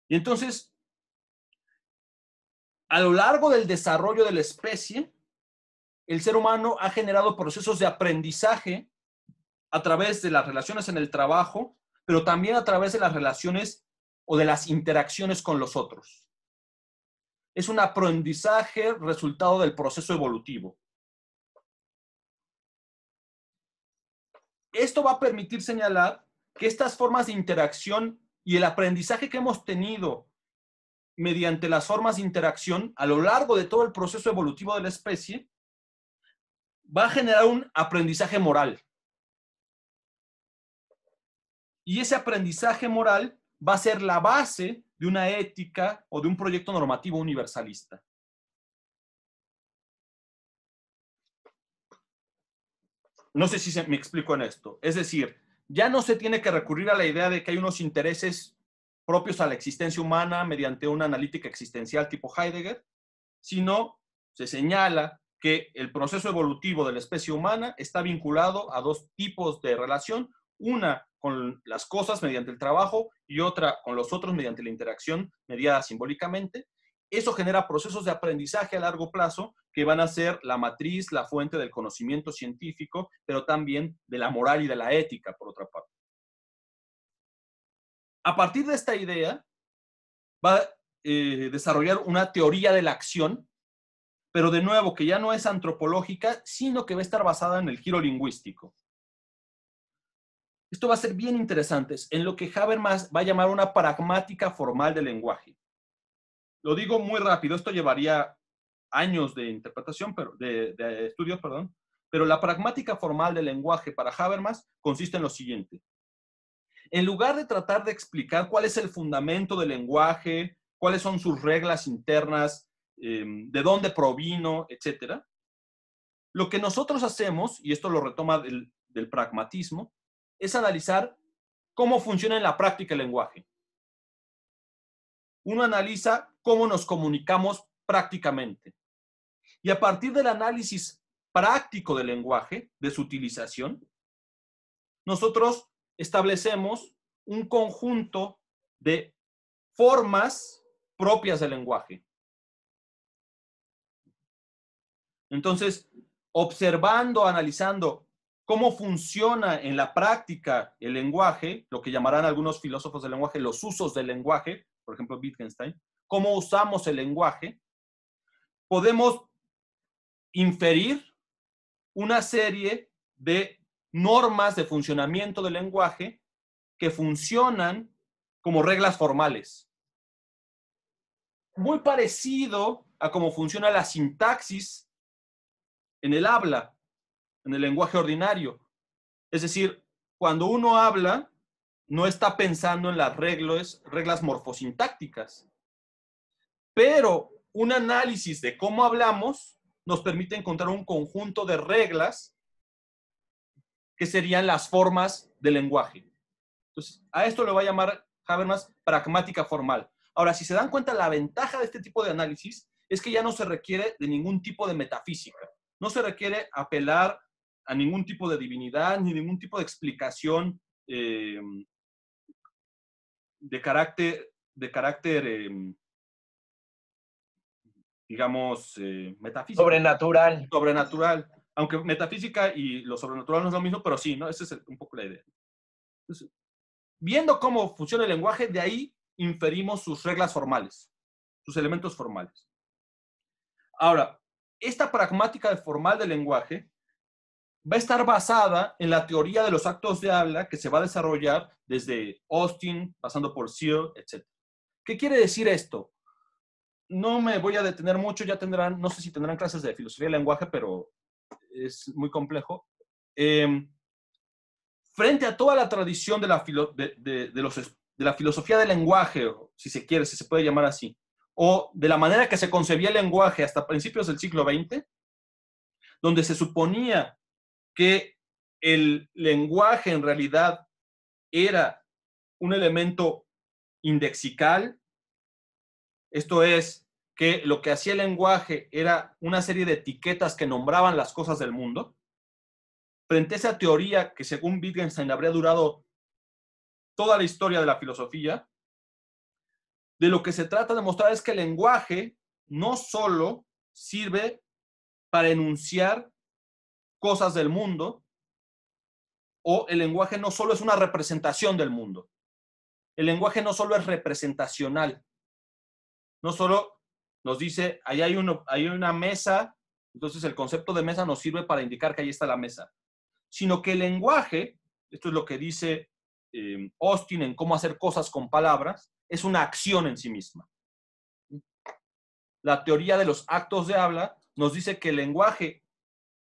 Y entonces, a lo largo del desarrollo de la especie, el ser humano ha generado procesos de aprendizaje a través de las relaciones en el trabajo, pero también a través de las relaciones o de las interacciones con los otros. Es un aprendizaje resultado del proceso evolutivo. Esto va a permitir señalar que estas formas de interacción y el aprendizaje que hemos tenido mediante las formas de interacción a lo largo de todo el proceso evolutivo de la especie, va a generar un aprendizaje moral. Y ese aprendizaje moral va a ser la base de una ética o de un proyecto normativo universalista. No sé si me explico en esto. Es decir, ya no se tiene que recurrir a la idea de que hay unos intereses propios a la existencia humana mediante una analítica existencial tipo Heidegger, sino se señala que el proceso evolutivo de la especie humana está vinculado a dos tipos de relación, una con las cosas mediante el trabajo y otra con los otros mediante la interacción mediada simbólicamente. Eso genera procesos de aprendizaje a largo plazo que van a ser la matriz, la fuente del conocimiento científico, pero también de la moral y de la ética, por otra parte. A partir de esta idea, va a eh, desarrollar una teoría de la acción, pero de nuevo, que ya no es antropológica, sino que va a estar basada en el giro lingüístico. Esto va a ser bien interesante, en lo que Habermas va a llamar una pragmática formal del lenguaje. Lo digo muy rápido, esto llevaría años de interpretación, pero, de estudios, perdón, pero la pragmática formal del lenguaje para Habermas consiste en lo siguiente en lugar de tratar de explicar cuál es el fundamento del lenguaje, cuáles son sus reglas internas, em, de dónde provino, etcétera, lo que nosotros hacemos, y esto lo retoma del, del, pragmatismo, es analizar cómo funciona en la práctica el lenguaje. Uno analiza cómo nos comunicamos prácticamente. Y a partir del análisis práctico del lenguaje, de su utilización, nosotros establecemos un conjunto de formas propias del lenguaje. Entonces, observando, analizando cómo funciona en la práctica el lenguaje, lo que llamarán algunos filósofos del lenguaje los usos del lenguaje, por ejemplo Wittgenstein, cómo usamos el lenguaje, podemos inferir una serie de normas de funcionamiento del lenguaje que funcionan como reglas formales. Muy parecido a cómo funciona la sintaxis en el habla, en el lenguaje ordinario. Es decir, cuando uno habla, no está pensando en las reglas, reglas morfosintácticas. Pero un análisis de cómo hablamos nos permite encontrar un conjunto de reglas que serían las formas del lenguaje. Entonces, a esto lo va a llamar Habermas pragmática formal. Ahora, si se dan cuenta, la ventaja de este tipo de análisis es que ya no se requiere de ningún tipo de metafísica, no se requiere apelar a ningún tipo de divinidad ni ningún tipo de explicación eh, de carácter, de carácter eh, digamos, eh, metafísico. Sobrenatural. Sobrenatural aunque metafísica y lo sobrenatural no es lo mismo, pero sí, ¿no? Esa es un poco la idea. viendo cómo funciona el lenguaje, de ahí inferimos sus reglas formales, sus elementos formales. Ahora, esta pragmática formal del lenguaje va a estar basada en la teoría de los actos de habla que se va a desarrollar desde Austin, pasando por Searle, etc. ¿Qué quiere decir esto? No me voy a detener mucho, ya tendrán, no sé si tendrán clases de filosofía del lenguaje, pero es muy complejo. Em, frente a toda la tradición de la, de, los, de la filosofía del lenguaje, si se quiere, si se puede llamar así, o de la manera que se concebía el lenguaje hasta principios del siglo XX, donde se suponía que el lenguaje en realidad era un elemento indexical, esto es, que lo que hacía el lenguaje era una serie de etiquetas que nombraban las cosas del mundo, frente a esa teoría que según Wittgenstein habría durado toda la historia de la filosofía, de lo que se trata de mostrar es que el lenguaje no solo sirve para enunciar cosas del mundo, o el lenguaje no solo es una representación del mundo. El lenguaje no solo es representacional, no solo nos dice, ahí hay, uno, hay una mesa, entonces el concepto de mesa nos sirve para indicar que ahí está la mesa, sino que el lenguaje, esto es lo que dice em, Austin en cómo hacer cosas con palabras, es una acción en sí misma. La teoría de los actos de habla nos dice que el lenguaje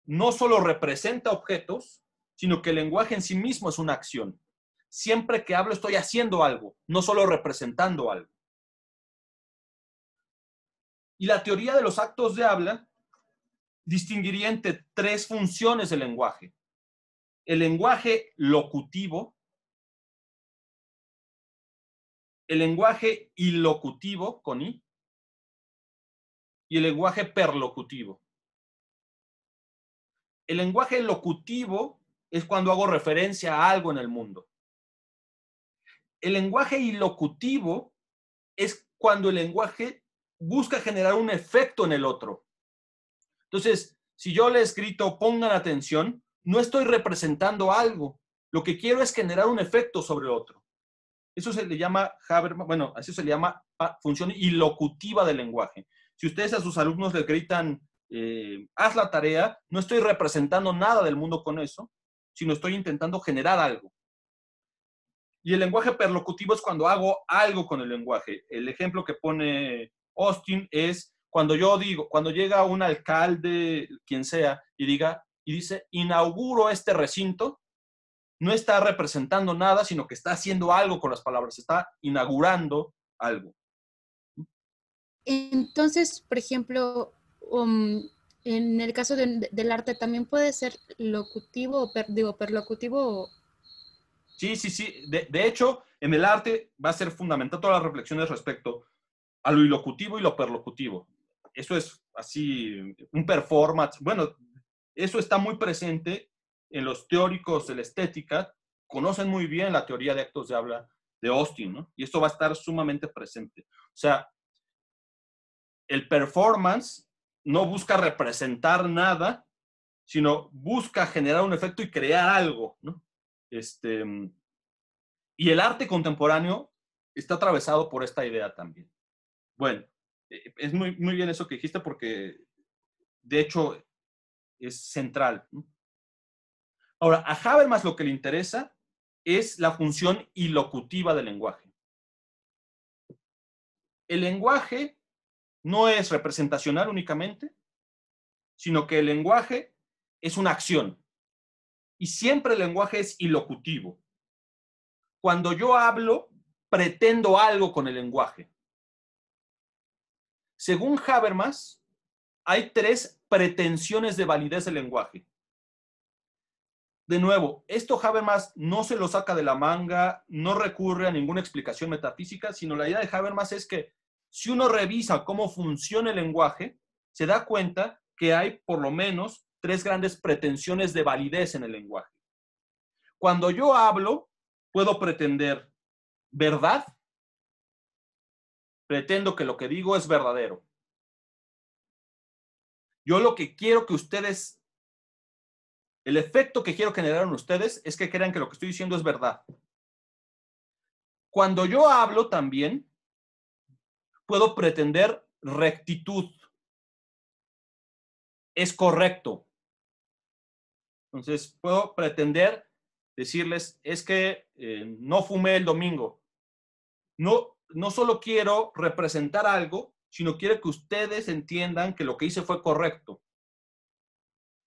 no solo representa objetos, sino que el lenguaje en sí mismo es una acción. Siempre que hablo estoy haciendo algo, no solo representando algo. Y la teoría de los actos de habla distinguiría entre tres funciones del lenguaje. El lenguaje locutivo, el lenguaje ilocutivo con I y el lenguaje perlocutivo. El lenguaje locutivo es cuando hago referencia a algo en el mundo. El lenguaje ilocutivo es cuando el lenguaje busca generar un efecto en el otro. Entonces, si yo le he escrito pongan atención, no estoy representando algo. Lo que quiero es generar un efecto sobre el otro. Eso se le llama bueno, así se le llama ah, función ilocutiva del lenguaje. Si ustedes a sus alumnos le gritan, eh, haz la tarea, no estoy representando nada del mundo con eso, sino estoy intentando generar algo. Y el lenguaje perlocutivo es cuando hago algo con el lenguaje. El ejemplo que pone Austin es cuando yo digo, cuando llega un alcalde, quien sea, y diga, y dice, inauguro este recinto, no está representando nada, sino que está haciendo algo con las palabras, está inaugurando algo. Entonces, por ejemplo, um, en el caso del arte también puede ser locutivo, o perlocutivo. Sí, sí, sí. de, hecho, en el arte va a ser fundamental todas las reflexiones respecto a lo ilocutivo y lo perlocutivo. Eso es así, un performance. Bueno, eso está muy presente en los teóricos de la estética, conocen muy bien la teoría de actos de habla de Austin, ¿no? Y esto va a estar sumamente presente. O sea, el performance no busca representar nada, sino busca generar un efecto y crear algo, ¿no? Este, y el arte contemporáneo está atravesado por esta idea también. Bueno, eh, es muy, muy bien eso que dijiste porque, de hecho, es central. Ahora, a más lo que le interesa es la función ilocutiva del lenguaje. El lenguaje no es representacional únicamente, sino que el lenguaje es una acción. Y siempre el lenguaje es ilocutivo. Cuando yo hablo, pretendo algo con el lenguaje. Según Habermas, hay tres pretensiones de validez del lenguaje. De nuevo, esto Habermas no se lo saca de la manga, no recurre a ninguna explicación metafísica, sino la idea de Habermas es que si uno revisa cómo funciona el lenguaje, se da cuenta que hay por lo menos tres grandes pretensiones de validez en el lenguaje. Cuando yo hablo, puedo pretender verdad, Pretendo que lo que digo es verdadero. Yo lo que quiero que ustedes, el efecto que quiero generar en ustedes es que crean que lo que estoy diciendo es verdad. Cuando yo hablo también, puedo pretender rectitud. Es correcto. Entonces, puedo pretender decirles, es que eh, no fumé el domingo. No, no solo quiero representar algo, sino quiero que ustedes entiendan que lo que hice fue correcto.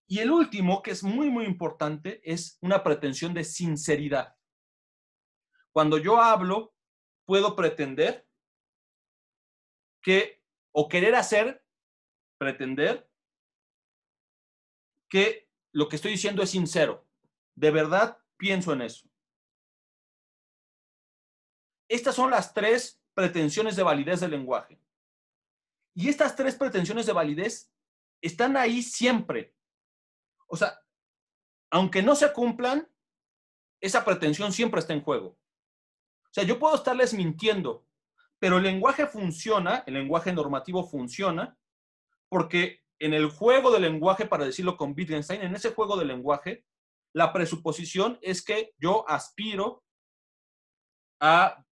Y el último, que es muy, muy importante, es una pretensión de sinceridad. Cuando yo hablo, puedo pretender que, o querer hacer, pretender que lo que estoy diciendo es sincero. De verdad pienso en eso. Estas son las tres pretensiones de validez del lenguaje. Y estas tres pretensiones de validez están ahí siempre. O sea, aunque no se cumplan, esa pretensión siempre está en juego. O sea, yo puedo estarles mintiendo, pero el lenguaje funciona, el lenguaje normativo funciona, porque en el juego del lenguaje, para decirlo con Wittgenstein, en ese juego del lenguaje, la presuposición es que yo aspiro a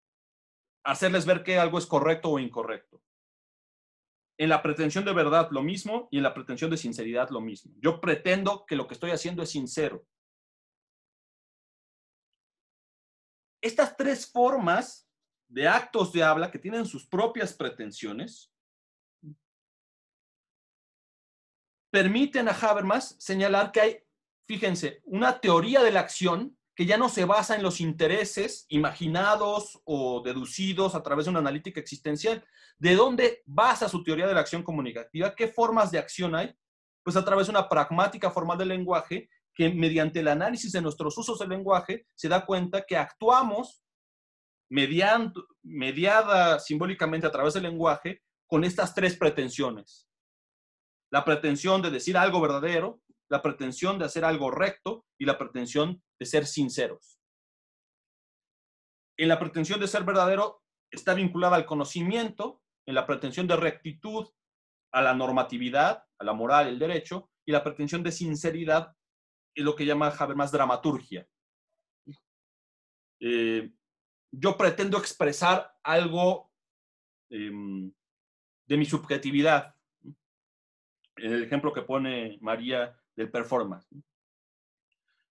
hacerles ver que algo es correcto o incorrecto. En la pretensión de verdad lo mismo y en la pretensión de sinceridad lo mismo. Yo pretendo que lo que estoy haciendo es sincero. Estas tres formas de actos de habla que tienen sus propias pretensiones permiten a Habermas señalar que hay, fíjense, una teoría de la acción que ya no se basa en los intereses imaginados o deducidos a través de una analítica existencial. ¿De dónde basa su teoría de la acción comunicativa? ¿Qué formas de acción hay? Pues a través de una pragmática formal del lenguaje que mediante el análisis de nuestros usos del lenguaje se da cuenta que actuamos mediada simbólicamente a través del lenguaje con estas tres pretensiones. La pretensión de decir algo verdadero, la pretensión de hacer algo recto y la pretensión de ser sinceros. En la pretensión de ser verdadero está vinculada al conocimiento, en la pretensión de rectitud a la normatividad, a la moral, el derecho, y la pretensión de sinceridad es lo que llama Habermas dramaturgia. Eh, yo pretendo expresar algo em, de mi subjetividad. En El ejemplo que pone María del performance.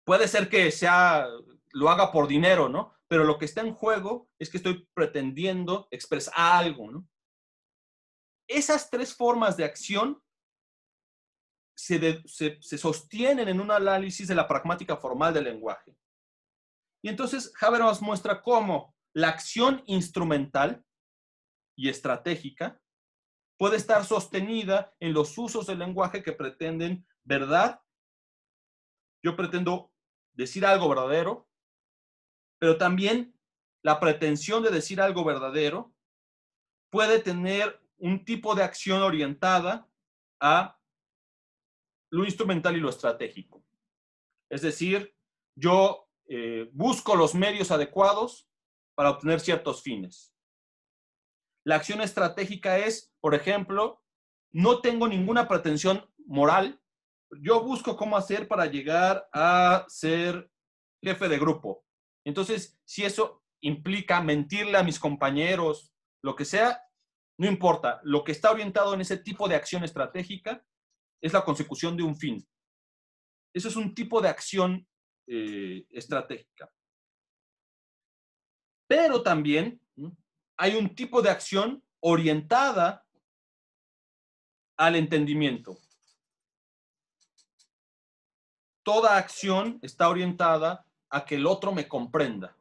Puede ser que sea, lo haga por dinero, ¿no? Pero lo que está en juego es que estoy pretendiendo expresar algo, ¿no? Esas tres formas de acción se, se sostienen en un análisis de la pragmática formal del lenguaje. Y entonces Habermas muestra cómo la acción instrumental y estratégica puede estar sostenida en los usos del lenguaje que pretenden verdad, yo pretendo decir algo verdadero, pero también la pretensión de decir algo verdadero puede tener un tipo de acción orientada a lo instrumental y lo estratégico. Es decir, yo eh, busco los medios adecuados para obtener ciertos fines. La acción estratégica es, por ejemplo, no tengo ninguna pretensión moral yo busco cómo hacer para llegar a ser jefe de grupo. Entonces, si eso implica mentirle a mis compañeros, lo que sea, no importa. Lo que está orientado en ese tipo de acción estratégica es la consecución de un fin. Eso es un tipo de acción eh, estratégica. Pero también hay un tipo de acción orientada al entendimiento toda acción está orientada a que el otro me comprenda.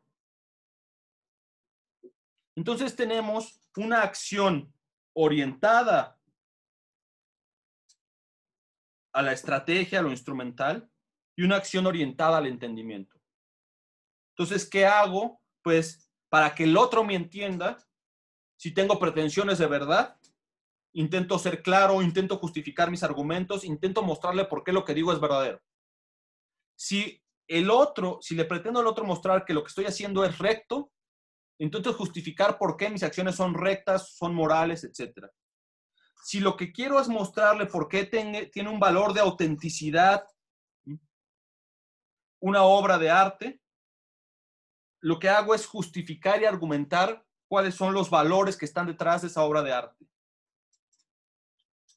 Entonces tenemos una acción orientada a la estrategia, a lo instrumental, y una acción orientada al entendimiento. Entonces, ¿qué hago? Pues para que el otro me entienda, si tengo pretensiones de verdad, intento ser claro, intento justificar mis argumentos, intento mostrarle por qué lo que digo es verdadero. Si el otro, si le pretendo al otro mostrar que lo que estoy haciendo es recto, entonces justificar por qué mis acciones son rectas, son morales, etc. Si lo que quiero es mostrarle por qué tiene, un valor de autenticidad una obra de arte, lo que hago es justificar y argumentar cuáles son los valores que están detrás de esa obra de arte.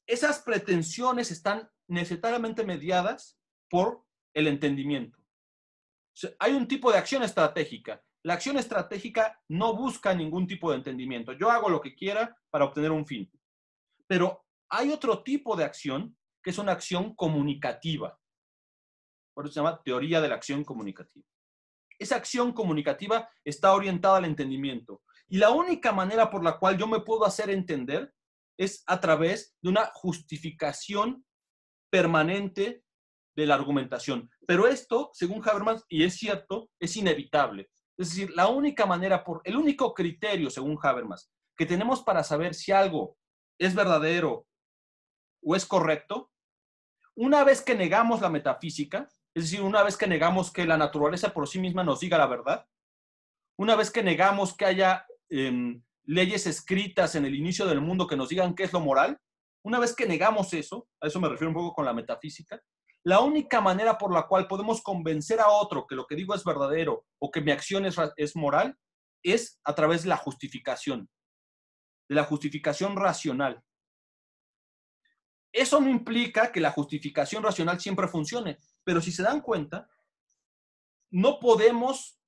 Esas pretensiones están necesariamente mediadas por el entendimiento. Hay un tipo de acción estratégica. La acción estratégica no busca ningún tipo de entendimiento. Yo hago lo que quiera para obtener un fin. Pero hay otro tipo de acción que es una acción comunicativa. Por eso se llama teoría de la acción comunicativa. Esa acción comunicativa está orientada al entendimiento. Y la única manera por la cual yo me puedo hacer entender es a través de una justificación permanente de la argumentación. Pero esto, según Habermas, y es cierto, es inevitable. Es decir, la única manera, por, el único criterio, según Habermas, que tenemos para saber si algo es verdadero o es correcto, una vez que negamos la metafísica, es decir, una vez que negamos que la naturaleza por sí misma nos diga la verdad, una vez que negamos que haya em, leyes escritas en el inicio del mundo que nos digan qué es lo moral, una vez que negamos eso, a eso me refiero un poco con la metafísica, la única manera por la cual podemos convencer a otro que lo que digo es verdadero o que mi acción es, moral es a través de la justificación, de la justificación racional. Eso no implica que la justificación racional siempre funcione, pero si se dan cuenta, no podemos,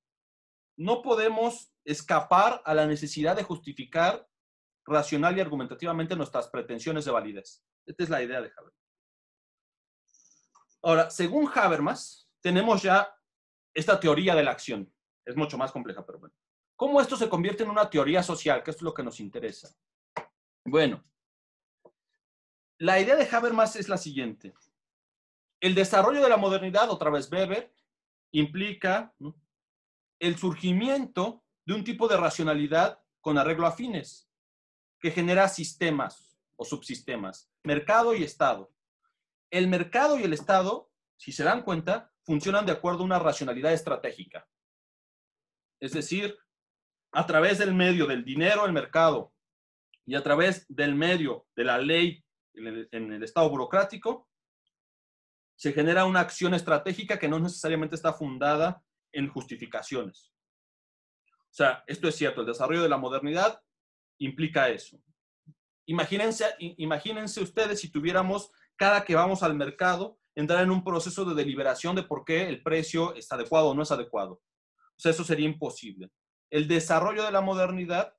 no podemos escapar a la necesidad de justificar racional y argumentativamente nuestras pretensiones de validez. Esta es la idea de Javier. Ahora, según Habermas, tenemos ya esta teoría de la acción. Es mucho más compleja, pero bueno. ¿Cómo esto se convierte en una teoría social? Que es lo que nos interesa. Bueno, la idea de Habermas es la siguiente. El desarrollo de la modernidad, otra vez Weber, implica el surgimiento de un tipo de racionalidad con arreglo a fines, que genera sistemas o subsistemas, mercado y Estado, el mercado y el Estado, si se dan cuenta, funcionan de acuerdo a una racionalidad estratégica. Es decir, a través del medio del dinero, el mercado, y a través del medio de la ley en el, Estado burocrático, se genera una acción estratégica que no necesariamente está fundada en justificaciones. O sea, esto es cierto, el desarrollo de la modernidad implica eso. Imagínense, imagínense ustedes si tuviéramos cada que vamos al mercado, entrar en un proceso de deliberación de por qué el precio está adecuado o no es adecuado. O sea, eso sería imposible. El desarrollo de la modernidad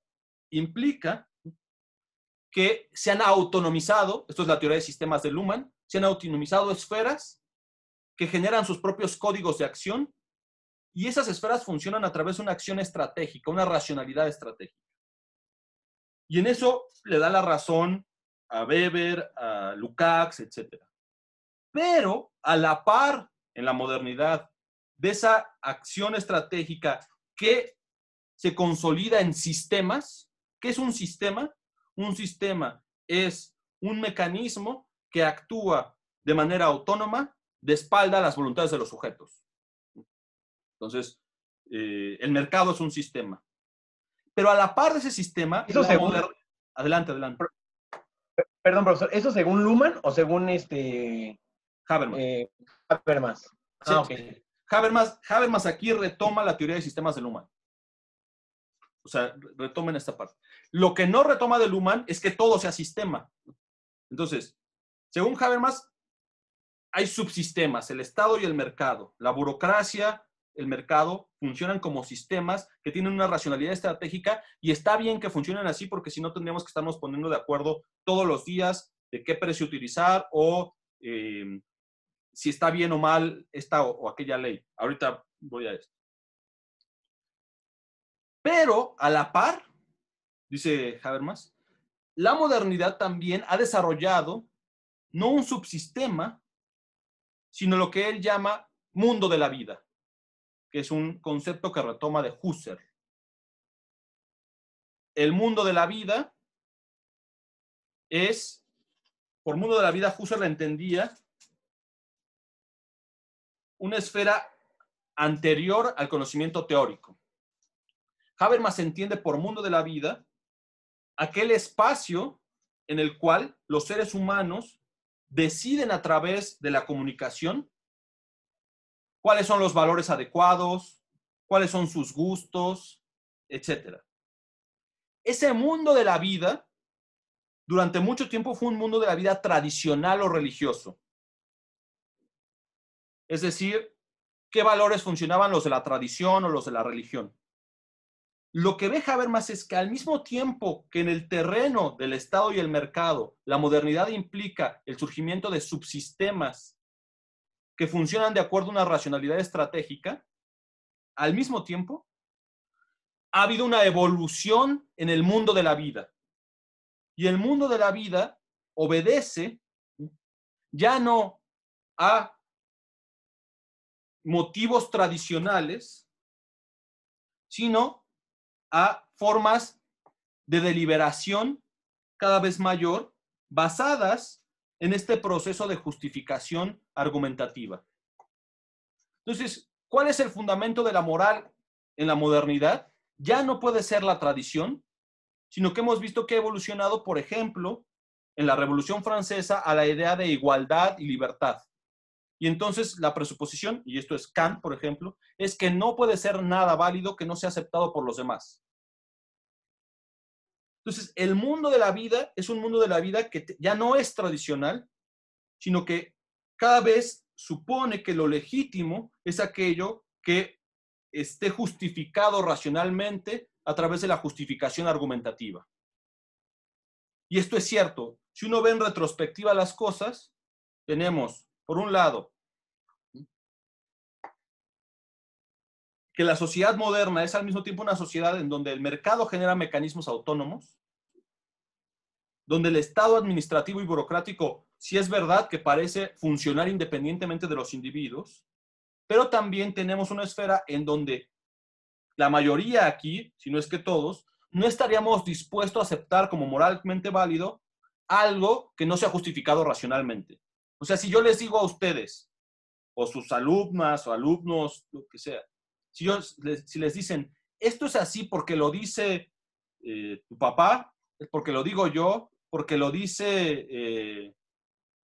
implica que se han autonomizado, esto es la teoría de sistemas de Luhmann, se han autonomizado esferas que generan sus propios códigos de acción y esas esferas funcionan a través de una acción estratégica, una racionalidad estratégica. Y en eso le da la razón a Weber, a Lukács, etc. Pero a la par, en la modernidad, de esa acción estratégica que se consolida en sistemas, ¿qué es un sistema? Un sistema es un mecanismo que actúa de manera autónoma, de espalda a las voluntades de los sujetos. Entonces, eh, el mercado es un sistema. Pero a la par de ese sistema... adelante, adelante. Perdón, profesor, ¿eso según Luhmann o según este Habermas? Eh, ah, Habermas. Habermas. aquí retoma la teoría de sistemas de Luhmann. O sea, retomen esta parte. Lo que no retoma de Luhmann es que todo sea sistema. Entonces, según Habermas, hay subsistemas, el Estado y el mercado, la burocracia, el mercado funcionan como sistemas que tienen una racionalidad estratégica y está bien que funcionen así porque si no tendríamos que estarnos poniendo de acuerdo todos los días de qué precio utilizar o eh, si está bien o mal esta o, o aquella ley. Ahorita voy a esto. Pero a la par, dice Habermas, la modernidad también ha desarrollado no un subsistema, sino lo que él llama mundo de la vida que es un concepto que retoma de Husserl. El mundo de la vida es, por mundo de la vida Husserl entendía una esfera anterior al conocimiento teórico. Habermas entiende por mundo de la vida aquel espacio en el cual los seres humanos deciden a través de la comunicación cuáles son los valores adecuados, cuáles son sus gustos, etc. Ese mundo de la vida, durante mucho tiempo fue un mundo de la vida tradicional o religioso. Es decir, qué valores funcionaban los de la tradición o los de la religión. Lo que ve más es que al mismo tiempo que en el terreno del Estado y el mercado, la modernidad implica el surgimiento de subsistemas que funcionan de acuerdo a una racionalidad estratégica, al mismo tiempo, ha habido una evolución en el mundo de la vida. Y el mundo de la vida obedece ya no a motivos tradicionales, sino a formas de deliberación cada vez mayor basadas en este proceso de justificación argumentativa. Entonces, ¿cuál es el fundamento de la moral en la modernidad? Ya no puede ser la tradición, sino que hemos visto que ha evolucionado, por ejemplo, en la Revolución Francesa a la idea de igualdad y libertad. Y entonces la presuposición, y esto es Kant, por ejemplo, es que no puede ser nada válido que no sea aceptado por los demás. Entonces, el mundo de la vida es un mundo de la vida que ya no es tradicional, sino que cada vez supone que lo legítimo es aquello que esté justificado racionalmente a través de la justificación argumentativa. Y esto es cierto. Si uno ve en retrospectiva las cosas, tenemos, por un lado, que la sociedad moderna es al mismo tiempo una sociedad en donde el mercado genera mecanismos autónomos, donde el Estado administrativo y burocrático, si es verdad que parece funcionar independientemente de los individuos, pero también tenemos una esfera en donde la mayoría aquí, si no es que todos, no estaríamos dispuestos a aceptar como moralmente válido algo que no sea justificado racionalmente. O sea, si yo les digo a ustedes, o sus alumnas o alumnos, lo que sea, si, les dicen, esto es así porque lo dice eh, tu papá, porque lo digo yo, porque lo dice eh,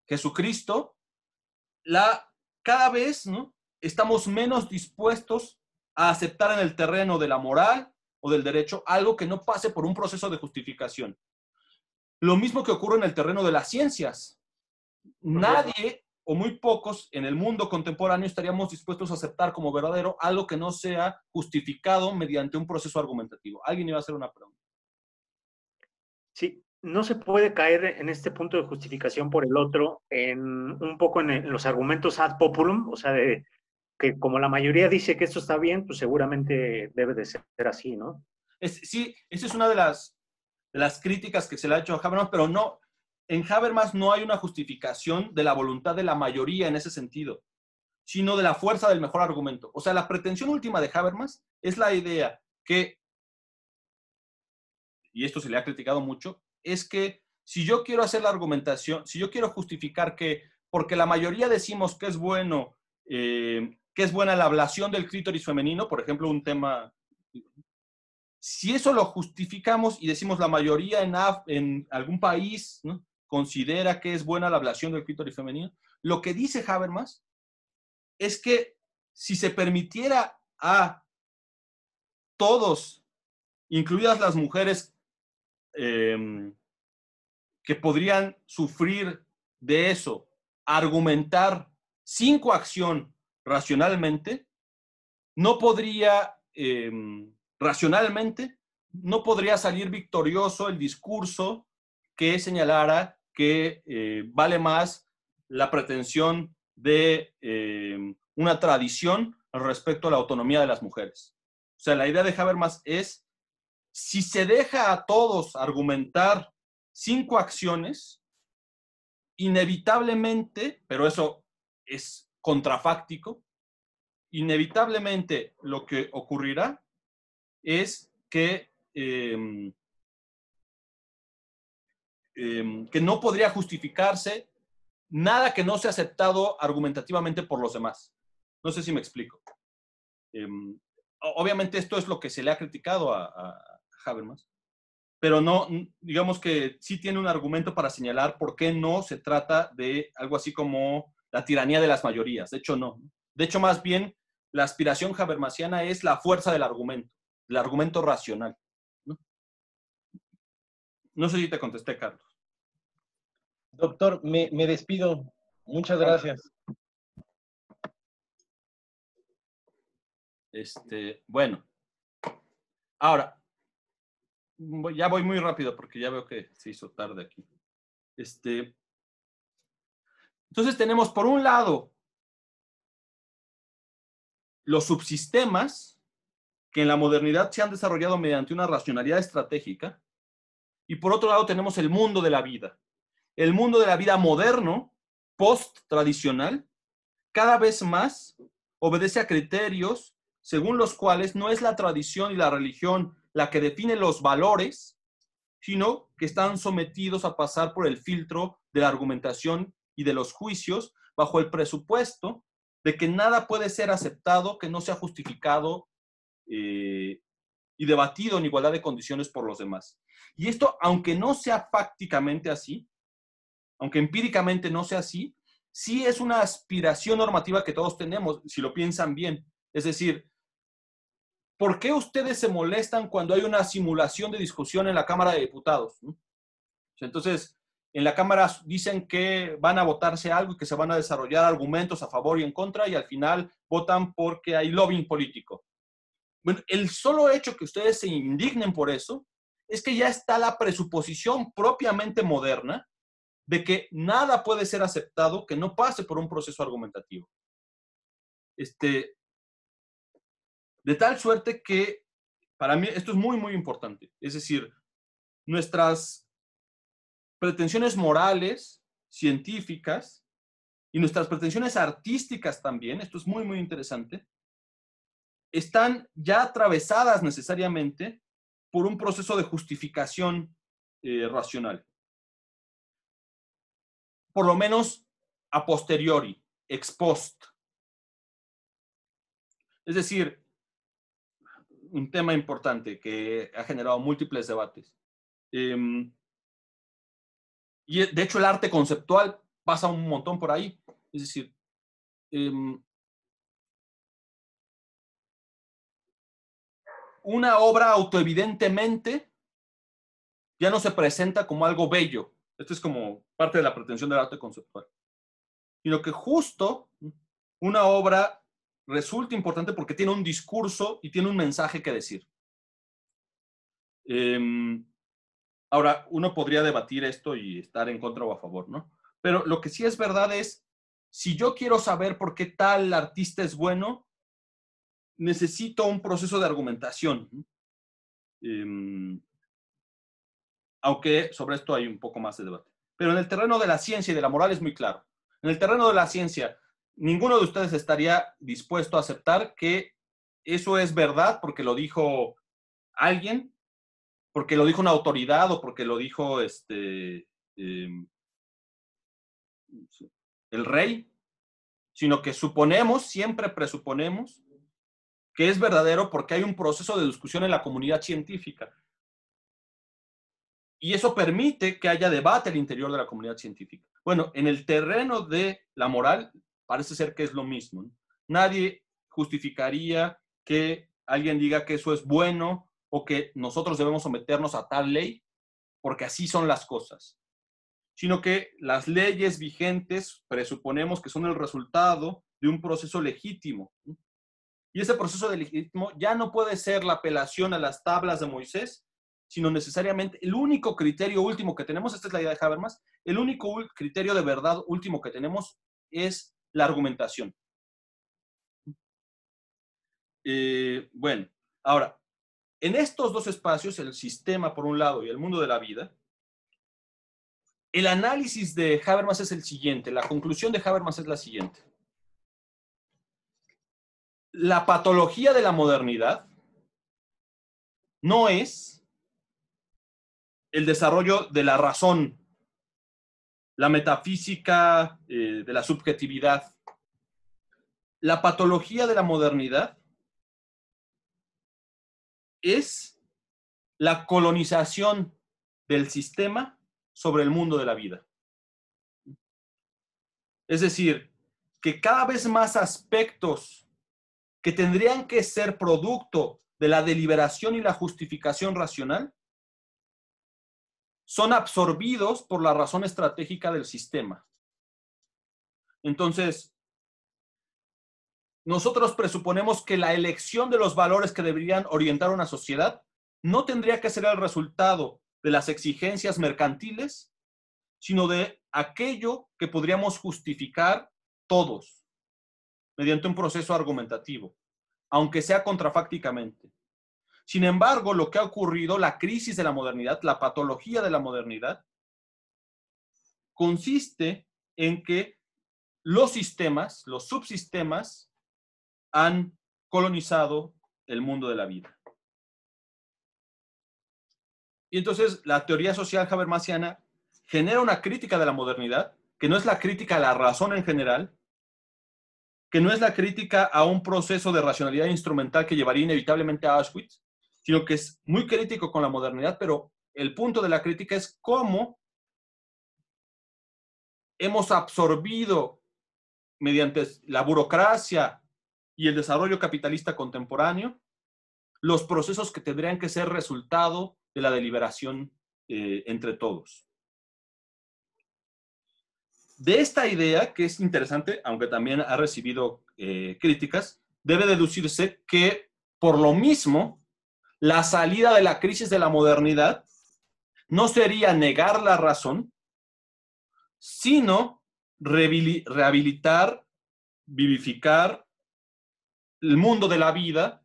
Jesucristo, la, cada vez ¿no? estamos menos dispuestos a aceptar en el terreno de la moral o del derecho algo que no pase por un proceso de justificación. Lo mismo que ocurre en el terreno de las ciencias. Nadie o muy pocos en el mundo contemporáneo estaríamos dispuestos a aceptar como verdadero algo que no sea justificado mediante un proceso argumentativo. Alguien iba a hacer una pregunta. Sí, no se puede caer en este punto de justificación por el otro, en un poco en, los argumentos ad populum, o sea, de, que como la mayoría dice que esto está bien, pues seguramente debe de ser así, ¿no? Es, sí, esa es una de las, de las críticas que se le ha hecho a Habermas, pero no, en Habermas no hay una justificación de la voluntad de la mayoría en ese sentido, sino de la fuerza del mejor argumento. O sea, la pretensión última de Habermas es la idea que, y esto se le ha criticado mucho, es que si yo quiero hacer la argumentación, si yo quiero justificar que porque la mayoría decimos que es bueno, eh, que es buena la ablación del clítoris femenino, por ejemplo, un tema si eso lo justificamos y decimos la mayoría en, en algún país, ¿no? considera que es buena la ablación del clítoris femenino. Lo que dice Habermas es que si se permitiera a todos, incluidas las mujeres em, que podrían sufrir de eso, argumentar sin coacción racionalmente, no podría, em, racionalmente, no podría salir victorioso el discurso que señalara que eh, vale más la pretensión de eh, una tradición respecto a la autonomía de las mujeres. O sea, la idea de Habermas es, si se deja a todos argumentar cinco acciones, inevitablemente, pero eso es contrafáctico, inevitablemente lo que ocurrirá es que em, Em, que no podría justificarse nada que no sea aceptado argumentativamente por los demás. No sé si me explico. Em, obviamente esto es lo que se le ha criticado a, a Habermas, pero no, digamos que sí tiene un argumento para señalar por qué no se trata de algo así como la tiranía de las mayorías. De hecho, no. De hecho, más bien, la aspiración habermasiana es la fuerza del argumento, el argumento racional. No sé si te contesté, Carlos. Doctor, me, despido. Muchas gracias. Este, bueno. Ahora, ya voy muy rápido porque ya veo que se hizo tarde aquí. Este, entonces tenemos por un lado los subsistemas que en la modernidad se han desarrollado mediante una racionalidad estratégica y por otro lado tenemos el mundo de la vida. El mundo de la vida moderno, post-tradicional, cada vez más obedece a criterios según los cuales no es la tradición y la religión la que define los valores, sino que están sometidos a pasar por el filtro de la argumentación y de los juicios bajo el presupuesto de que nada puede ser aceptado que no sea justificado eh, y debatido en igualdad de condiciones por los demás. Y esto, aunque no sea fácticamente así, aunque empíricamente no sea así, sí es una aspiración normativa que todos tenemos, si lo piensan bien. Es decir, ¿por qué ustedes se molestan cuando hay una simulación de discusión en la Cámara de Diputados? Entonces, en la Cámara dicen que van a votarse algo y que se van a desarrollar argumentos a favor y en contra y al final votan porque hay lobbying político. Bueno, el solo hecho que ustedes se indignen por eso es que ya está la presuposición propiamente moderna de que nada puede ser aceptado que no pase por un proceso argumentativo. Este, de tal suerte que, para mí, esto es muy, muy importante. Es decir, nuestras pretensiones morales, científicas, y nuestras pretensiones artísticas también, esto es muy, muy interesante, están ya atravesadas necesariamente por un proceso de justificación eh, racional. Por lo menos a posteriori, ex post. Es decir, un tema importante que ha generado múltiples debates. Em, y de hecho el arte conceptual pasa un montón por ahí. Es decir, em, una obra autoevidentemente ya no se presenta como algo bello. Esto es como parte de la pretensión del arte conceptual. Sino que justo una obra resulta importante porque tiene un discurso y tiene un mensaje que decir. Em, ahora, uno podría debatir esto y estar en contra o a favor, ¿no? Pero lo que sí es verdad es, si yo quiero saber por qué tal artista es bueno, necesito un proceso de argumentación. Em, aunque sobre esto hay un poco más de debate. Pero en el terreno de la ciencia y de la moral es muy claro. En el terreno de la ciencia, ninguno de ustedes estaría dispuesto a aceptar que eso es verdad porque lo dijo alguien, porque lo dijo una autoridad o porque lo dijo este, em, el rey, sino que suponemos, siempre presuponemos que es verdadero porque hay un proceso de discusión en la comunidad científica. Y eso permite que haya debate al interior de la comunidad científica. Bueno, en el terreno de la moral parece ser que es lo mismo. Nadie justificaría que alguien diga que eso es bueno o que nosotros debemos someternos a tal ley porque así son las cosas, sino que las leyes vigentes presuponemos que son el resultado de un proceso legítimo. Y ese proceso de legítimo ya no puede ser la apelación a las tablas de Moisés, sino necesariamente el único criterio último que tenemos, esta es la idea de Habermas, el único criterio de verdad último que tenemos es la argumentación. Eh, bueno, ahora, en estos dos espacios, el sistema por un lado y el mundo de la vida, el análisis de Habermas es el siguiente, la conclusión de Habermas es la siguiente la patología de la modernidad no es el desarrollo de la razón, la metafísica, eh, de la subjetividad. La patología de la modernidad es la colonización del sistema sobre el mundo de la vida. Es decir, que cada vez más aspectos que tendrían que ser producto de la deliberación y la justificación racional, son absorbidos por la razón estratégica del sistema. Entonces, nosotros presuponemos que la elección de los valores que deberían orientar una sociedad no tendría que ser el resultado de las exigencias mercantiles, sino de aquello que podríamos justificar todos, mediante un proceso argumentativo, aunque sea contrafácticamente. Sin embargo, lo que ha ocurrido, la crisis de la modernidad, la patología de la modernidad, consiste en que los sistemas, los subsistemas, han colonizado el mundo de la vida. Y entonces la teoría social habermasiana genera una crítica de la modernidad, que no es la crítica a la razón en general, que no es la crítica a un proceso de racionalidad instrumental que llevaría inevitablemente a Auschwitz, sino que es muy crítico con la modernidad, pero el punto de la crítica es cómo hemos absorbido mediante la burocracia y el desarrollo capitalista contemporáneo los procesos que tendrían que ser resultado de la deliberación eh, entre todos. De esta idea, que es interesante, aunque también ha recibido eh, críticas, debe deducirse que por lo mismo, la salida de la crisis de la modernidad no sería negar la razón, sino rehabilitar, vivificar el mundo de la vida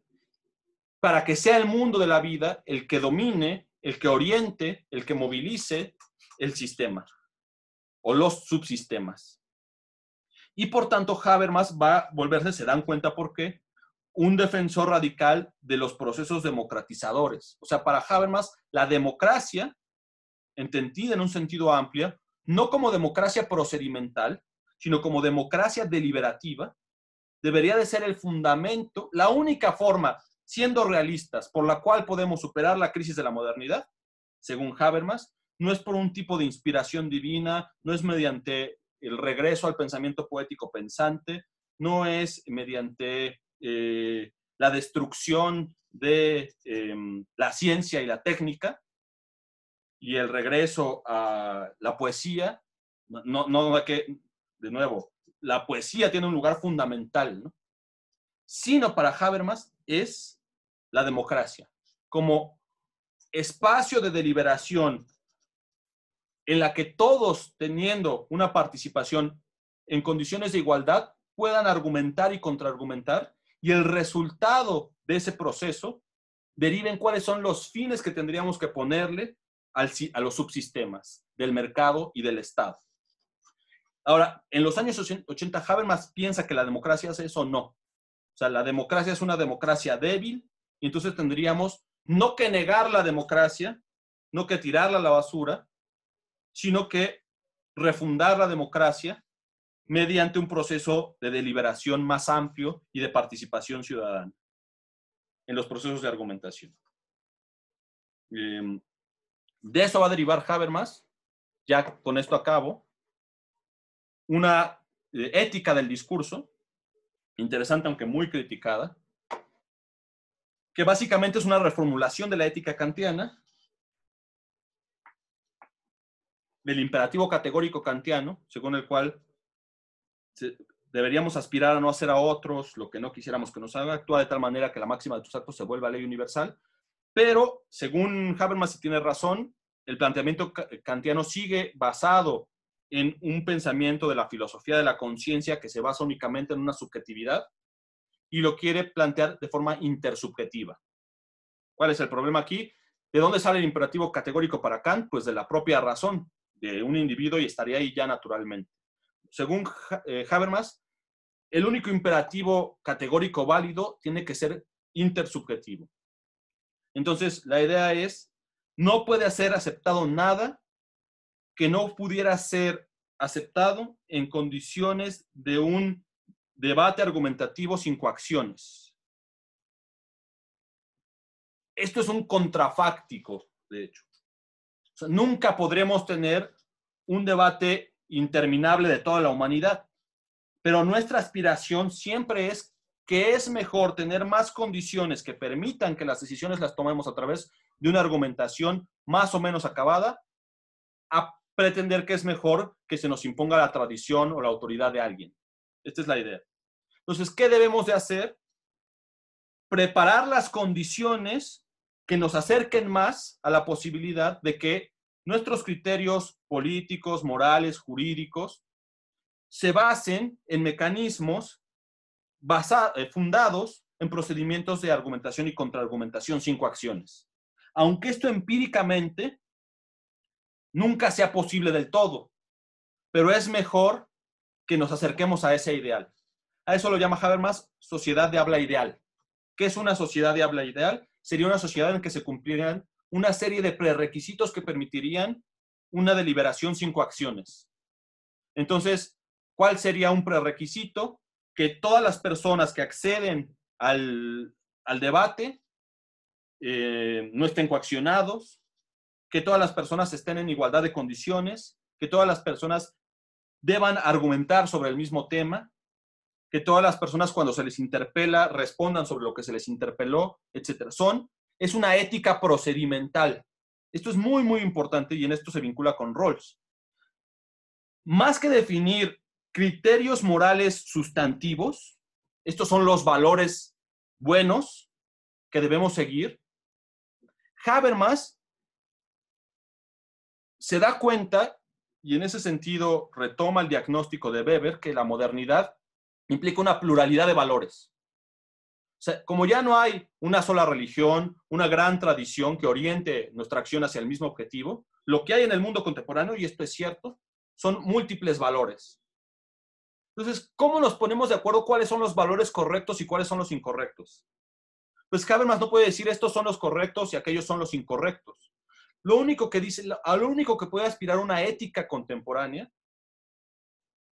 para que sea el mundo de la vida el que domine, el que oriente, el que movilice el sistema o los subsistemas. Y por tanto, Habermas va a volverse, se dan cuenta por qué, un defensor radical de los procesos democratizadores. O sea, para Habermas, la democracia, entendida en un sentido amplio, no como democracia procedimental, sino como democracia deliberativa, debería de ser el fundamento, la única forma, siendo realistas, por la cual podemos superar la crisis de la modernidad, según Habermas, no es por un tipo de inspiración divina, no es mediante el regreso al pensamiento poético pensante, no es mediante eh, la destrucción de em, la ciencia y la técnica y el regreso a la poesía, no, no que, de nuevo, la poesía tiene un lugar fundamental, sino para Habermas es la democracia, como espacio de deliberación en la que todos teniendo una participación en condiciones de igualdad puedan argumentar y contraargumentar y el resultado de ese proceso derive en cuáles son los fines que tendríamos que ponerle a los subsistemas del mercado y del Estado. Ahora, en los años 80, Habermas piensa que la democracia es eso, no. O sea, la democracia es una democracia débil y entonces tendríamos no que negar la democracia, no que tirarla a la basura, sino que refundar la democracia mediante un proceso de deliberación más amplio y de participación ciudadana en los procesos de argumentación. Em, de eso va a derivar Habermas, ya con esto a cabo, una eh, ética del discurso, interesante aunque muy criticada, que básicamente es una reformulación de la ética kantiana del imperativo categórico kantiano, según el cual deberíamos aspirar a no hacer a otros lo que no quisiéramos que nos haga, actúa de tal manera que la máxima de tus actos se vuelva ley universal. Pero, según Habermas, si tiene razón, el planteamiento eh, kantiano sigue basado en un pensamiento de la filosofía de la conciencia que se basa únicamente en una subjetividad y lo quiere plantear de forma intersubjetiva. ¿Cuál es el problema aquí? ¿De dónde sale el imperativo categórico para Kant? Pues de la propia razón, de un individuo y estaría ahí ya naturalmente. Según eh, Habermas, el único imperativo categórico válido tiene que ser intersubjetivo. Entonces, la idea es, no puede ser aceptado nada que no pudiera ser aceptado en condiciones de un debate argumentativo sin coacciones. Esto es un contrafáctico, de hecho nunca podremos tener un debate interminable de toda la humanidad, pero nuestra aspiración siempre es que es mejor tener más condiciones que permitan que las decisiones las tomemos a través de una argumentación más o menos acabada, a pretender que es mejor que se nos imponga la tradición o la autoridad de alguien. Esta es la idea. Entonces, ¿qué debemos de hacer? Preparar las condiciones que nos acerquen más a la posibilidad de que nuestros criterios políticos, morales, jurídicos, se basen en mecanismos eh, fundados en procedimientos de argumentación y contraargumentación, cinco acciones. Aunque esto empíricamente nunca sea posible del todo, pero es mejor que nos acerquemos a ese ideal. A eso lo llama Habermas sociedad de habla ideal. ¿Qué es una sociedad de habla ideal? Sería una sociedad en que se cumplieran una serie de prerequisitos que permitirían una deliberación sin acciones. Entonces, ¿cuál sería un prerequisito? Que todas las personas que acceden al, debate eh, no estén coaccionados, que todas las personas estén en igualdad de condiciones, que todas las personas deban argumentar sobre el mismo tema, que todas las personas cuando se les interpela respondan sobre lo que se les interpeló, etc. Son es una ética procedimental. Esto es muy, muy importante y en esto se vincula con Rawls. Más que definir criterios morales sustantivos, estos son los valores buenos que debemos seguir, Habermas se da cuenta, y en ese sentido retoma el diagnóstico de Weber, que la modernidad implica una pluralidad de valores como ya no hay una sola religión, una gran tradición que oriente nuestra acción hacia el mismo objetivo, lo que hay en el mundo contemporáneo, y esto es cierto, son múltiples valores. Entonces, ¿cómo nos ponemos de acuerdo cuáles son los valores correctos y cuáles son los incorrectos? Pues más no puede decir estos son los correctos y aquellos son los incorrectos. Lo único que dice, lo único que puede aspirar una ética contemporánea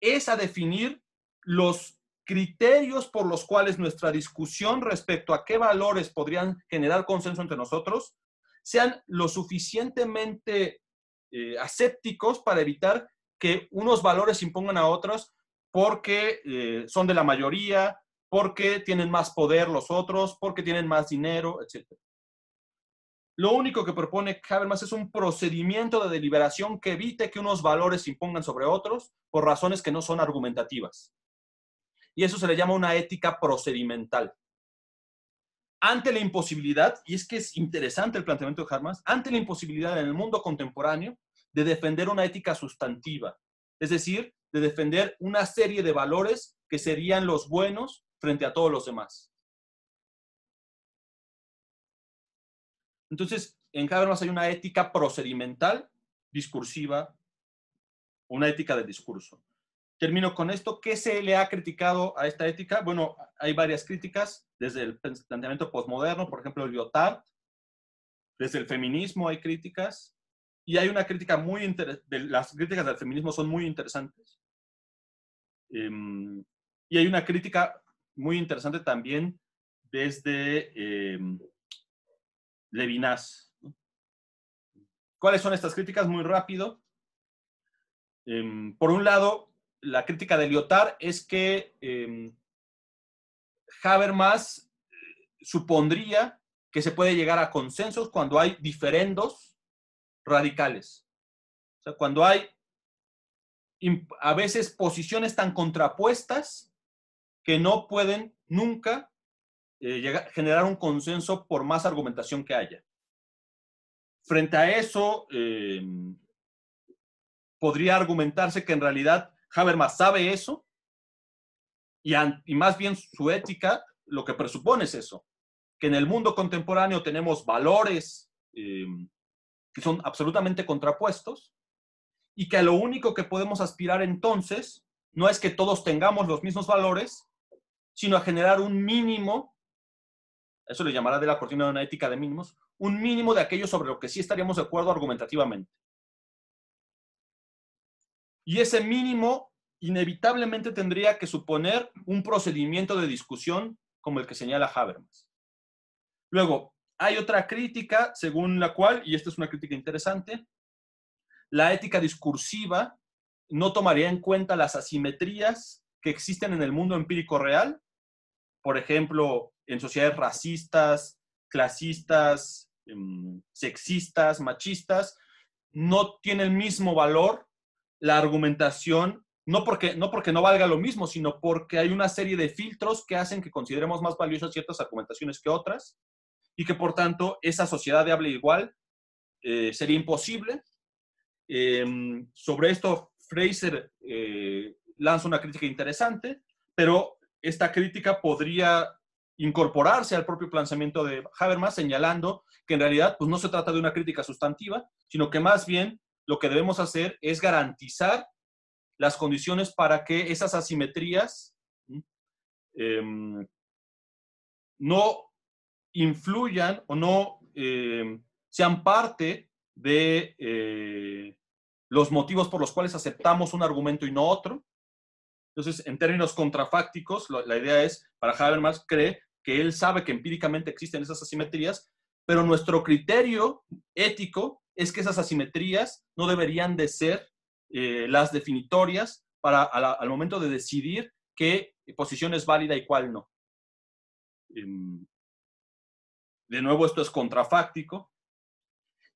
es a definir los criterios por los cuales nuestra discusión respecto a qué valores podrían generar consenso entre nosotros sean lo suficientemente eh, asépticos para evitar que unos valores se impongan a otros porque eh, son de la mayoría, porque tienen más poder los otros, porque tienen más dinero, etc. Lo único que propone Habermas es un procedimiento de deliberación que evite que unos valores se impongan sobre otros por razones que no son argumentativas y eso se le llama una ética procedimental. Ante la imposibilidad, y es que es interesante el planteamiento de Harmas, ante la imposibilidad en el mundo contemporáneo de defender una ética sustantiva, es decir, de defender una serie de valores que serían los buenos frente a todos los demás. Entonces, en Habermas hay una ética procedimental, discursiva, una ética de discurso termino con esto. ¿Qué se le ha criticado a esta ética? Bueno, hay varias críticas, desde el planteamiento postmoderno, por ejemplo, Lyotard, desde el feminismo hay críticas, y hay una crítica muy interesante, las críticas del feminismo son muy interesantes. Em, y hay una crítica muy interesante también desde em, Levinas. ¿Cuáles son estas críticas? Muy rápido. Em, por un lado, la crítica de Lyotard es que em, Habermas eh, supondría que se puede llegar a consensos cuando hay diferendos radicales. O sea, cuando hay a veces posiciones tan contrapuestas que no pueden nunca eh, generar un consenso por más argumentación que haya. Frente a eso, em, podría argumentarse que en realidad Habermas sabe eso y, más bien su ética lo que presupone es eso, que en el mundo contemporáneo tenemos valores em, que son absolutamente contrapuestos y que lo único que podemos aspirar entonces no es que todos tengamos los mismos valores, sino a generar un mínimo, eso le llamará de la cortina de una ética de mínimos, un mínimo de aquello sobre lo que sí estaríamos de acuerdo argumentativamente y ese mínimo inevitablemente tendría que suponer un procedimiento de discusión como el que señala Habermas. Luego, hay otra crítica según la cual, y esta es una crítica interesante, la ética discursiva no tomaría en cuenta las asimetrías que existen en el mundo empírico real, por ejemplo, en sociedades racistas, clasistas, em, sexistas, machistas, no tiene el mismo valor la argumentación, no porque, no porque no valga lo mismo, sino porque hay una serie de filtros que hacen que consideremos más valiosas ciertas argumentaciones que otras y que por tanto esa sociedad de habla igual eh, sería imposible. Em, sobre esto, Fraser eh, lanza una crítica interesante, pero esta crítica podría incorporarse al propio planteamiento de Habermas, señalando que en realidad pues, no se trata de una crítica sustantiva, sino que más bien lo que debemos hacer es garantizar las condiciones para que esas asimetrías em, no influyan o no em, sean parte de eh, los motivos por los cuales aceptamos un argumento y no otro. Entonces, en términos contrafácticos, la idea es, para Habermas, cree que él sabe que empíricamente existen esas asimetrías, pero nuestro criterio ético es que esas asimetrías no deberían de ser eh, las definitorias para al, momento de decidir qué posición es válida y cuál no. Em, de nuevo, esto es contrafáctico.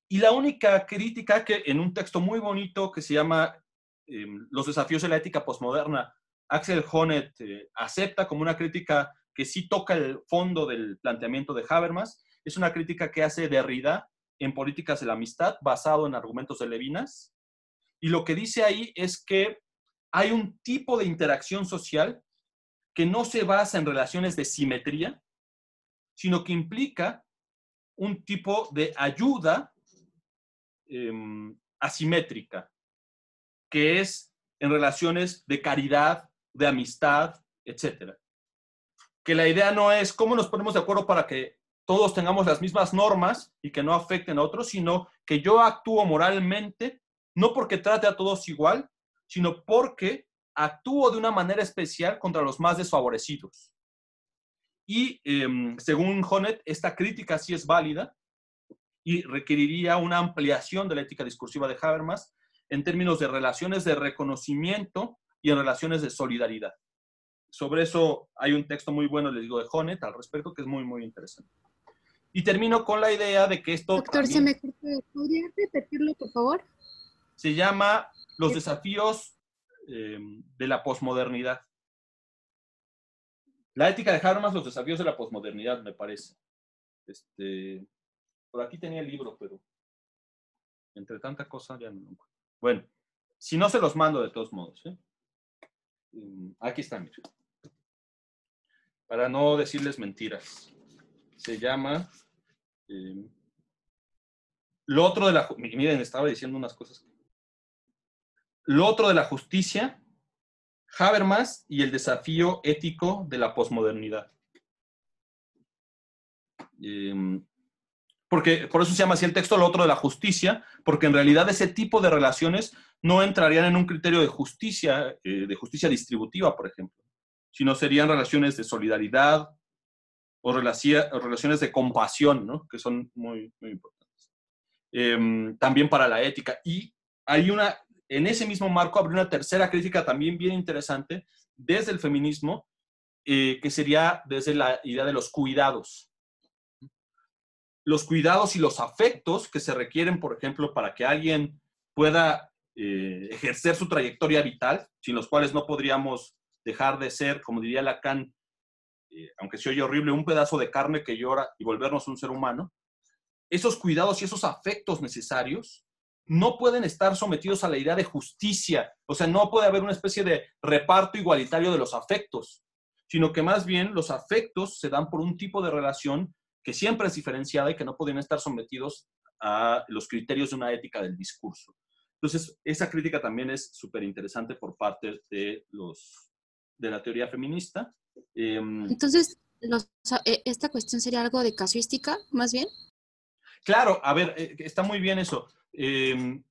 Y la única crítica que en un texto muy bonito que se llama em, Los desafíos de la ética posmoderna, Axel Honneth eh, acepta como una crítica que sí toca el fondo del planteamiento de Habermas, es una crítica que hace Derrida en políticas de la amistad basado en argumentos de Levinas. Y lo que dice ahí es que hay un tipo de interacción social que no se basa en relaciones de simetría, sino que implica un tipo de ayuda em, asimétrica, que es en relaciones de caridad, de amistad, etc. Que la idea no es cómo nos ponemos de acuerdo para que todos tengamos las mismas normas y que no afecten a otros, sino que yo actúo moralmente, no porque trate a todos igual, sino porque actúo de una manera especial contra los más desfavorecidos. Y em, según Honet, esta crítica sí es válida y requeriría una ampliación de la ética discursiva de Habermas en términos de relaciones de reconocimiento y en relaciones de solidaridad. Sobre eso hay un texto muy bueno, les digo, de Honet al respecto, que es muy, muy interesante. Y termino con la idea de que esto... Doctor, se me cortó. ¿Podría repetirlo, por favor? Se llama Los desafíos em, de la posmodernidad. La ética de Harmas, los desafíos de la posmodernidad, me parece. Este, por aquí tenía el libro, pero entre tanta cosa ya no Bueno, si no se los mando de todos modos. ¿eh? Em, aquí está, mira. Para no decirles mentiras. Se llama Em, lo otro de la... Miren, estaba diciendo unas cosas. Lo otro de la justicia, Habermas y el desafío ético de la posmodernidad. Em, porque por eso se llama así el texto lo otro de la justicia, porque en realidad ese tipo de relaciones no entrarían en un criterio de justicia, eh, de justicia distributiva, por ejemplo, sino serían relaciones de solidaridad, o, relaciones de compasión, que son muy, importantes. Em, también para la ética. Y hay una, en ese mismo marco, habría una tercera crítica también bien interesante desde el feminismo, eh, que sería desde la idea de los cuidados. Los cuidados y los afectos que se requieren, por ejemplo, para que alguien pueda eh, ejercer su trayectoria vital, sin los cuales no podríamos dejar de ser, como diría Lacan, eh, aunque se oye horrible, un pedazo de carne que llora y volvernos un ser humano, esos cuidados y esos afectos necesarios no pueden estar sometidos a la idea de justicia, o sea, no puede haber una especie de reparto igualitario de los afectos, sino que más bien los afectos se dan por un tipo de relación que siempre es diferenciada y que no pueden estar sometidos a los criterios de una ética del discurso. Entonces, esa crítica también es súper interesante por parte de, los, de la teoría feminista. Em, Entonces, e, esta cuestión sería algo de casuística, más bien. Claro, a ver, eh, está muy bien eso. Em,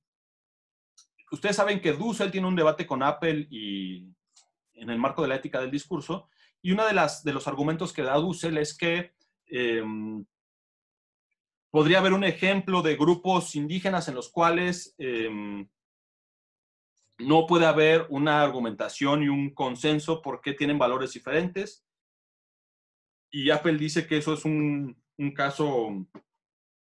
ustedes saben que Dussel tiene un debate con Apple y en el marco de la ética del discurso, y uno de, de los argumentos que da Dussel es que em, podría haber un ejemplo de grupos indígenas en los cuales no puede haber una argumentación y un consenso porque tienen valores diferentes. Y Apple dice que eso es un, caso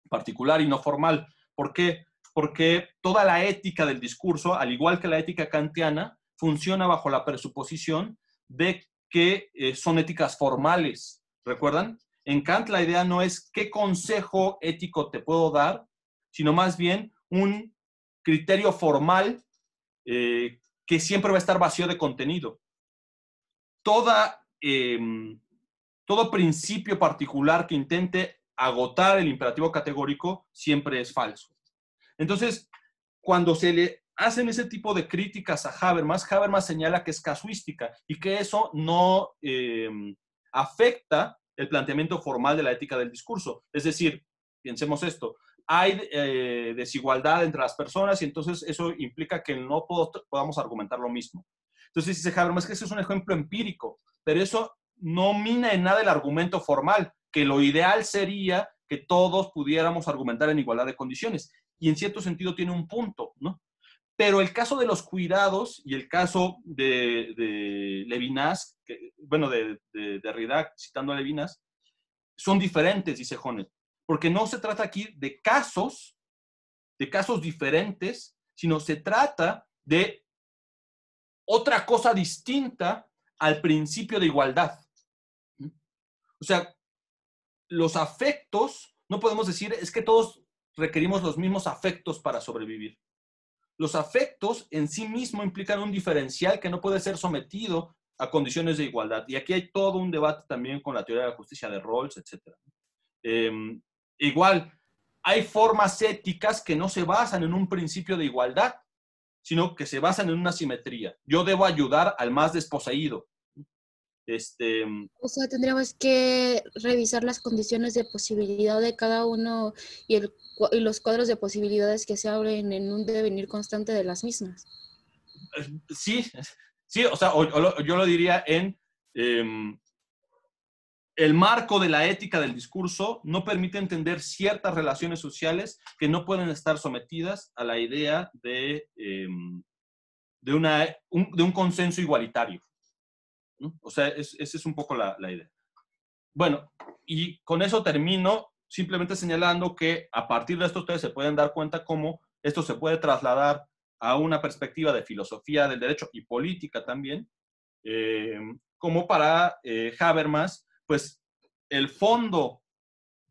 particular y no formal. ¿Por qué? Porque toda la ética del discurso, al igual que la ética kantiana, funciona bajo la presuposición de que eh, son éticas formales. ¿Recuerdan? En Kant la idea no es qué consejo ético te puedo dar, sino más bien un criterio formal eh, que siempre va a estar vacío de contenido. Eh, todo principio particular que intente agotar el imperativo categórico siempre es falso. Entonces, cuando se le hacen ese tipo de críticas a Habermas, Habermas señala que es casuística y que eso no eh, afecta el planteamiento formal de la ética del discurso. Es decir, pensemos esto, hay eh, desigualdad entre las personas y entonces eso implica que no podamos argumentar lo mismo. Entonces dice más que ese es un ejemplo empírico, pero eso no mina en nada el argumento formal, que lo ideal sería que todos pudiéramos argumentar en igualdad de condiciones. Y en cierto sentido tiene un punto, ¿no? Pero el caso de los cuidados y el caso de, Levinas, bueno, de, de, citando a Levinas, son diferentes, dice Jones porque no se trata aquí de casos, de casos diferentes, sino se trata de otra cosa distinta al principio de igualdad. O sea, los afectos, no podemos decir, es que todos requerimos los mismos afectos para sobrevivir. Los afectos en sí mismo implican un diferencial que no puede ser sometido a condiciones de igualdad. Y aquí hay todo un debate también con la teoría de la justicia de Rawls, etc. Igual, hay formas éticas que no se basan en un principio de igualdad, sino que se basan en una simetría. Yo debo ayudar al más desposeído. Este... O sea, tendríamos que revisar las condiciones de posibilidad de cada uno y, los cuadros de posibilidades que se abren en un devenir constante de las mismas. Eh, sí, sí, o sea, yo lo diría en em, el marco de la ética del discurso no permite entender ciertas relaciones sociales que no pueden estar sometidas a la idea de, em, de, una, un, de un, consenso igualitario. O sea, ese esa es un poco la, idea. Bueno, y con eso termino simplemente señalando que a partir de esto ustedes se pueden dar cuenta cómo esto se puede trasladar a una perspectiva de filosofía del derecho y política también, em, como para eh, Habermas pues el fondo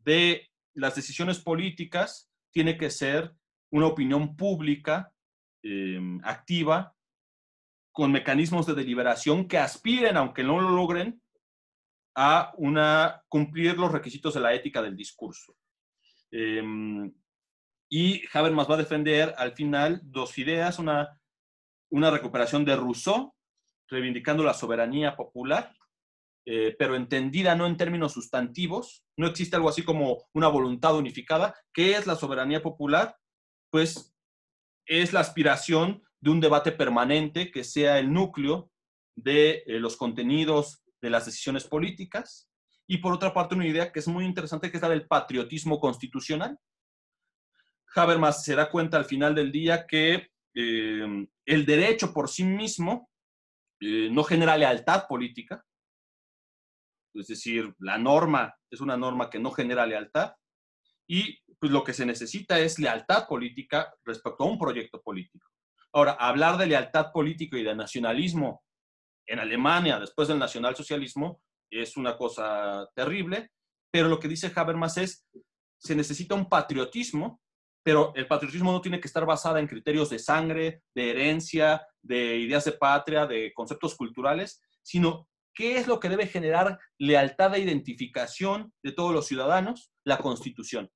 de las decisiones políticas tiene que ser una opinión pública em, activa con mecanismos de deliberación que aspiren, aunque no lo logren, a cumplir los requisitos de la ética del discurso. Em, y Habermas va a defender al final dos ideas, una, una recuperación de Rousseau, reivindicando la soberanía popular, eh, pero entendida no en términos sustantivos, no existe algo así como una voluntad unificada. ¿Qué es la soberanía popular? Pues es la aspiración de un debate permanente que sea el núcleo de eh, los contenidos de las decisiones políticas. Y por otra parte, una idea que es muy interesante, que es la del patriotismo constitucional. Habermas se da cuenta al final del día que eh, el derecho por sí mismo no genera lealtad política, es decir, la norma es una norma que no genera lealtad y pues lo que se necesita es lealtad política respecto a un proyecto político. Ahora, hablar de lealtad política y de nacionalismo en Alemania después del nacionalsocialismo es una cosa terrible, pero lo que dice Habermas es, se necesita un patriotismo, pero el patriotismo no tiene que estar basado en criterios de sangre, de herencia, de ideas de patria, de conceptos culturales, sino ¿Qué es lo que debe generar lealtad e identificación de todos los ciudadanos? La Constitución.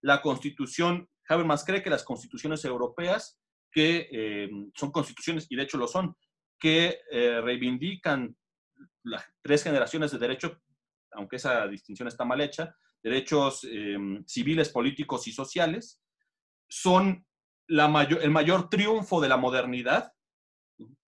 La Constitución, Habermas cree que las constituciones europeas, que eh, son constituciones, y de hecho lo son, que eh, reivindican las tres generaciones de derecho, aunque esa distinción está mal hecha, derechos eh, civiles, políticos y sociales, son el mayor triunfo de la modernidad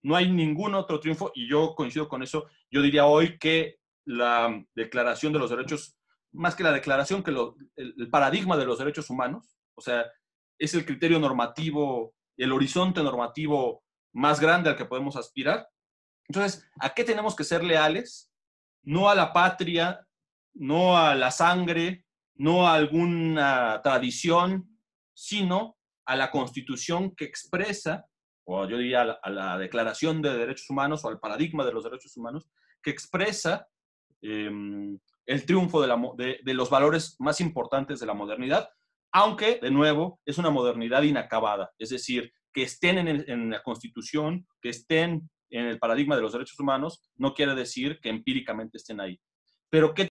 no hay ningún otro triunfo y yo coincido con eso. Yo diría hoy que la Declaración de los Derechos, más que la declaración, que el paradigma de los derechos humanos, o sea, es el criterio normativo, el horizonte normativo más grande al que podemos aspirar. Entonces, ¿a qué tenemos que ser leales? No a la patria, no a la sangre, no a alguna tradición, sino a la constitución que expresa o yo diría a la, Declaración de Derechos Humanos o al paradigma de los derechos humanos, que expresa em, el triunfo de, los valores más importantes de la modernidad, aunque, de nuevo, es una modernidad inacabada, es decir, que estén en, en la Constitución, que estén en el paradigma de los derechos humanos, no quiere decir que empíricamente estén ahí. Pero ¿qué